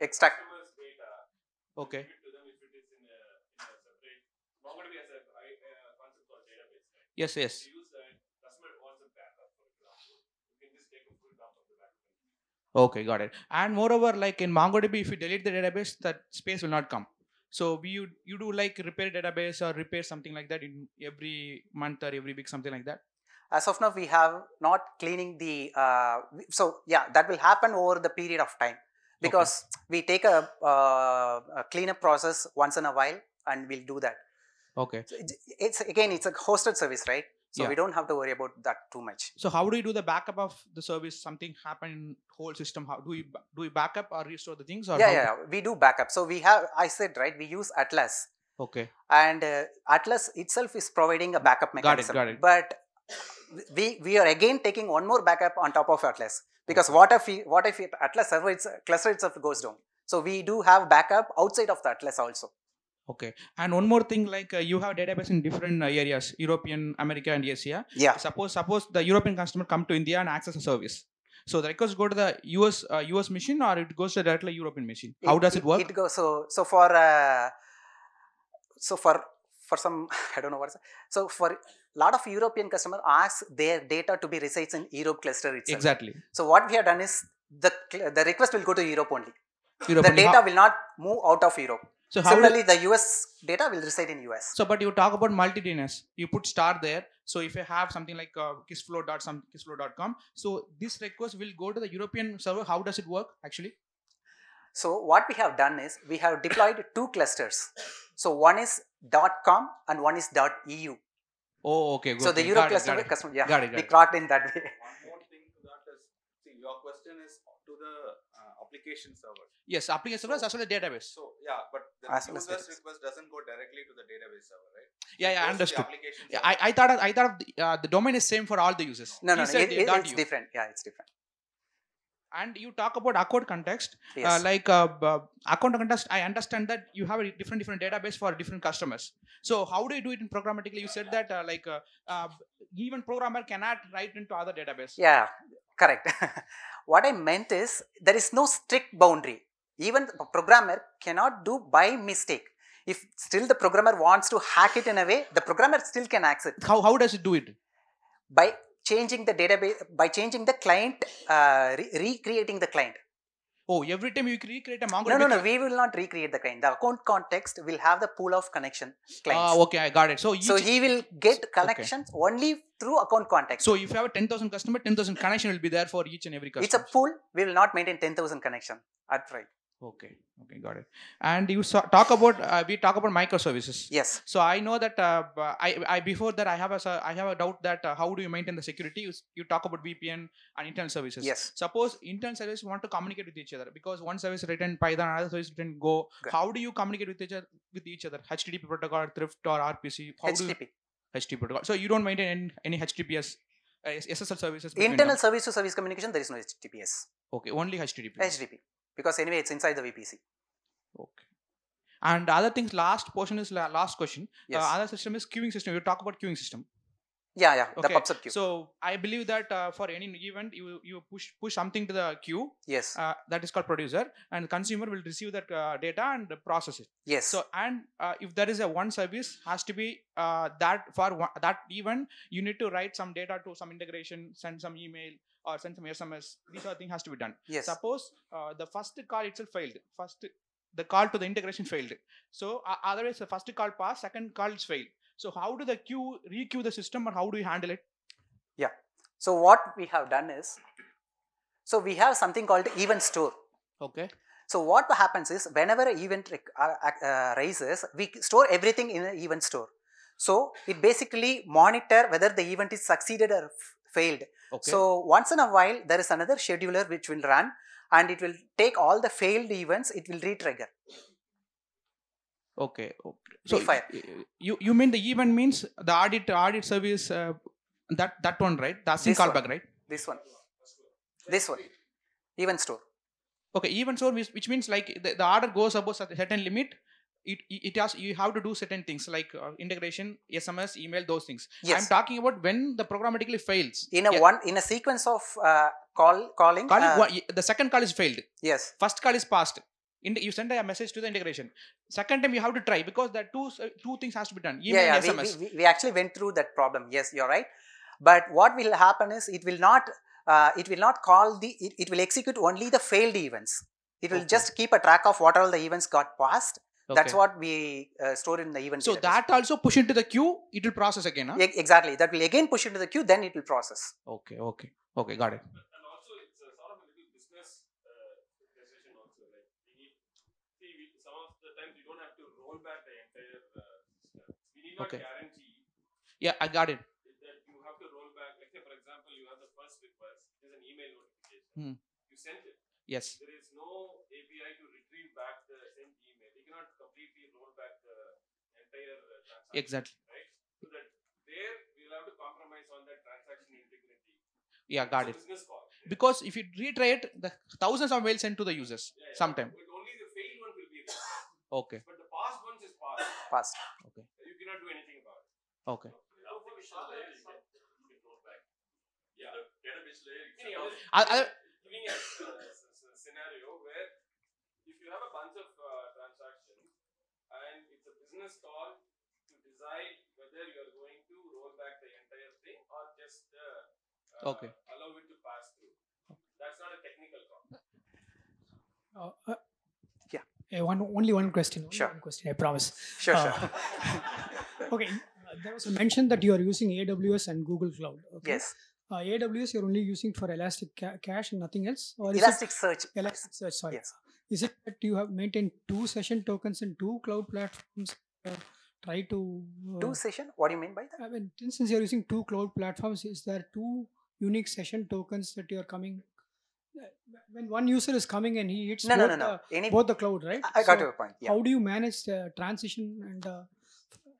extract Okay. Yes, yes. Okay, got it. And moreover, like in MongoDB, if you delete the database, that space will not come. So we you, you do like repair database or repair something like that in every month or every week, something like that. As of now, we have not cleaning the. Uh, so yeah, that will happen over the period of time because okay. we take a, uh, a cleanup process once in a while and we'll do that. Okay. So it's, again, it's a hosted service, right? So yeah. we don't have to worry about that too much. So how do you do the backup of the service? Something happened, whole system. How do we do we backup or restore the things? Or yeah, yeah, we do backup. So we have, I said right, we use Atlas. Okay. And uh, Atlas itself is providing a backup mechanism. Got it, got it. But we, we are again taking one more backup on top of Atlas because what if, we, what if Atlas server its cluster itself goes down? So we do have backup outside of the Atlas also. Okay. And one more thing, like uh, you have database in different uh, areas, European, America, and Asia. Yeah. Suppose suppose the European customer come to India and access a service. So the request go to the US uh, US machine or it goes to directly European machine. How it, does it work? It goes so so for uh, so for for some I don't know what. So for a lot of European customers ask their data to be resides in Europe cluster itself. Exactly. So what we have done is the the request will go to Europe only. Europe the only. data will not move out of Europe. So similarly, the US data will reside in US. So, but you talk about multi-DNS. You put star there. So if you have something like uh, kissflow.some kissflow.com, so this request will go to the European server. How does it work actually? So what we have done is we have deployed two clusters. So one is .com and one is .eu. Oh, okay. Good. So the Euro cluster customer, yeah, got it, got we clocked in that way. One more thing to that is, see, your question is to the uh, application server. Yes, application server so, as well as database. So yeah, but the as user's request doesn't go directly to the database server, right? Yeah, yeah, understood. Yeah, I, I thought of, I thought of the, uh, the domain is same for all the users. No, he no, no it, it's you. different. Yeah, it's different and you talk about account context uh, yes. uh, like uh, account context i understand that you have a different different database for different customers so how do you do it in programmatically you said that uh, like uh, even programmer cannot write into other database yeah correct what i meant is there is no strict boundary even the programmer cannot do by mistake if still the programmer wants to hack it in a way the programmer still can access it how how does it do it by changing the database by changing the client, uh, re recreating the client. Oh, every time you recreate a MongoDB. No, no, no. We will not recreate the client. The account context will have the pool of connection clients. Ah, okay, I got it. So, so he will get connections okay. only through account context. So if you have a 10,000 customer, 10,000 connection will be there for each and every customer. It's a pool. We will not maintain 10,000 connection. That's right. Okay. Okay, got it. And you saw, talk about uh, we talk about microservices. Yes. So I know that uh, I, I before that I have a I have a doubt that uh, how do you maintain the security? You, you talk about VPN and internal services. Yes. Suppose internal services want to communicate with each other because one service written Python, another service written Go. How do you communicate with each other? With each other, HTTP protocol, Thrift or RPC. How HTTP. Do HTTP protocol. So you don't maintain any, any HTTPS uh, SSL services. Internal service to service communication, there is no HTTPS. Okay, only HTTP. HTTP because anyway it's inside the VPC. Okay. And other things, last portion is last question. Uh, yes. Uh, other system is queuing system. You talk about queuing system. Yeah, yeah. Okay. The PubSub queue. So I believe that uh, for any event, you you push push something to the queue. Yes. Uh, that is called producer, and consumer will receive that uh, data and process it. Yes. So and uh, if there is a one service, has to be uh, that for one, that event, you need to write some data to some integration, send some email, or send some SMS. These are things has to be done. Yes. Suppose uh, the first call itself failed. First, the call to the integration failed. So uh, otherwise, the first call passed, second call is failed. So how do the queue requeue the system, or how do you handle it? Yeah. So what we have done is, so we have something called event store. Okay. So what happens is whenever an event uh, uh, raises, we store everything in an event store. So it basically monitor whether the event is succeeded or failed. Okay. So once in a while, there is another scheduler which will run and it will take all the failed events, it will re Okay. okay. So Refire. you you mean the event means the audit audit service uh, that that one right? The async callback right? This one. This one. Event store. Okay, event store which, which means like the, the order goes above a certain limit, it, it has you have to do certain things like uh, integration sms email those things yes. i'm talking about when the programmatically fails in a yeah. one in a sequence of uh, call calling, call, uh, the second call is failed yes first call is passed in the, you send a message to the integration second time you have to try because that two uh, two things has to be done email yeah, yeah. and sms we, we, we, actually went through that problem yes you're right but what will happen is it will not uh, it will not call the it, it, will execute only the failed events it will okay. just keep a track of what all the events got passed Okay. That's what we uh, store in the event. So database. that also push into the queue, it will process again. Huh? E exactly. That will again push into the queue, then it will process. Okay, okay, okay, got it. And also, it's sort of a little business uh, decision Like we need, some of the times we don't have to roll back the entire uh, We need not okay. guarantee. Yeah, I got it. That you have to roll back. Like say, for example, you have the first request. There's an email notification. Hmm. You sent it. Yes. There is no API to retrieve back the sent cannot completely roll back the entire transaction. Exactly. Right? So that there we'll have to compromise on that transaction integrity. Yeah, got it. Call, Because if you retry it, the thousands of mails sent to the users yeah, yeah. sometime. But only the failed one will be there. okay. But the past ones is past. Past. Okay. You cannot do anything about it. Okay. So, yeah. Anyhow, giving a, a, uh, a scenario where if you have a bunch of uh, transactions and it's a business call to decide whether you are going to roll back the entire thing or just uh, uh okay. allow it to pass through. That's not a technical call. Uh, uh, yeah. one only one question. Only sure. One question. I promise. Sure. sure. okay. There was a mention that you are using AWS and Google Cloud. Okay? Yes. Uh, AWS you're only using for Elastic ca- Cache and nothing else, or Elastic Search. sorry. Yes. Is it that you have maintained two session tokens in two cloud platforms? Uh, try to uh, two session. What do you mean by that? I mean, since you're using two cloud platforms, is there two unique session tokens that you're coming? Uh, when one user is coming and he hits no, both, no, no, no. The, Any, both the cloud, right? I got so your point. Yeah. How do you manage the transition and uh,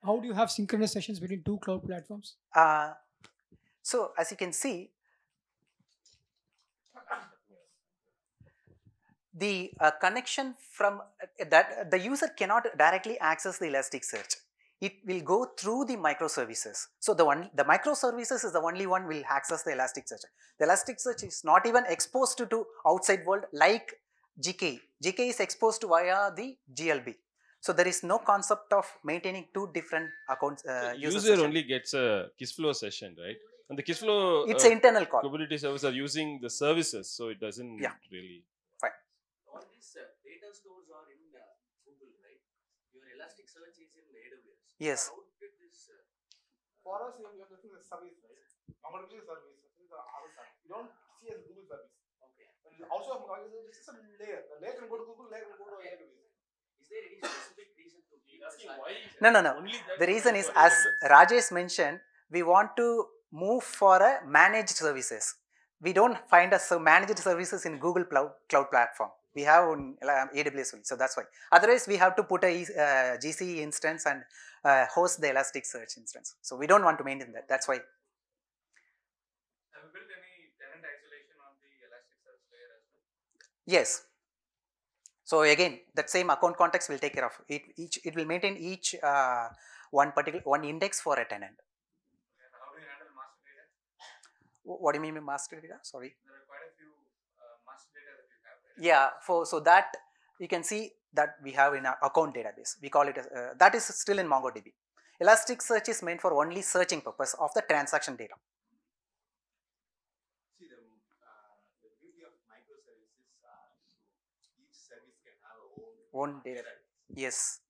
how do you have synchronous sessions between two cloud platforms? Uh, so as you can see, the uh, connection from uh, that uh, the user cannot directly access the Elasticsearch. It will go through the microservices. So the one the microservices is the only one will access the Elasticsearch. The Elasticsearch is not even exposed to, to outside world like GKE. GKE is exposed via the GLB. So there is no concept of maintaining two different accounts. Uh, user session. only gets a Kissflow session, right? And the Kissflow it's uh, internal call. Kubernetes servers are using the services, so it doesn't yeah. really all these uh, data stores are in uh, Google, right? Your Elasticsearch is in AWS. Yes. How did this? Uh, for us, you're looking at service, right? Normality is service. This is our service. You don't see as Google service. Okay. But also, it's just a layer. The layer can go to Google, layer can go to AWS. Is there any specific reason to be asking why? No, no, no. The reason is, as Rajesh mentioned, we want to move for a managed services. We don't find a managed services in Google Cloud Platform we have um, AWS only. So that's why. Otherwise, we have to put a uh, GCE instance and uh, host the Elasticsearch instance. So we don't want to maintain that. That's why. Have you built any tenant isolation on the Elasticsearch layer as well? Yes. So again, that same account context will take care of it. Each it will maintain each uh, one particular one index for a tenant. how do you handle master data? What do you mean by master data? Sorry. Yeah, for, so that you can see that we have in our account database. We call it, as, uh, that is still in MongoDB. Elasticsearch is meant for only searching purpose of the transaction data. Uh, uh, own data. Yes.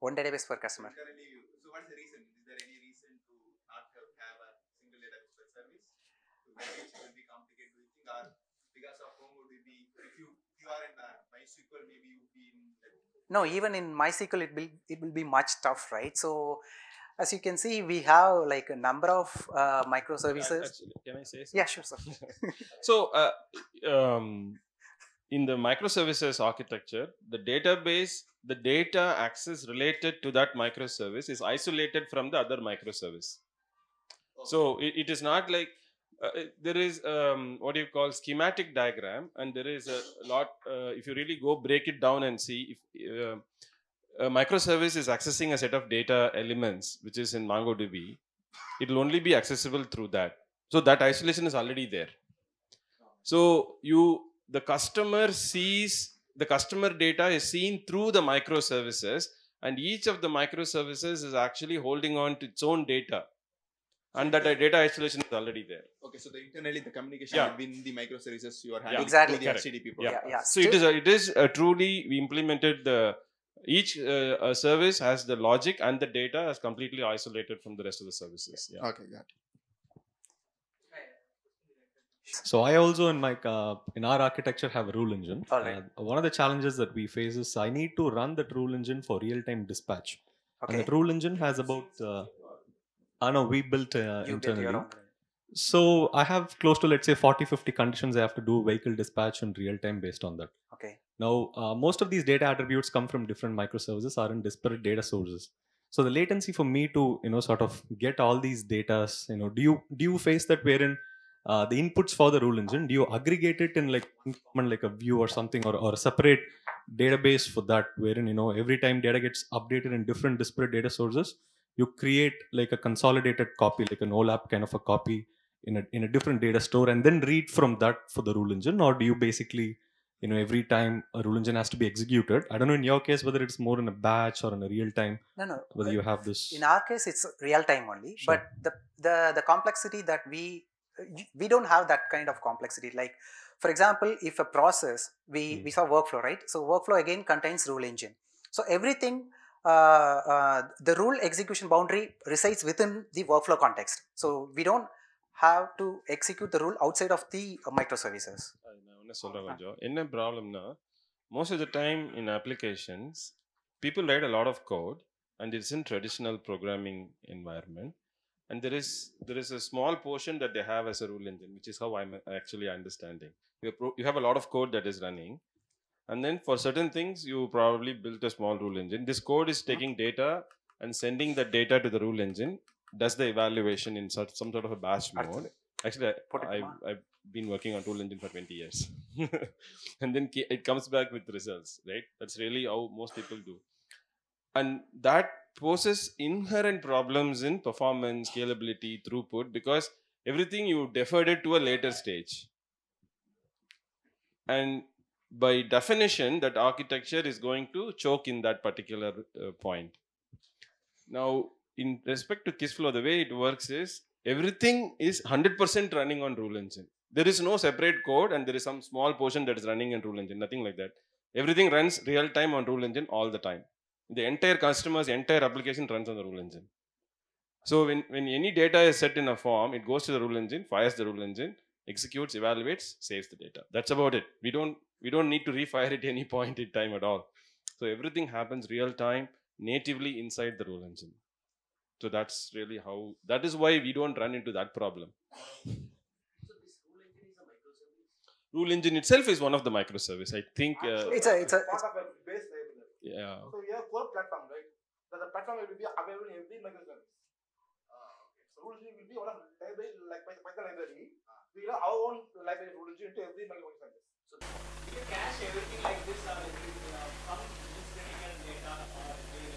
one database per customer. So what's the reason? Is there any reason to not have, have a single database per service? will be complicated, do you think? Or because of whom would be, if you, if you are in uh, MySQL, maybe you would be in No, even in MySQL, it will, it will be much tough, right? So, as you can see, we have like a number of uh, microservices. Actually, can I say something? Yeah, sure, sir. so, uh, um, in the microservices architecture, the database, the data access related to that microservice is isolated from the other microservice. So it, it is not like uh, there is um, what you call schematic diagram, and there is a lot. Uh, if you really go break it down and see if uh, a microservice is accessing a set of data elements, which is in MongoDB, it'll only be accessible through that. So that isolation is already there. So you the customer sees the customer data is seen through the microservices and each of the microservices is actually holding on to its own data and that data isolation is already there. Okay, so the internally the communication yeah. between the microservices you are having yeah, exactly. the HTTP yeah. yeah. Yeah, So Still, it is a, it is a truly we implemented the each uh, service has the logic and the data is completely isolated from the rest of the services. Yeah. Okay, got it. So I also in my uh, in our architecture have a rule engine. All right. Uh, one of the challenges that we face is I need to run that rule engine for real time dispatch. Okay. And the rule engine has about uh, I know we built uh, you internally. Built so I have close to let's say 40 50 conditions I have to do vehicle dispatch in real time based on that. Okay. Now uh, most of these data attributes come from different microservices are in disparate data sources so the latency for me to you know sort of get all these data you know do you do you face that wherein uh, the inputs for the rule engine do you aggregate it in like like a view or something or, or a separate database for that wherein you know every time data gets updated in different disparate data sources you create like a consolidated copy like an olap kind of a copy in a, in a different data store and then read from that for the rule engine or do you basically you know every time a rule engine has to be executed i don't know in your case whether it's more in a batch or in a real time no no whether you have this in our case it's real time only sure. but the the the complexity that we we don't have that kind of complexity. Like, for example, if a process, we, mm. we saw workflow, right? So workflow again contains rule engine. So everything, uh, uh, the rule execution boundary resides within the workflow context. So we don't have to execute the rule outside of the uh, microservices. problem, ப்ராப்ளம்னா most of the time in applications, people write a lot of code, and it is in traditional programming environment and there is there is a small portion that they have as a rule engine which is how i'm actually understanding you, you have a lot of code that is running and then for certain things you probably built a small rule engine this code is taking data and sending the data to the rule engine does the evaluation in such, some sort of a batch mode actually I, have been working on rule engine for 20 years and then it comes back with results right that's really how most people do and that poses inherent problems in performance, scalability, throughput, because everything you deferred it to a later stage. And by definition, that architecture is going to choke in that particular uh, point. Now, in respect to Kissflow, the way it works is everything is 100% running on rule engine. There is no separate code and there is some small portion that is running in rule engine, nothing like that. Everything runs real time on rule engine all the time. The entire customer's entire application runs on the rule engine. So when, when any data is set in a form, it goes to the rule engine, fires the rule engine, executes, evaluates, saves the data. That's about it. We don't we don't need to refire it any point in time at all. So everything happens real time, natively inside the rule engine. So that's really how that is why we don't run into that problem. rule, engine itself is one of the microservice. I think uh, it's a it's a it's yeah. So we have core platform, right? That the platform will be available in every microservice. Uh, okay. So we will be one of library like Python library. Uh. We have our own library rule into every microservice. So you cache everything like this everything uh, this data or data.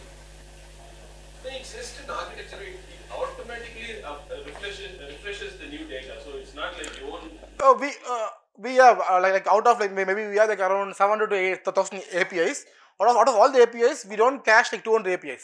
The existing architecture it automatically uh, refreshes, uh, refreshes the new data. So it's not like you own. Oh, we. Uh we have uh, like, like out of like maybe we have like around 700 to 8000 APIs out of, out of all the APIs, we don't cache like 200 APIs.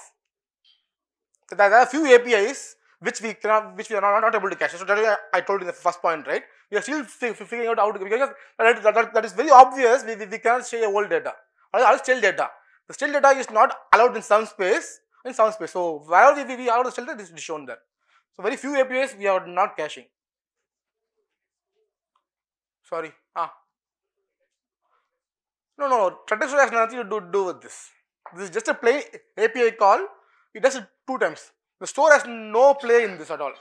So there are a few APIs which we cannot, which we are not, not able to cache. So that is I told in the first point, right? We are still figuring out how to because that, that, that is very obvious. We, we, we cannot share old data or else still data. The still data is not allowed in some space in some space. So wherever we, we allow the stale data, is shown there. So very few APIs we are not caching. Sorry. No, no, Traditional has nothing to do, do with this. This is just a plain API call. It does it two times. The store has no play in this at all.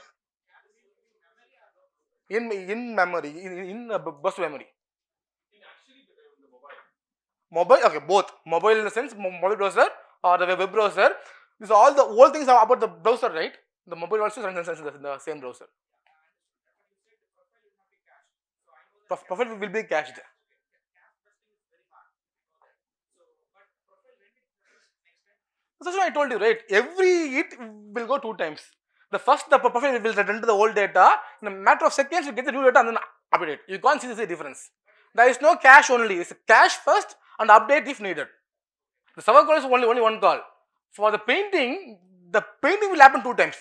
In in memory, in, in bus memory. Mobile, okay, both. Mobile in the sense, mobile browser or uh, the web browser. These all the old things are about the browser, right? The mobile also runs in the same browser. Profile will be cached That's why I told you, right? Every it will go two times. The first, the profile will return to the old data. In a matter of seconds, you get the new data and then update You can't see the difference. There is no cache only. It's cache first and update if needed. The server call is only, only one call. For the painting, the painting will happen two times.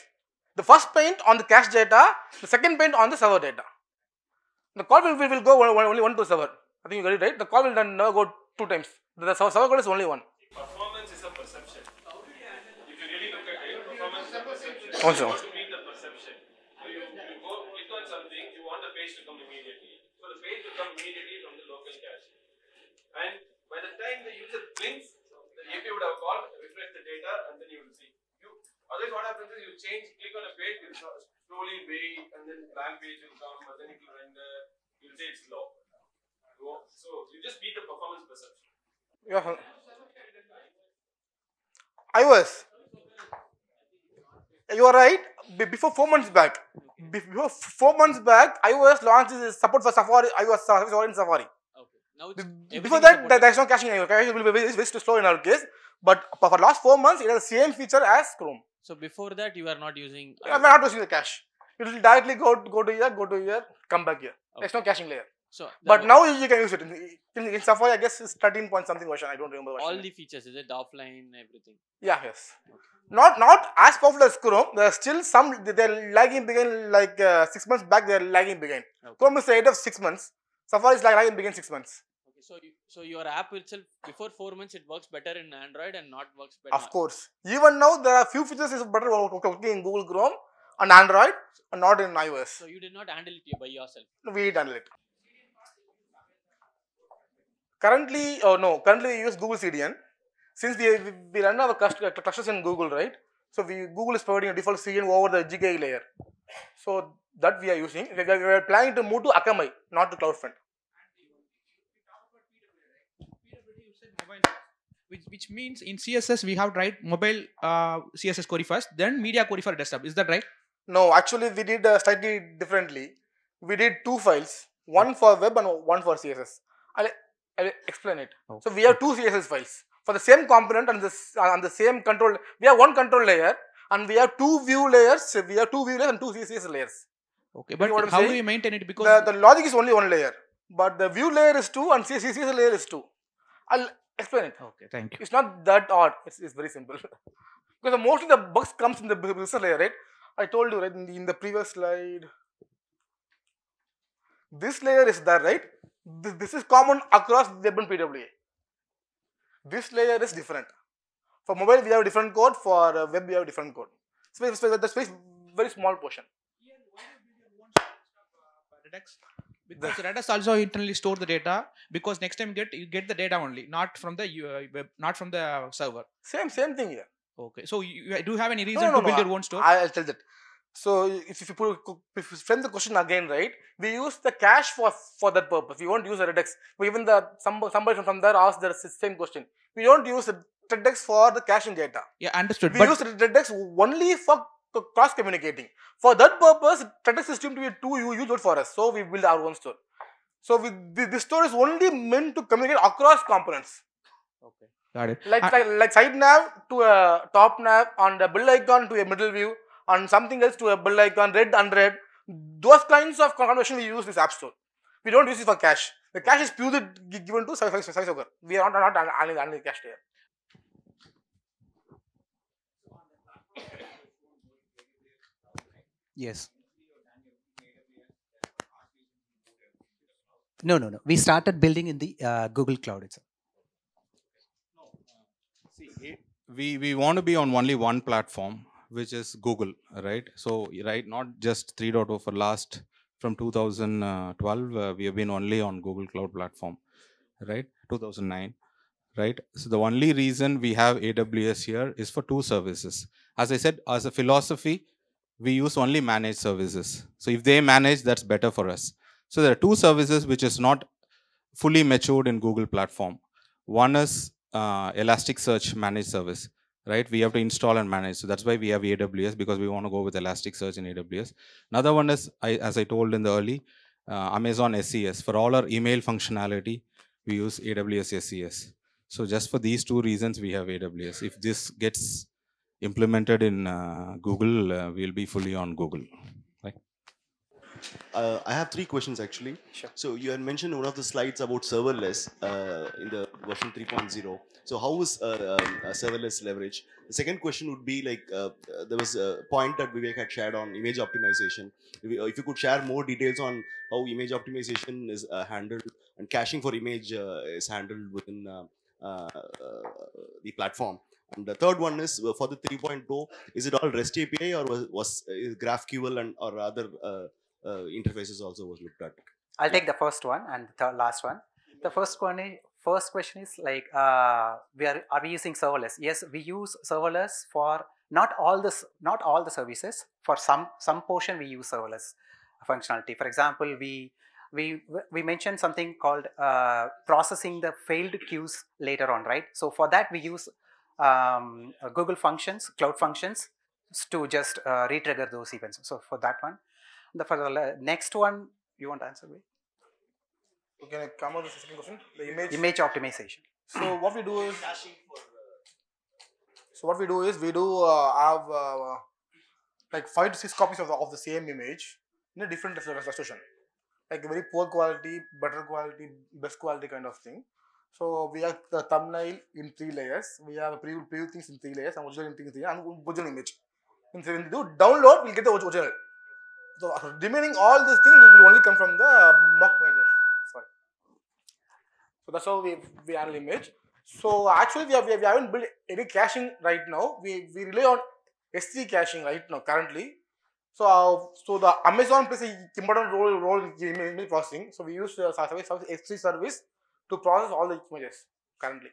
The first paint on the cache data, the second paint on the server data. The call will, will, will go only one to server. I think you got it right. The call will then never go two times. The server call is only one. Also. You you go, click on something, you want the page to come immediately. So the page will come immediately from the local cache. And by the time the user blinks, the API would have called, refresh the data, and then you will see. You, otherwise, what happens is you change, click on a page, you slowly wait, and then blank page will come, and then it will render. You'll say it's slow. So you just beat the performance perception. Yeah. I was you are right. before four months back, before four months back, iOS launched support for Safari, iOS Safari in Safari. Okay. Now before that, there is no caching anymore. Caching will be very, very slow in our case. But for last four months, it has the same feature as Chrome. So before that, you are not using. I am not using the cache. It will directly go go to here, go to here, come back here. Okay. There's no caching layer. So, but now you can use it in, in, in Safari. I guess it's 13 point something version. I don't remember. All the features is it offline everything. Yeah. Yes. Okay not not as popular as Chrome. There are still some they're lagging behind. Like uh, six months back, they're lagging behind. Okay. Chrome is ahead of six months. Safari is lagging behind six months. Okay, so you, so your app itself before four months it works better in Android and not works better. Of course, even now there are few features is better working in Google Chrome on Android and not in iOS. So you did not handle it by yourself. we handle it. Currently, oh no, currently we use Google CDN. Since the, we run our clusters uh, in Google, right? So we, Google is providing a default CDN over the GKE layer. So that we are using. We are, we are planning to move to Akamai, not to CloudFront. Which, which means in CSS we have right mobile uh, CSS query first, then media query for desktop. Is that right? No, actually we did uh, slightly differently. We did two files, one for web and one for CSS. I'll, I'll explain it. Okay. So we have two CSS files for the same component and this uh, and the same control we have one control layer and we have two view layers we have two view layers and two ccs layers okay but you know how do you maintain it because the, the, logic is only one layer but the view layer is two and ccs layer is two i'll explain it okay thank you it's not that odd it's, it's very simple because mostly the bugs comes in the business layer right i told you right in the, in the previous slide this layer is there right this, this is common across the pwa this layer is different. For mobile, we have a different code. For uh, web, we have a different code. So space, the space, very small portion. Because Redis also internally store the data because next time you get you get the data only, not from the uh, web, not from the server. Same, same thing here. Okay, so you, do you have any reason no, no, to build no, your own store? I'll tell that. So if, you put, if you frame the question again, right, we use the cache for for that purpose. We won't use a redex. But even the somebody, somebody from there asked the same question. We don't use redex for the caching data. Yeah, understood. We but use redex only for cross communicating. For that purpose, redex is to be too useful for us. So we build our own store. So we, this store is only meant to communicate across components. Okay, got it. Like I like, like side nav to a top nav on the build icon to a middle view and something else to a like icon, red and red. Those kinds of conversion we use this app store. We don't use it for cash. The cash is purely given to service worker. We are not, not any any cash there. Yes. No, no, no. We started building in the uh, Google Cloud itself. we, we want to be on only one platform which is Google, right? So, right, not just 3.0 for last from 2012, uh, we have been only on Google Cloud Platform, right? 2009, right? So, the only reason we have AWS here is for two services. As I said, as a philosophy, we use only managed services. So, if they manage, that's better for us. So, there are two services which is not fully matured in Google platform. One is uh, Elasticsearch managed service right? We have to install and manage. So that's why we have AWS because we want to go with Elasticsearch in AWS. Another one is, I, as I told in the early, uh, Amazon SES. For all our email functionality, we use AWS SES. So just for these two reasons, we have AWS. If this gets implemented in uh, Google, uh, we'll be fully on Google. Uh, I have three questions actually. Sure. So you had mentioned one of the slides about serverless uh, in the version 3.0. So how is uh, um, uh, serverless leverage? The second question would be like uh, uh, there was a point that Vivek had shared on image optimization. If you could share more details on how image optimization is handled and caching for image is handled within the platform. And the third one is for the 3.0, is it all REST API or was, was GraphQL and or other uh, interfaces also was looked at. I'll yeah. take the first one and the last one. The first one is first question is like uh, we are are we using serverless? Yes, we use serverless for not all the not all the services. For some some portion we use serverless functionality. For example, we we we mentioned something called uh, processing the failed queues later on, right? So for that we use um, Google Functions, Cloud Functions to just uh, retrigger those events. So for that one, the first, next one, you want to answer me? Okay, can I come on the second question? The image. Image optimization. So what we do is. So what we do is we do uh, have uh, like five to six copies of the, of the same image in a different resolution, like very poor quality, better quality, best quality kind of thing. So we have the thumbnail in three layers. We have preview, preview things in three layers and original in three layers and original image. so when you do download, we'll get the original. So uh, remaining all these things will only come from the uh, mock images. Sorry. So that's how we we handle image. So actually we, have, we, have, not built any caching right now. We we rely on S3 caching right now currently. So uh, so the Amazon plays an important role role in image processing. So we use uh, service, service S3 service to process all the images currently.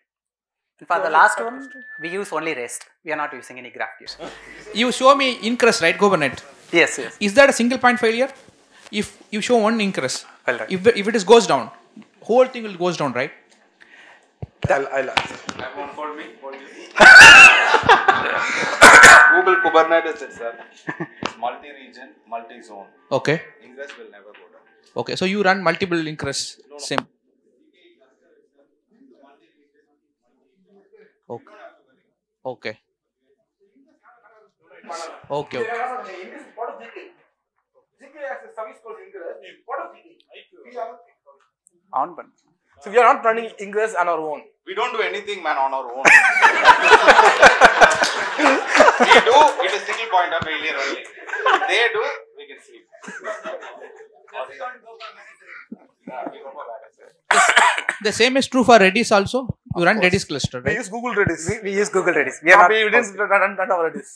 And for so the last one, we use only REST. We are not using any GraphQL. you show me in right? Kubernetes. Yes, yes. Is that a single point failure? If you show one increase, well, right. if, if it is goes down, whole thing will goes down, right? I'll, I'll answer. I won't for me. Google Kubernetes itself. multi-region, multi-zone. Okay. Ingress will never go down. Okay, so you run multiple ingress, no, no. same. Okay. Okay. Okay. okay. On பண்ணு So we are not running ingress on our own. We don't do anything, man, on our own. we do, it is single point of failure only. If they do, we can sleep. the same is true for Redis also. You run Redis cluster, right? We use Google Redis. We, we use Google Redis. We, are ah, not, we didn't run, run our Redis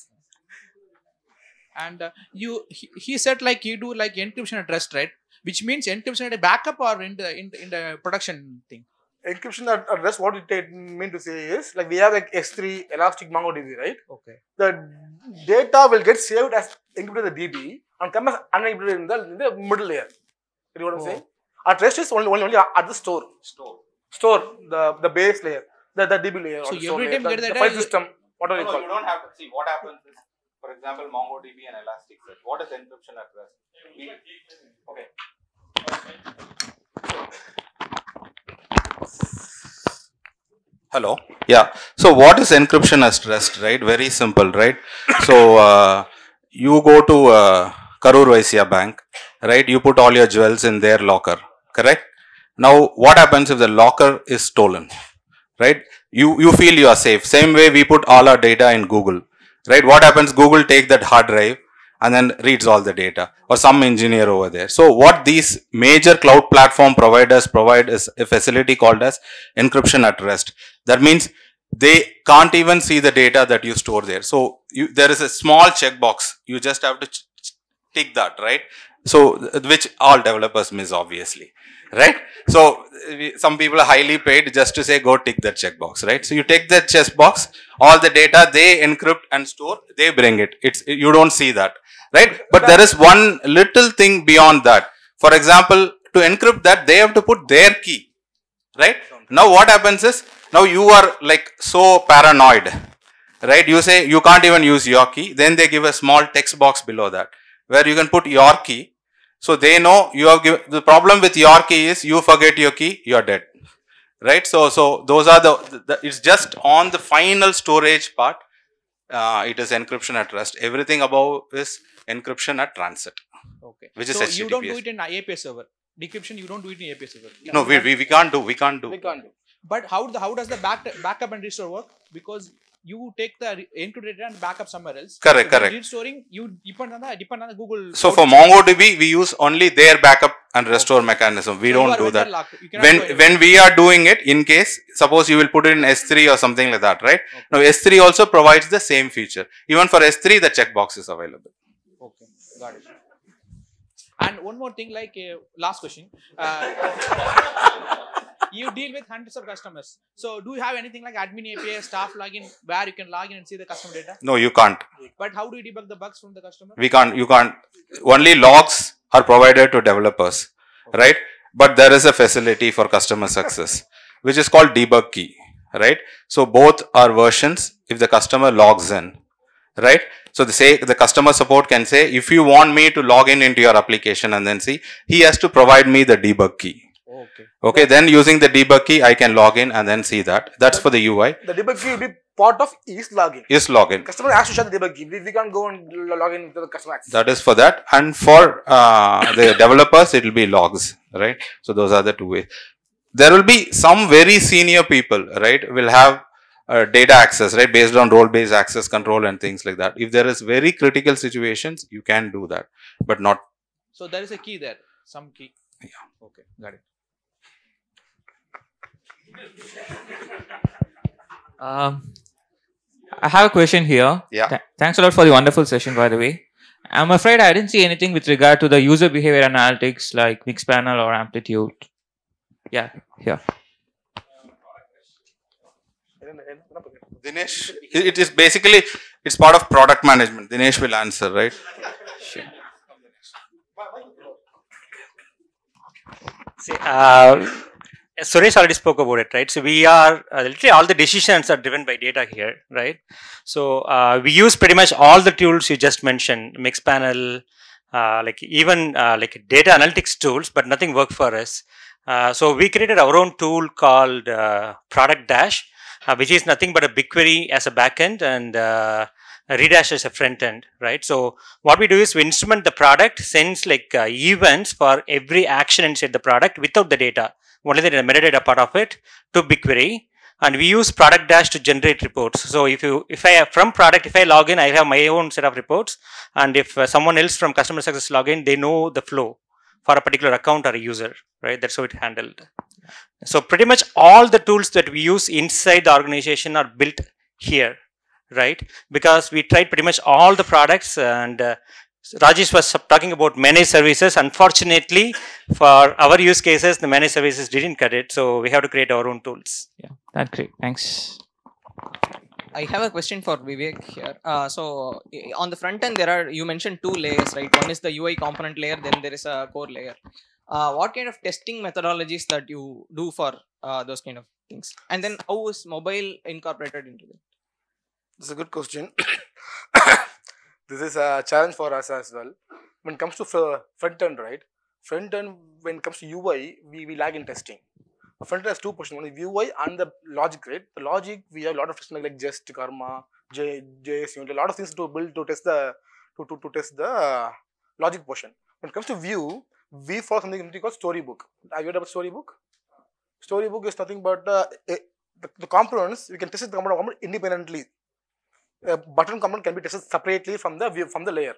and uh, you he, he, said like you do like encryption address, right which means encryption at a backup or in the in, in the production thing encryption address, what it mean to say is like we have like s3 elastic mongodb right okay the data will get saved as encrypted in the db and come as unencrypted in the, in the middle layer you know what i'm oh. saying at rest is only, only, only at the store store store the the base layer the, the db layer so every time get the, the, file system whatever no, you no, you don't have to see what happens is for example, MongoDB and Elasticsearch. What is encryption at rest? We, okay. Hello. Yeah. So what is encryption at rest, right? Very simple, right? So uh, you go to uh, Karur Vaisya Bank, right? You put all your jewels in their locker, correct? Now, what happens if the locker is stolen, right? You you feel you are safe. Same way we put all our data in Google right? What happens? Google take that hard drive and then reads all the data or some engineer over there. So what these major cloud platform providers provide is a facility called as encryption at rest. That means they can't even see the data that you store there. So you, there is a small checkbox. You just have to tick that, right? So which all developers miss obviously right? So eh, some people are highly paid just to say go tick that checkbox, right? So you take that checkbox, all the data they encrypt and store, they bring it. It's you don't see that, right? But there is one little thing beyond that. For example, to encrypt that they have to put their key, right? Now what happens is now you are like so paranoid, right? You say you can't even use your key. Then they give a small text box below that where you can put your key so they know you have given, the problem with your key is you forget your key, you are dead. Right? So, so those are the, the, it's just on the final storage part. Uh, it is encryption at rest. Everything above is encryption at transit. Okay. Which so is you don't do it in IAP server. Decryption you don't do it in API server. No, no we, we, we can't do. We can't do. We can't do. But how the, how does the back backup and restore work? Because you take the encrypted data and backup somewhere else. Correct, so correct. Restoring, you depend on the depend on the Google. So for MongoDB, we use only their backup and restore okay. mechanism. We so don't do that. When when we are doing it, in case suppose you will put it in S3 or something like that, right? Okay. Now S3 also provides the same feature. Even for S3, the checkbox is available. Okay, got it. And one more thing, like uh, last question. Uh, you deal with hundreds of customers. So do you have anything like admin API, staff login, where you can log in and see the customer data? No, you can't. But how do you debug the bugs from the customer? We can't. You can't. Only logs are provided to developers, okay. right? But there is a facility for customer success, which is called debug key, right? So both are versions. If the customer logs in, right? So the say the customer support can say, if you want me to log in into your application and then see, he has to provide me the debug key. Okay. Okay. Then using the debug key, I can log in and then see that. That's for the UI. The debug key will be part of is login. Is login. Customer has to share the debug key. We, we can't go and log in to the customer access. That is for that. And for uh, the developers, it will be logs, right? So those are the two ways. There will be some very senior people, right? Will have uh, data access, right? Based on role based access control and things like that. If there is very critical situations, you can do that, but not. So there is a key there, some key. Yeah. Okay, got it. Um, I have a question here. Yeah. Th- thanks a lot for the wonderful session, by the way. I'm afraid I didn't see anything with regard to the user behavior analytics like Mixpanel or Amplitude. Yeah, here. Dinesh, it is basically it's part of product management. Dinesh will answer, right? Sure. See, uh, Suresh already spoke about it, right? So we are uh, literally all the decisions are driven by data here, right? So uh, we use pretty much all the tools you just mentioned, Mixpanel, uh, like even uh, like data analytics tools, but nothing worked for us. Uh, so we created our own tool called uh, Product Dash, which is nothing but a BigQuery as a backend and Redash as a front end, right? So what we do is we instrument the product, sends like events for every action inside the product without the data only the metadata part of it to BigQuery. And we use product dash to generate reports. So if you, if I have from product, if I log in, I have my own set of reports. And if uh, someone else from customer success log in, they know the flow for a particular account or a user, right? That's how it handled. So pretty much all the tools that we use inside the organization are built here, right? Because we tried pretty much all the products and uh, Rajesh was talking about managed services. Unfortunately, for our use cases, the managed services didn't cut it. So we have to create our own tools. Yeah, that's great. Thanks. I have a question for Vivek here. Uh, so on the front end, there are you mentioned two layers, right? One is the UI component layer, then there is a core layer. Uh, what kind of testing methodologies that you do for uh, those kind of things? And then how is mobile incorporated into that? That's a good question. this is a challenge for us as well. When it comes to front end, right? Front end, when it comes to UI, we, we lag in testing. front end has two portions, one is UI and the logic, right? The logic, we have a lot of testing like just karma, JS unit, a lot of things to build to test the to, to, to test the logic portion. When it comes to view, we follow something called storybook. Have you heard about storybook? Storybook is nothing but uh, the, the components, we can test the component independently a button component can be tested separately from the view, from the layer.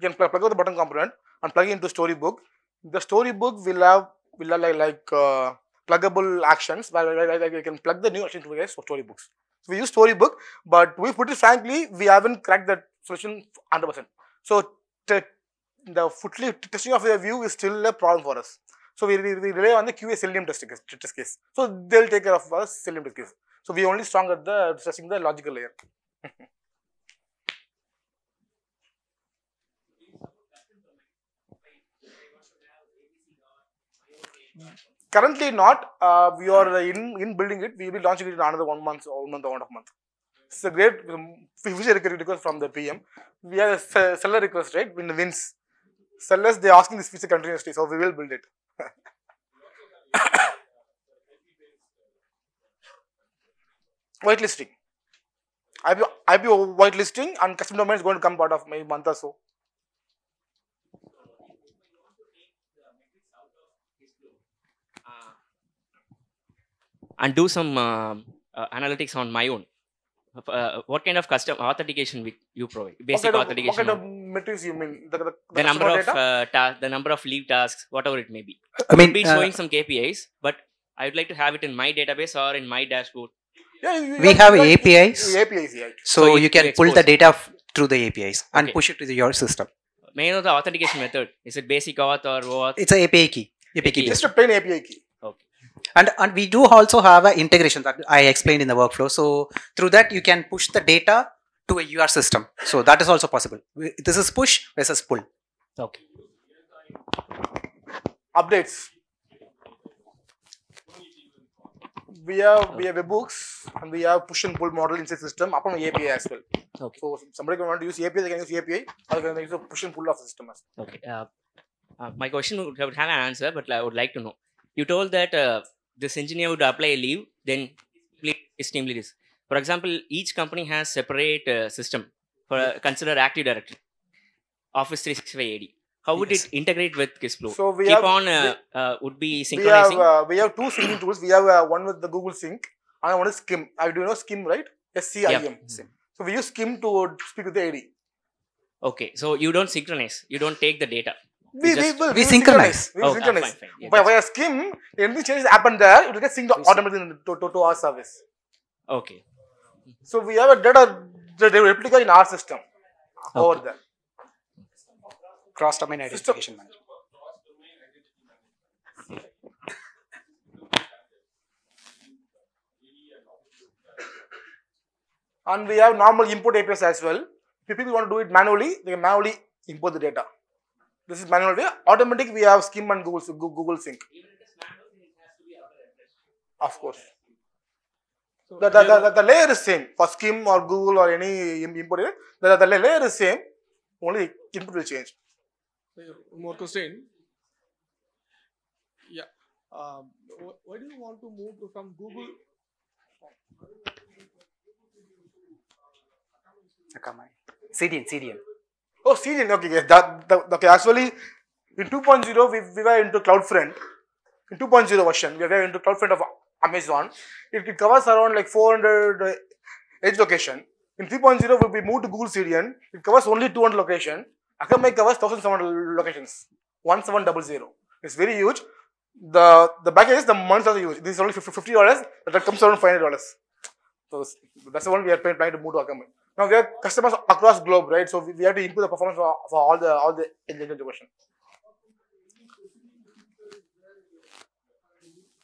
You can plug, plug out the button component and plug it into storybook. The storybook will have will have like, like uh, pluggable actions where, where, where, you can plug the new action to guys storybooks. So we use storybook, but we put it frankly, we haven't cracked that solution 100%. So the footly testing of the view is still a problem for us. So we, we, rely on the QA Selenium test case, So they'll take care of us Selenium test case. So we only strong at the testing the logical layer. Currently not. Uh, we are in, in building it. We will be launching it in another one month or one month or one month. It's a great feature um, request from the PM. We have a seller request, right? In wins. Sellers, they're asking this feature continuously, so we will build it. Whitelisting. IP, IP whitelisting and custom domain is going to come part of maybe month or so. And do some uh, uh, analytics on my own. Uh, uh what kind of custom authentication you provide? Basic what kind authentication. Of, what kind of metrics you mean? The, the, the number of tasks. Uh, the number of leave tasks, whatever it may be. I mean, be uh, showing some KPIs, but I would like to have it in my database or in my dashboard yeah, we have like APIs. APIs yeah. so, so, you, can pull the data through the APIs and okay. push it to your system. May know the authentication method? Is it basic auth or OAuth? It's an API key. API, API key. Just a plain API key. Okay. And and we do also have an integration that I explained in the workflow. So through that you can push the data to a UR system. So that is also possible. This is push versus pull. Okay. Updates. we have we have webhooks and we have push and pull model inside system upon API as well. Okay. So somebody can want to use API, they can use API, or they can use a push and pull of the system as well. Okay. Uh, uh, my question would have an answer, but I would like to know. You told that uh, this engineer would apply a leave, then please team lead For example, each company has separate uh, system for consider Active Directory, Office 365 AD how would yes. it integrate with Kissflow? So we keep have, on uh, we, uh, would be synchronizing. We have, uh, we have two syncing tools. We have uh, one with the Google Sync and one is Skim. I uh, do you know Skim, right? S C I M. Yep. Sim. So we use Skim to speak with the AD. Okay, so you don't synchronize. You don't take the data. We, we, will, we, we synchronize. synchronize. We oh, ah, synchronize. by Yeah, but via Skim, anything changes happen there, it will get synced automatically to, to, to our service. Okay. So we have a data, data replica in our system okay. over there cross domain identification management. and we have normal input APIs as well. If people want to do it manually, they can manually import the data. This is manual way. Automatic, we have Scheme and Google, Google Sync. Of course. So the, the, the, the, layer is same for Scheme or Google or any import. The, the layer is same, only input will change more question. Yeah. Um, wh why do you want to move from Google? Akamai. CDN, CDN. Oh, CDN. Okay, That, that, okay, actually, in 2.0, we, we were into CloudFront. In 2.0 version, we were into CloudFront of Amazon. It, it covers around like 400 uh, edge location. In 3.0, we moved to Google CDN. It covers only 200 location. Akamai covers 1,700 locations. 1700. It's very huge. The the end is the months are huge. This is only $50, but that comes around $500. So that's the one we are trying to move to Akamai. Now we have customers across globe, right? So we, we have to improve the performance for, all the all the engine integration.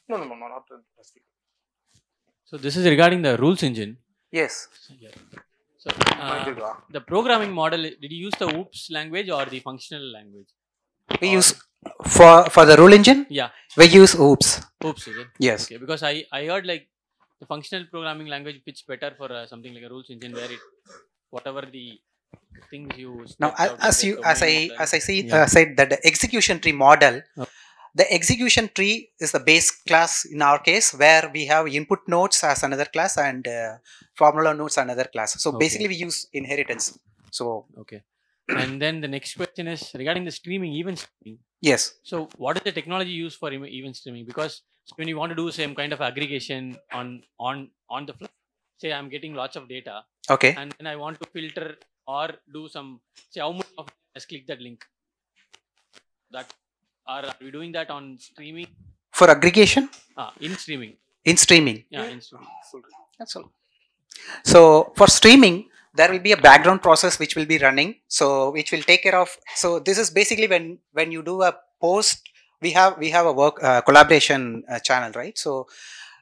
No, no, no, no, not the So this is regarding the rules engine. Yes. Yeah. So, uh, the programming model, did you use the OOPS language or the functional language? We or use for for the rule engine. Yeah. We use OOPS. OOPS, is it? Yes. Okay, because I I heard like the functional programming language fits better for uh, something like a rules engine where it whatever the things you now as, as you as I as I see yeah. uh, said that the execution tree model. Okay oh. The execution tree is the base class in our case where we have input nodes as another class and uh, formula nodes another class. So okay. basically we use inheritance. So okay. and then the next question is regarding the streaming, even streaming. Yes. So what is the technology used for even streaming? Because when you want to do same kind of aggregation on on on the fly, say I'm getting lots of data. Okay. And then I want to filter or do some say how much of just click that link. That or are we doing that on streaming? For aggregation? Ah, in streaming. In streaming. Yeah, in streaming. That's all. So for streaming, there will be a background process which will be running. So which will take care of. So this is basically when when you do a post, we have we have a work uh, collaboration uh, channel, right? So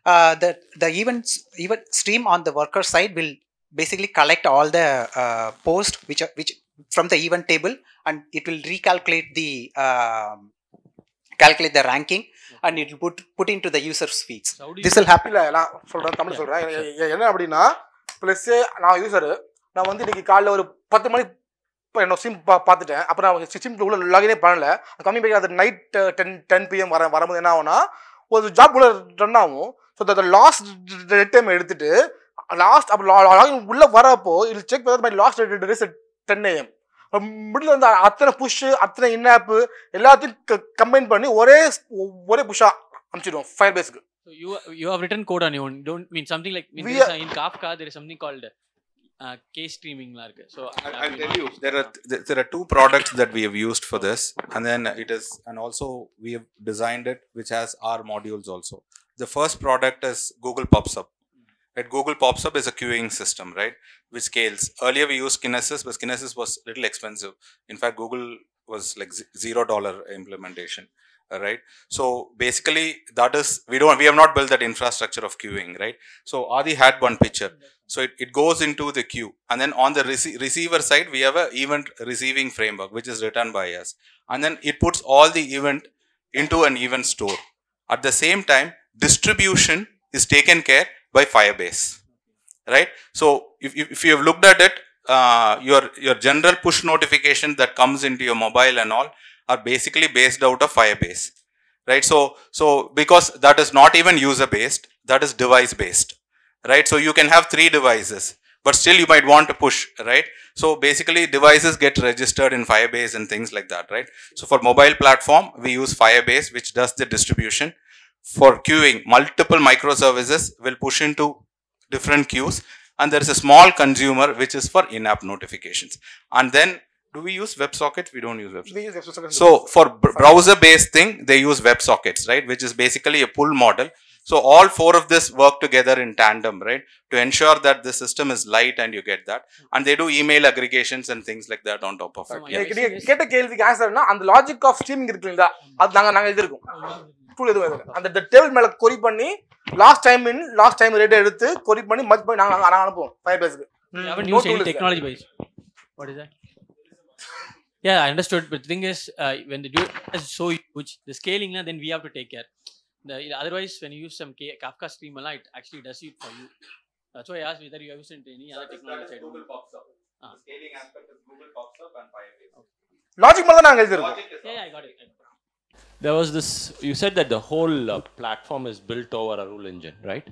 uh, the the events even stream on the worker side will basically collect all the uh, posts which are, which from the event table and it will recalculate the um, calculate the ranking and it put put into the user speech this will happen இல்லை நான் சொல்கிறேன் தமிழ் சொல்கிறேன் என்ன அப்படின்னா ப்ளஸ்ஸே நான் user நான் வந்து இன்றைக்கி காலைல ஒரு பத்து மணி இப்போ என்னோட சிம் பா பார்த்துட்டேன் அப்புறம் நான் சிம் உள்ள லாகினே பண்ணல கம்மி பண்ணி அது நைட் டென் டென் பிஎம் வர வரும்போது என்ன ஆகும்னா ஒரு ஜாப் உள்ள ரன் ஆகும் so the last read time எடுத்துட்டு லாஸ்ட் அப்போ லாகின் உள்ளே வரப்போ இது செக் பண்ணுறது மாதிரி last read days ten AM middle வந்து அத்தனை புஷ் அத்தனை இன்னாப்பு எல்லாத்தையும் கம்பைன் பண்ணி ஒரே ஒரே புஷ்ஷாக அனுப்பிச்சிடுவோம் ஃபயர் பேஸுக்கு you you have written code on your own don't mean something like in, are, in kafka there is something called uh, case streaming large. so I, i'll, I'll tell you there are th- there are two products that we have used for this and then it is and also we have designed it which has our modules also the first product is google pubsub That Google pops up as a queuing system, right? Which scales. Earlier we used Kinesis, but Kinesis was little expensive. In fact, Google was like zero dollar implementation. All right. So basically that is, we don't, we have not built that infrastructure of queuing, right? So Adi had one picture. So it, it goes into the queue and then on the rece receiver side, we have a event receiving framework, which is written by us. And then it puts all the event into an event store. At the same time, distribution is taken care by Firebase, right? So if, if, if you have looked at it, uh, your, your general push notification that comes into your mobile and all are basically based out of Firebase, right? So, so because that is not even user based, that is device based, right? So you can have three devices, but still you might want to push, right? So basically devices get registered in Firebase and things like that, right? So for mobile platform, we use Firebase, which does the distribution for queuing, multiple microservices will push into different queues and there is a small consumer which is for in-app notifications. And then do we use WebSockets? We don't use WebSockets. We use WebSockets. So for browser-based thing, they use WebSockets, right? Which is basically a pull model So all four of this work together in tandem, right? To ensure that the system is light and you get that. And they do email aggregations and things like that on top of it. கேட்ட கேள்விக்கு ஆன்சர்னா அந்த and the logic of streaming is நாங்க நாங்க எழுதிருக்கோம் tool எதுவும் அந்த table மேல query பண்ணி last time in last time rate எடுத்து கொரி பண்ணி மச் பண்ணி நாங்க நாங்க அனுப்புவோம் ஃபயர் பேஸுக்கு technology wise what is that Yeah, I understood. But the thing is, uh, when the dude is so huge, the scaling, then we have to take care. The, otherwise, when you use some K, Kafka Stream Streamer, it actually does it for you. That's why I asked whether you have used any other technology. Google pops up. Ah. The scaling aspect is Google pops up and Firebase. Logic மட்டும் நாங்க எழுதிருக்கோம் yeah, yeah, I got it. There was this. You said that the whole uh, platform is built over a rule engine, right?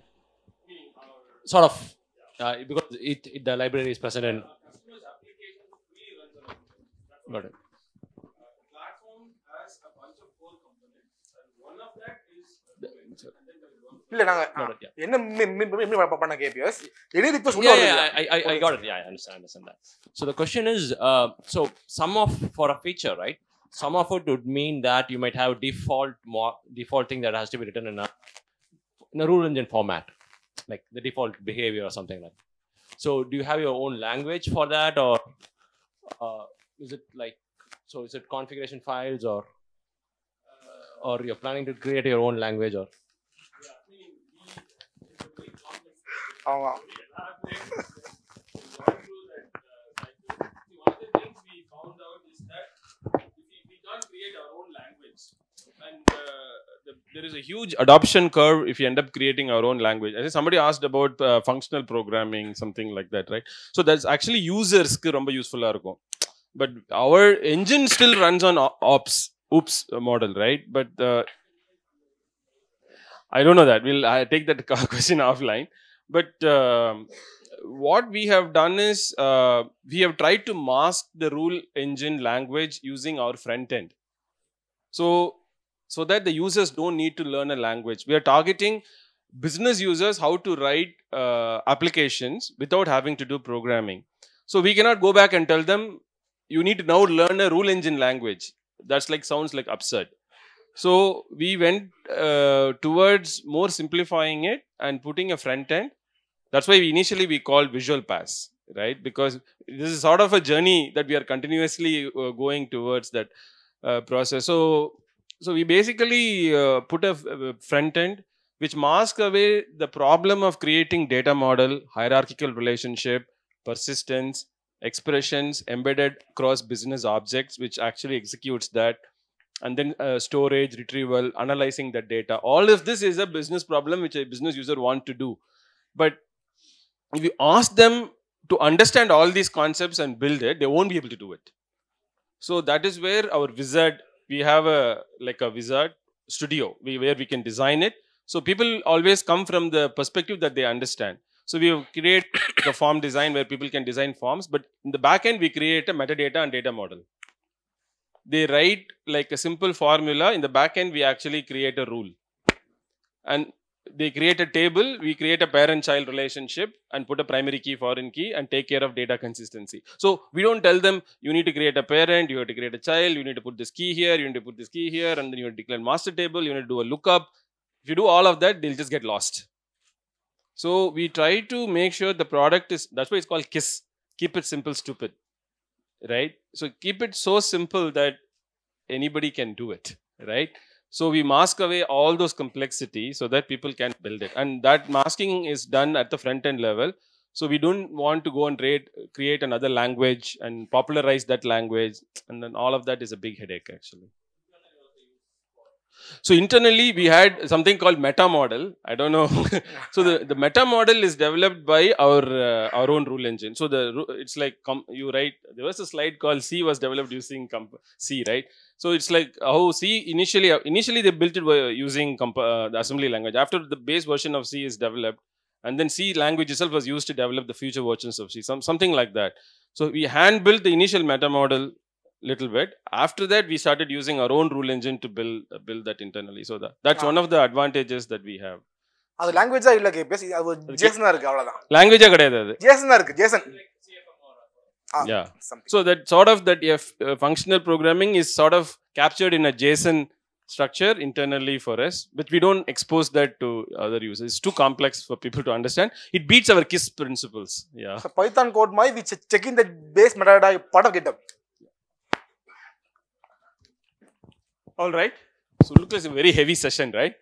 Sort of, uh, because it, it, the library is present in. Got it. இல்ல நாங்க என்ன என்ன பண்ண KBS any request உள்ள I I I got it some of understand understand that so the question is would mean that you might have default mo default thing that has to be written in a rule engine format like the default behavior or something like that. so do you have your own language for that or uh, is it like so is it configuration files or or you're planning to create your own language or ஆமாம் oh, there is a huge adoption curve if you end up creating our own language. I think somebody asked about uh, functional programming, something like that, right? So that's actually users ரொம்ப useful. இருக்கும் but our engine still runs on ops, oops model, right? But uh, I don't know that. We'll I take that question offline. But um, what we have done is uh, we have tried to mask the rule engine language using our front end. So, so that the users don't need to learn a language. We are targeting business users how to write uh, applications without having to do programming. So we cannot go back and tell them, you need to now learn a rule engine language. That's like sounds like absurd. So we went uh, towards more simplifying it and putting a front end that's why we initially we called visual pass, right? Because this is sort of a journey that we are continuously uh, going towards that uh, process. So, so we basically uh, put a uh, front end which masks away the problem of creating data model, hierarchical relationship, persistence, expressions embedded cross business objects, which actually executes that and then uh, storage, retrieval, analyzing that data. All of this is a business problem which a business user want to do. But if you ask them to understand all these concepts and build it, they won't be able to do it. So that is where our wizard, we have a like a wizard studio we, where we can design it. So people always come from the perspective that they understand. So we create the form design where people can design forms, but in the back end, we create a metadata and data model. They write like a simple formula. In the back end, we actually create a rule. And they create a table, we create a parent-child relationship and put a primary key, foreign key and take care of data consistency. So we don't tell them, you need to create a parent, you have to create a child, you need to put this key here, you need to put this key here, and then you declare master table, you need to do a lookup. If you do all of that, they'll just get lost. So we try to make sure the product is, that's why it's called KISS, keep it simple, stupid, right? So keep it so simple that anybody can do it, right? So we mask away all those complexity so that people can build it. And that masking is done at the front end level. So we don't want to go and create, create another language and popularize that language. And then all of that is a big headache actually. So internally, we had something called meta model. I don't know. so the, the meta model is developed by our uh, our own rule engine. So the it's like you write. There was a slide called C was developed using C, right? So it's like how uh, oh, C initially uh, initially they built it by using uh, the assembly language. After the base version of C is developed, and then C language itself was used to develop the future versions of C, some, something like that. So we hand built the initial meta model little bit. After that, we started using our own rule engine to build uh, build that internally. So that, that's one of the advantages that we have. அது லாங்குவேஜா இல்ல பேசி அது ஜேசனா இருக்கு அவ்வளவுதான் லாங்குவேஜா கிடையாது அது ஜேசனா இருக்கு JSON yeah so that sort of that if uh, functional programming is sort of captured in a json structure internally for us but we don't expose that to other users it's too complex for people to understand it beats our kiss principles yeah so python code my which check in the base metadata part of github All right. So look like a very heavy session, right?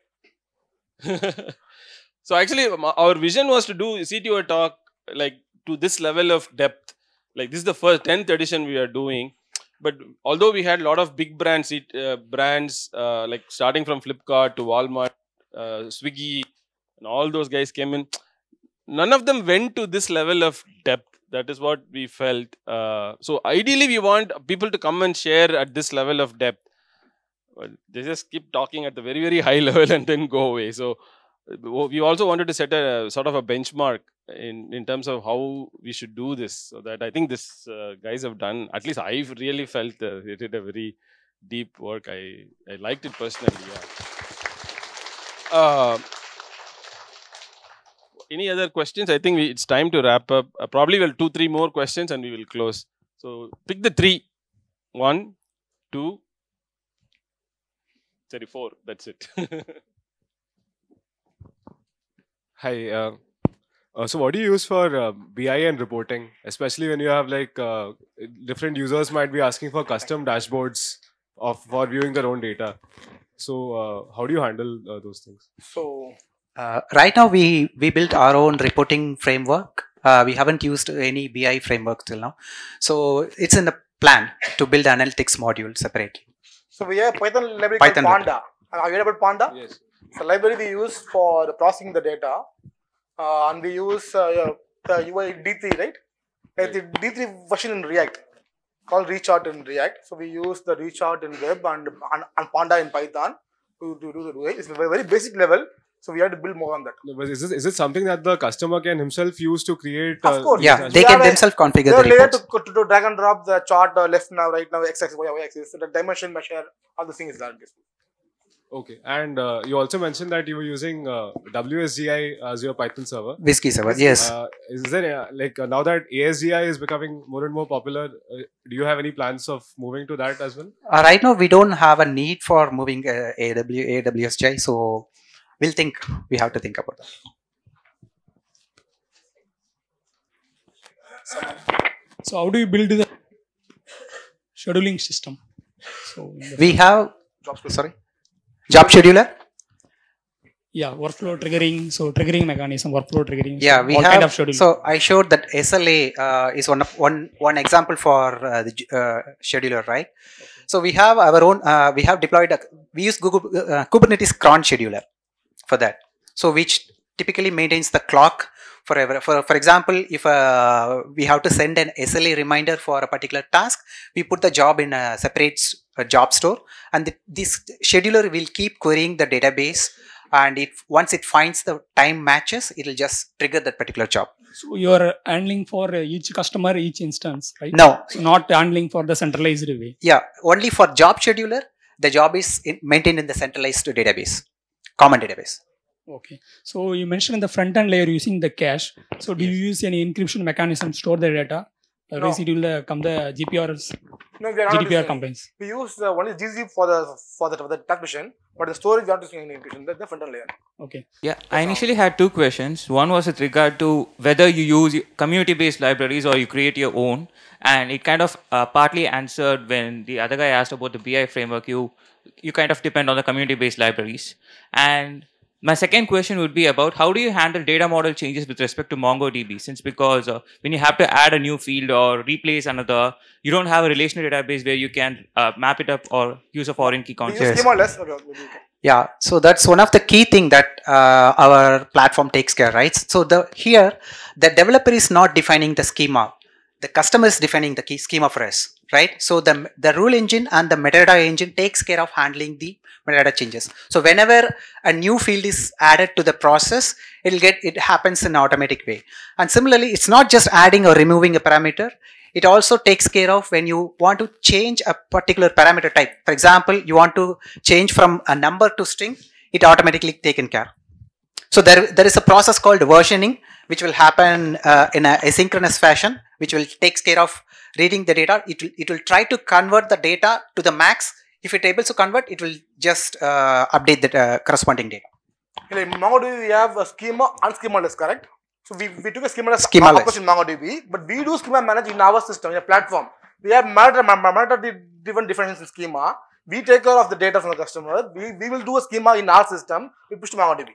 so actually, our vision was to do CTO talk like to this level of depth. Like this is the first 10th edition we are doing. But although we had a lot of big brands, uh, brands uh, like starting from Flipkart to Walmart, uh, Swiggy, and all those guys came in, none of them went to this level of depth. That is what we felt. Uh, so ideally, we want people to come and share at this level of depth they just keep talking at the very very high level and then go away so uh, we also wanted to set a sort of a benchmark in in terms of how we should do this so that i think this uh, guys have done at least i've really felt uh, they did a very deep work i i liked it personally yeah uh, any other questions i think we, it's time to wrap up uh, probably well will two three more questions and we will close so pick the three one two சரி four that's it Hi. Uh, uh, so, what do you use for uh, BI and reporting, especially when you have like uh, different users might be asking for custom dashboards of for viewing their own data? So, uh, how do you handle those things? So, right now we we built our own reporting framework. we haven't used any BI framework till now, so it's in the plan to build analytics module separately. So we have Python library Python called Panda. Library. Have you heard about Panda? Yes. a library we use for processing the data, uh, and we use uh, the UI D3, right? right? The D3 version in React called Rechart in React. So we use the Rechart in Web and, and, and Panda in Python to, to do the UI. It's a very, very basic level. So we had to build more on that. No, is, this, is it something that the customer can himself use to create? of uh, course. Yeah, they, they can uh, themselves configure the reports. To, to, to, drag and drop the chart uh, left now, right now, x axis, y, axis, so the dimension measure, all the things that this. Okay, and uh, you also mentioned that you were using uh, WSGI as your Python server. Whiskey server, yes. Uh, is there uh, like now that ASGI is becoming more and more popular, do you have any plans of moving to that as well? right now, we don't have a need for moving a W a AWSGI, so we'll think we have to think about that so how do you build the scheduling system so we have job sorry job scheduler yeah workflow triggering so triggering mechanism workflow triggering yeah we have kind of scheduling. so i showed that sla uh, is one of one one example for uh, the uh, scheduler right okay. so we have our own uh, we have deployed a, we use google uh, kubernetes cron scheduler for that. So which typically maintains the clock forever. For, for example, if uh, we have to send an SLA reminder for a particular task, we put the job in a separate a job store and the, this scheduler will keep querying the database and it once it finds the time matches it will just trigger that particular job so you are handling for uh, each customer each instance right no so not handling for the centralized way yeah only for job scheduler the job is maintained in the centralized database common database. Okay. So you mentioned in the front end layer using the cache. So do yes. you use any encryption mechanism to store the data? Or uh, no. it will uh, come the GPRs? No, we are not GDPR compliance. We use the uh, one is GZIP for the for the, for the transmission, but the storage we are not using any encryption. That's the front end layer. Okay. Yeah, I initially had two questions. One was with regard to whether you use community-based libraries or you create your own, and it kind of uh, partly answered when the other guy asked about the BI framework you you kind of depend on the community-based libraries. And my second question would be about how do you handle data model changes with respect to MongoDB? Since because uh, when you have to add a new field or replace another, you don't have a relational database where you can uh, map it up or use a foreign key concept. Yes. Or less? Yeah, so that's one of the key thing that uh, our platform takes care, right? So the here, the developer is not defining the schema the customer is defining the key schema for us, right? So the, the rule engine and the metadata engine takes care of handling the metadata changes. So whenever a new field is added to the process, it'll get, it happens in an automatic way. And similarly, it's not just adding or removing a parameter. It also takes care of when you want to change a particular parameter type. For example, you want to change from a number to string, it automatically taken care. So there, there is a process called versioning, which will happen uh, in an asynchronous fashion which will takes care of reading the data. It will, it will try to convert the data to the max. If it able to convert, it will just uh, update the uh, corresponding data. Okay, in MongoDB, we have a schema and schema correct? So we, we took a schema Schemaless. of course, in MongoDB, but we do schema manage in our system, in a platform. We have monitor, different definitions in schema. We take care of the data from the customer. We, we will do a schema in our system. We push to MongoDB.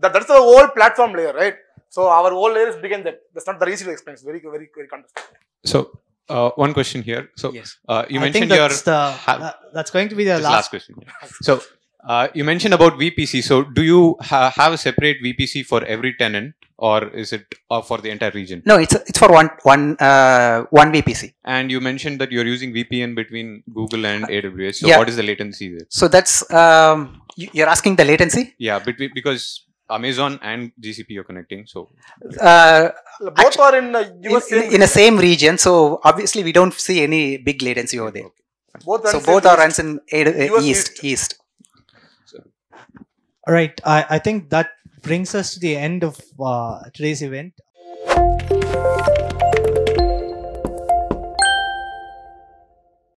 That, that's the whole platform layer, right? So our whole lyrics begin that. That's not the easy to explain. It's very, very, very contested. So uh, one question here. So yes. uh, you I mentioned that's, the, that's going to be the last, last, question. so uh, you mentioned about VPC. So do you ha have a separate VPC for every tenant, or is it uh, for the entire region? No, it's it's for one one uh, one VPC. And you mentioned that you're using VPN between Google and uh, AWS. So yeah. what is the latency there? So that's um, you're asking the latency. Yeah, between because Amazon and GCP are connecting. So uh, both actually, are in the in, same in the same region. So obviously we don't see any big latency over there. Okay. Both so both are runs in uh, east east. east. All right. I, I think that brings us to the end of uh, today's event.